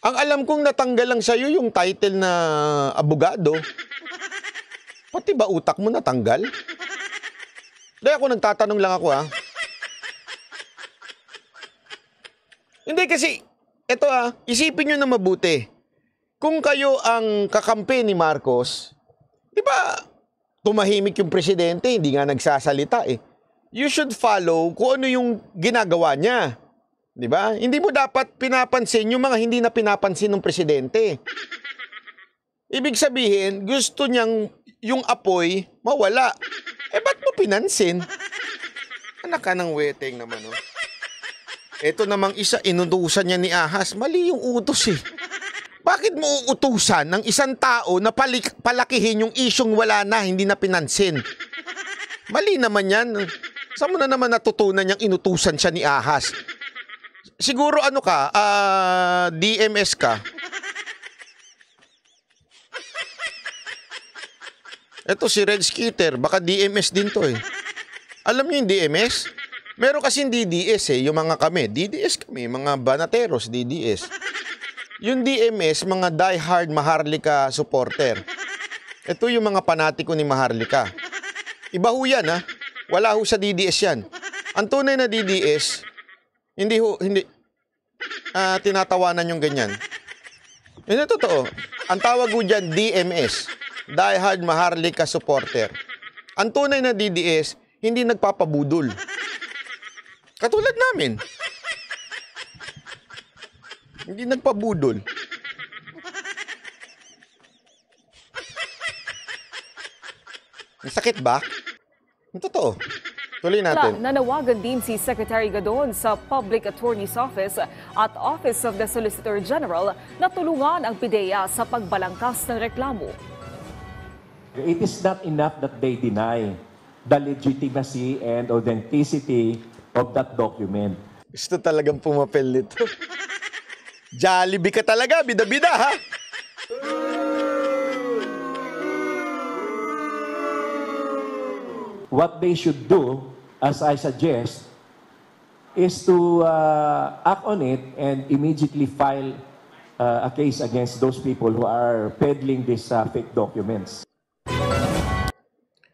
Ang alam kong natanggal lang sa'yo yung title na abogado. Pati ba utak mo natanggal? Dahil ako nagtatanong lang ako ha. Ah. Hindi kasi, eto ah, isipin nyo na mabuti. Kung kayo ang kakampi ni Marcos, di ba tumahimik yung presidente, hindi nga nagsasalita eh. You should follow kung ano yung ginagawa niya. 'Di ba? Hindi mo dapat pinapansin yung mga hindi na pinapansin ng presidente. Ibig sabihin, gusto niyang yung apoy mawala. Eh ba't mo pinansin? Anak ka ng weteng naman, oh. Ito namang isa, inutusan niya ni Ahas. Mali yung utos eh. Bakit mo uutusan ng isang tao na palik palakihin yung isyong wala na, hindi na pinansin? Mali naman yan. Saan mo na naman natutunan niyang inutusan siya ni Ahas? siguro ano ka, uh, ah, DMS ka. Ito si Red Skeeter, baka DMS din to eh. Alam niyo yung DMS? Meron kasi hindi DDS eh, yung mga kami. DDS kami, mga banateros, DDS. Yung DMS, mga diehard Maharlika supporter. Ito yung mga panatiko ni Maharlika. Iba ho yan ha. Wala ho sa DDS yan. Ang tunay na DDS, hindi ho, hindi uh, tinatawanan yung ganyan. Yun totoo. Ang tawag ko dyan, DMS. Diehard Maharlika Supporter. Ang tunay na DDS, hindi nagpapabudol. Katulad namin. Hindi nagpabudol. Sakit ba? Totoo. Tuloy natin. Na, nanawagan din si Secretary Gadon sa Public Attorney's Office at Office of the Solicitor General na tulungan ang PIDEA sa pagbalangkas ng reklamo. It is not enough that they deny the legitimacy and authenticity of that document. Gusto talagang pumapel nito. Jollibee ka talaga, bida-bida ha! what they should do as I suggest, is to uh, act on it and immediately file uh, a case against those people who are peddling these uh, fake documents.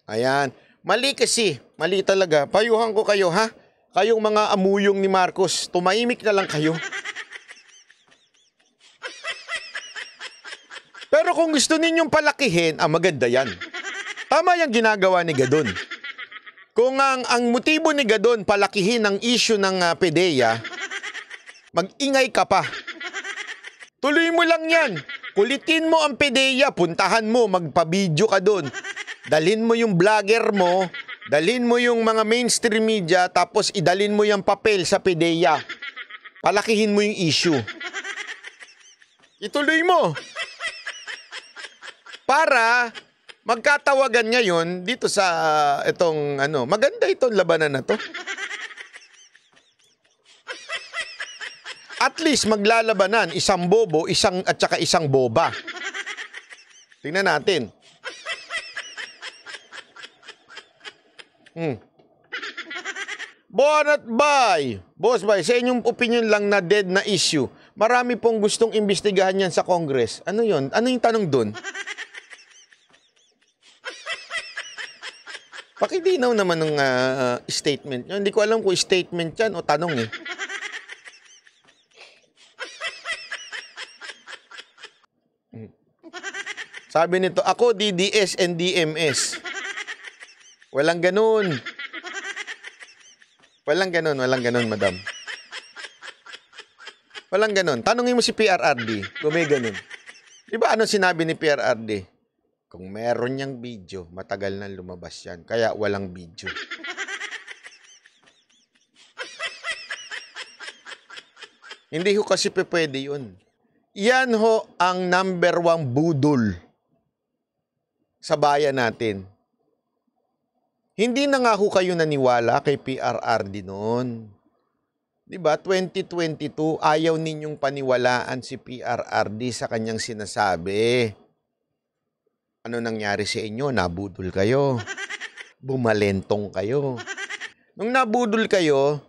Ayan. Mali kasi. Mali talaga. Payuhan ko kayo, ha? Kayong mga amuyong ni Marcos, tumahimik na lang kayo. Pero kung gusto ninyong palakihin, ah, maganda yan. Tama yung ginagawa ni Gadon. Kung ang, ang motibo ni Gadon palakihin ang issue ng uh, ah, PDEA, mag-ingay ka pa. Tuloy mo lang yan. Kulitin mo ang PDEA, puntahan mo, magpa-video ka doon. Dalin mo yung vlogger mo, dalin mo yung mga mainstream media, tapos idalin mo yung papel sa PDEA. Palakihin mo yung issue. Ituloy mo. Para magkatawagan ngayon dito sa uh, itong ano, maganda itong labanan na to. At least maglalabanan isang bobo, isang at saka isang boba. Tingnan natin. Hmm. Bonat Bay! Boss Bay, sa inyong opinion lang na dead na issue, marami pong gustong imbestigahan yan sa Congress. Ano yon? Ano yung tanong doon? Pakilinaw naman ng uh, ah, statement nyo. Hindi ko alam kung statement yan o tanong eh. Hmm. Sabi nito, ako DDS and DMS. Walang ganun. Walang ganun, walang ganun, madam. Walang ganun. Tanungin mo si PRRD. Gumay ganun. Di ba ano sinabi ni PRRD? Kung meron niyang video, matagal nang lumabas yan. Kaya walang video. Hindi ho kasi pwede yun. Yan ho ang number one budol sa bayan natin. Hindi na nga ho kayo naniwala kay PRRD noon. 'Di ba? 2022 ayaw ninyong paniwalaan si PRRD sa kanyang sinasabi. Ano nangyari sa inyo? Nabudol kayo. Bumalentong kayo. Nung nabudol kayo,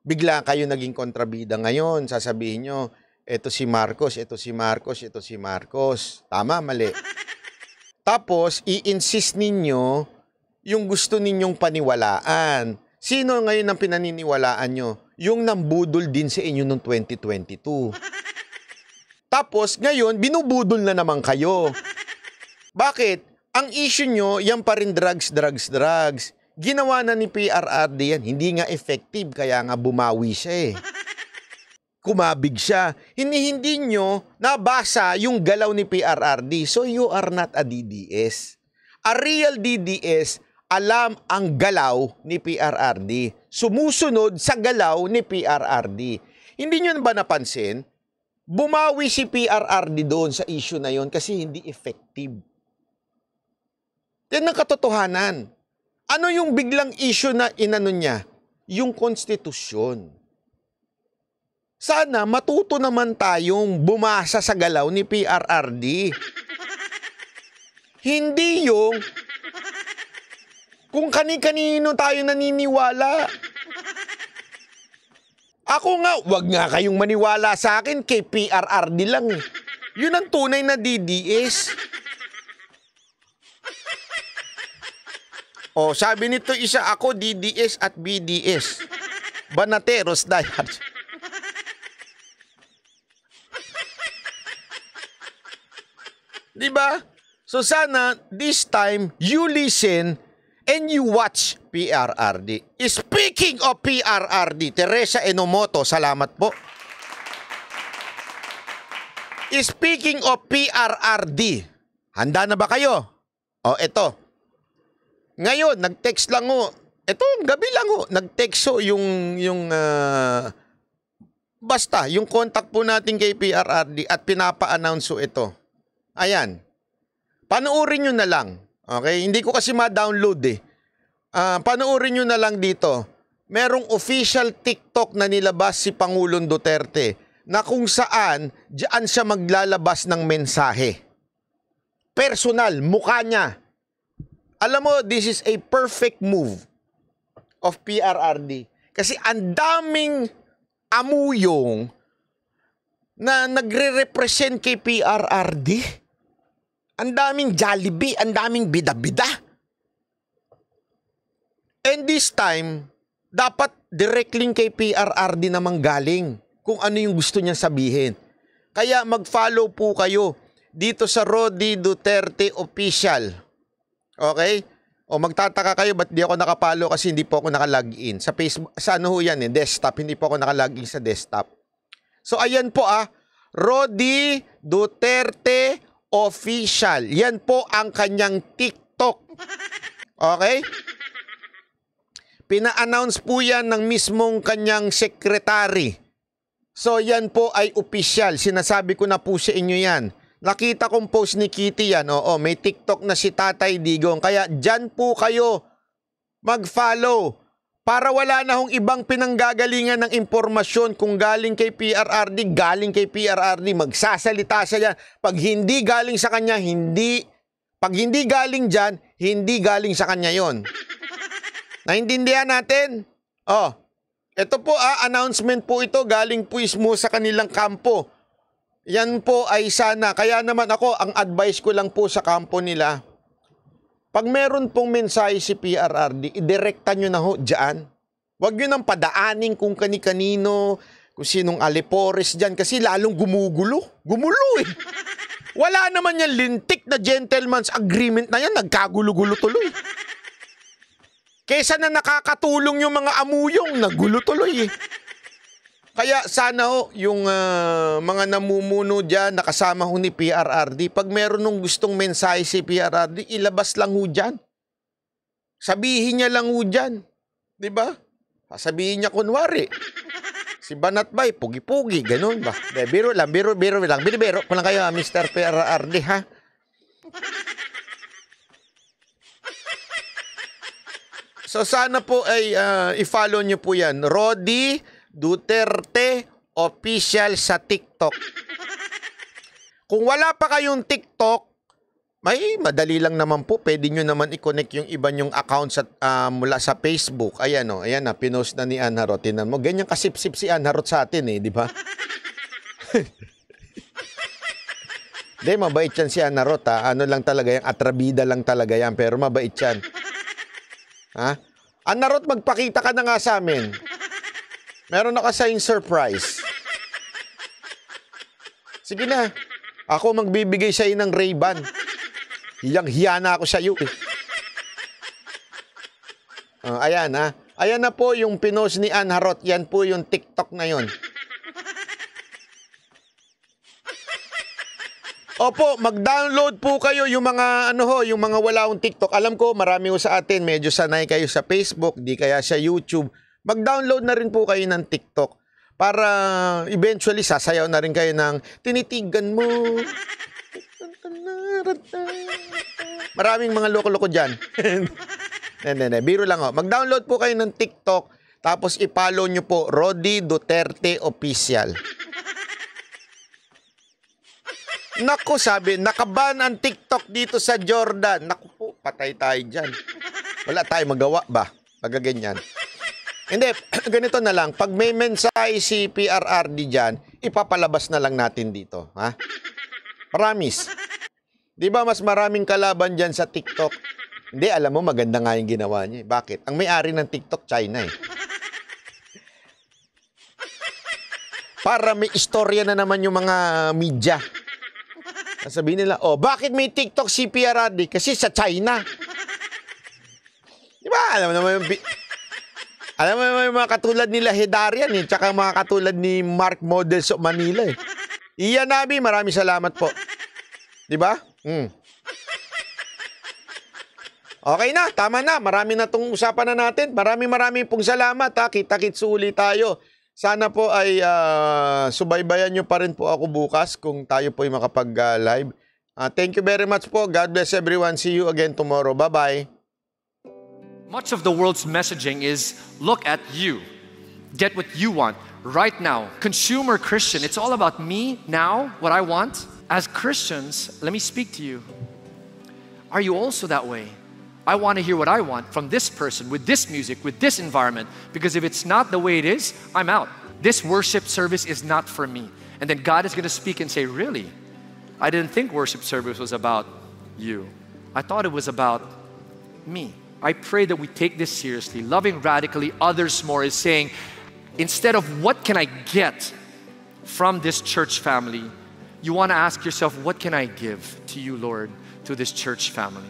bigla kayo naging kontrabida ngayon. Sasabihin nyo, eto si Marcos, eto si Marcos, eto si Marcos. Tama, mali. Tapos, i-insist ninyo yung gusto ninyong paniwalaan. Sino ngayon ang pinaniniwalaan nyo? Yung nambudol din sa inyo noong 2022. Tapos, ngayon, binubudol na naman kayo. Bakit? Ang issue nyo, yan pa rin drugs, drugs, drugs. Ginawa na ni PRRD yan, hindi nga effective, kaya nga bumawi siya eh. Kumabig siya. Hindi, hindi nyo nabasa yung galaw ni PRRD. So you are not a DDS. A real DDS, alam ang galaw ni PRRD. Sumusunod sa galaw ni PRRD. Hindi nyo ba napansin? Bumawi si PRRD doon sa issue na yon kasi hindi effective. Yan ang katotohanan. Ano yung biglang issue na inano niya? Yung konstitusyon. Sana matuto naman tayong bumasa sa galaw ni PRRD. Hindi yung kung kani-kanino tayo naniniwala. Ako nga, wag nga kayong maniwala sa akin kay PRRD lang eh. Yun ang tunay na DDS. Oh, sabi nito isa ako DDS at BDS. Banateros diehard. Di ba? So sana this time you listen and you watch PRRD. Speaking of PRRD, Teresa Enomoto, salamat po. Speaking of PRRD, handa na ba kayo? O, oh, ito. Ngayon, nag-text lang ho. Ito, gabi lang ho. Nag-text ho yung, yung uh, basta, yung contact po natin kay PRRD at pinapa-announce ho ito. Ayan. Panoorin nyo na lang. Okay? Hindi ko kasi ma-download eh. Uh, panoorin nyo na lang dito. Merong official TikTok na nilabas si Pangulong Duterte na kung saan diyan siya maglalabas ng mensahe. Personal, mukha niya. Alam mo, this is a perfect move of PRRD. Kasi ang daming amuyong na nagre-represent kay PRRD. Ang daming Jollibee, ang daming bida-bida. And this time, dapat directly kay PRRD namang galing kung ano yung gusto niyang sabihin. Kaya mag-follow po kayo dito sa Rodi Duterte Official Okay? O magtataka kayo ba't di ako nakapalo kasi hindi po ako nakalagin. Sa Facebook, sa ano ho yan eh, desktop. Hindi po ako nakalagin sa desktop. So ayan po ah, Rodi Duterte Official. Yan po ang kanyang TikTok. Okay? Pina-announce po yan ng mismong kanyang secretary. So yan po ay official. Sinasabi ko na po sa inyo yan. Nakita kong post ni Kitty yan. Oo, oh, may TikTok na si Tatay Digong. Kaya dyan po kayo mag-follow para wala na hong ibang pinanggagalingan ng impormasyon kung galing kay PRRD, galing kay PRRD, magsasalita siya yan. Pag hindi galing sa kanya, hindi, pag hindi galing dyan, hindi galing sa kanya yon. Naintindihan natin? Oh, ito po ah, announcement po ito galing po ismo sa kanilang kampo yan po ay sana. Kaya naman ako, ang advice ko lang po sa kampo nila, pag meron pong mensahe si PRRD, idirekta nyo na ho dyan. Huwag nyo nang padaanin kung kani-kanino, kung sinong Alipores dyan, kasi lalong gumugulo. Gumulo eh. Wala naman yan lintik na gentleman's agreement na yan, nagkagulo-gulo tuloy. Kesa na nakakatulong yung mga amuyong, nagulo tuloy eh. Kaya sana ho, yung uh, mga namumuno dyan, nakasama ho ni PRRD, pag meron nung gustong mensahe si PRRD, ilabas lang ho dyan. Sabihin niya lang ho dyan. Di ba? Sabihin niya kunwari. Si Banat Bay, pugi-pugi, ganun ba? De, biro lang, biro, biro lang. Binibiro ko lang kayo, ah, Mr. PRRD, ha? So sana po ay uh, i-follow niyo po yan. Roddy Duterte Official sa TikTok. Kung wala pa kayong TikTok, may madali lang naman po, pwede niyo naman i-connect yung iba yung account sa, uh, mula sa Facebook. Ayan o, oh, ayan na, ah, pinost na ni Anharot. Tinan mo, ganyan kasipsip si Anharot sa atin eh, di ba? Hindi, mabait yan si Anarot ha. Ah. Ano lang talaga yan, atrabida lang talaga yan, pero mabait yan. Ha? Anarot, magpakita ka na nga sa amin. Meron na kasayang surprise. Sige na. Ako magbibigay sa inang Ray-Ban. Hiyang-hiya na ako sa'yo eh. Uh, ayan ha. Ah. Ayan na po yung pinos ni Ann Harot. Yan po yung TikTok na yon. Opo, mag-download po kayo yung mga ano ho, yung mga wala akong TikTok. Alam ko marami ho sa atin medyo sanay kayo sa Facebook, di kaya sa YouTube. Mag-download na rin po kayo ng TikTok para eventually sasayaw na rin kayo ng tinitigan mo. Maraming mga loko-loko dyan. nene, nene, biro lang oh. Mag-download po kayo ng TikTok tapos i-follow nyo po Rodi Duterte Official. Naku, sabi, nakaban ang TikTok dito sa Jordan. Naku po, patay tayo dyan. Wala tayo magawa ba? Pagaganyan. Hindi, ganito na lang. Pag may mensahe si PRRD dyan, ipapalabas na lang natin dito. Ha? Promise. Di ba mas maraming kalaban dyan sa TikTok? Hindi, alam mo, maganda nga yung ginawa niya. Eh. Bakit? Ang may-ari ng TikTok, China eh. Para may istorya na naman yung mga media. Sabihin nila, oh, bakit may TikTok si PRRD? Kasi sa China. Di ba? Alam mo naman yung... Alam mo, may mga katulad nila Hedarian eh, tsaka mga katulad ni Mark Models of Manila eh. Iyan Nabi, maraming salamat po. 'Di ba? Mm. Okay na, tama na. Marami na tong usapan na natin. Maraming maraming pong salamat ha. Kita-kits uli tayo. Sana po ay uh, subaybayan nyo pa rin po ako bukas kung tayo po ay makapag-live. Ah, uh, ah, thank you very much po. God bless everyone. See you again tomorrow. Bye-bye. Much of the world's messaging is look at you, get what you want right now. Consumer Christian, it's all about me now, what I want. As Christians, let me speak to you. Are you also that way? I want to hear what I want from this person, with this music, with this environment, because if it's not the way it is, I'm out. This worship service is not for me. And then God is going to speak and say, Really? I didn't think worship service was about you, I thought it was about me. I pray that we take this seriously. Loving radically others more is saying, instead of what can I get from this church family, you want to ask yourself, what can I give to you, Lord, to this church family?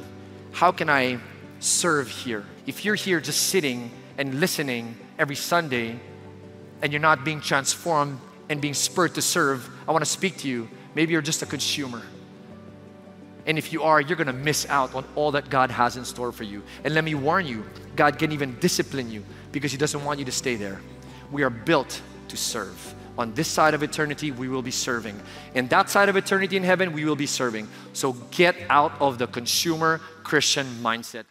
How can I serve here? If you're here just sitting and listening every Sunday and you're not being transformed and being spurred to serve, I want to speak to you. Maybe you're just a consumer. And if you are, you're going to miss out on all that God has in store for you. And let me warn you, God can even discipline you because He doesn't want you to stay there. We are built to serve. On this side of eternity, we will be serving. And that side of eternity in heaven, we will be serving. So get out of the consumer Christian mindset.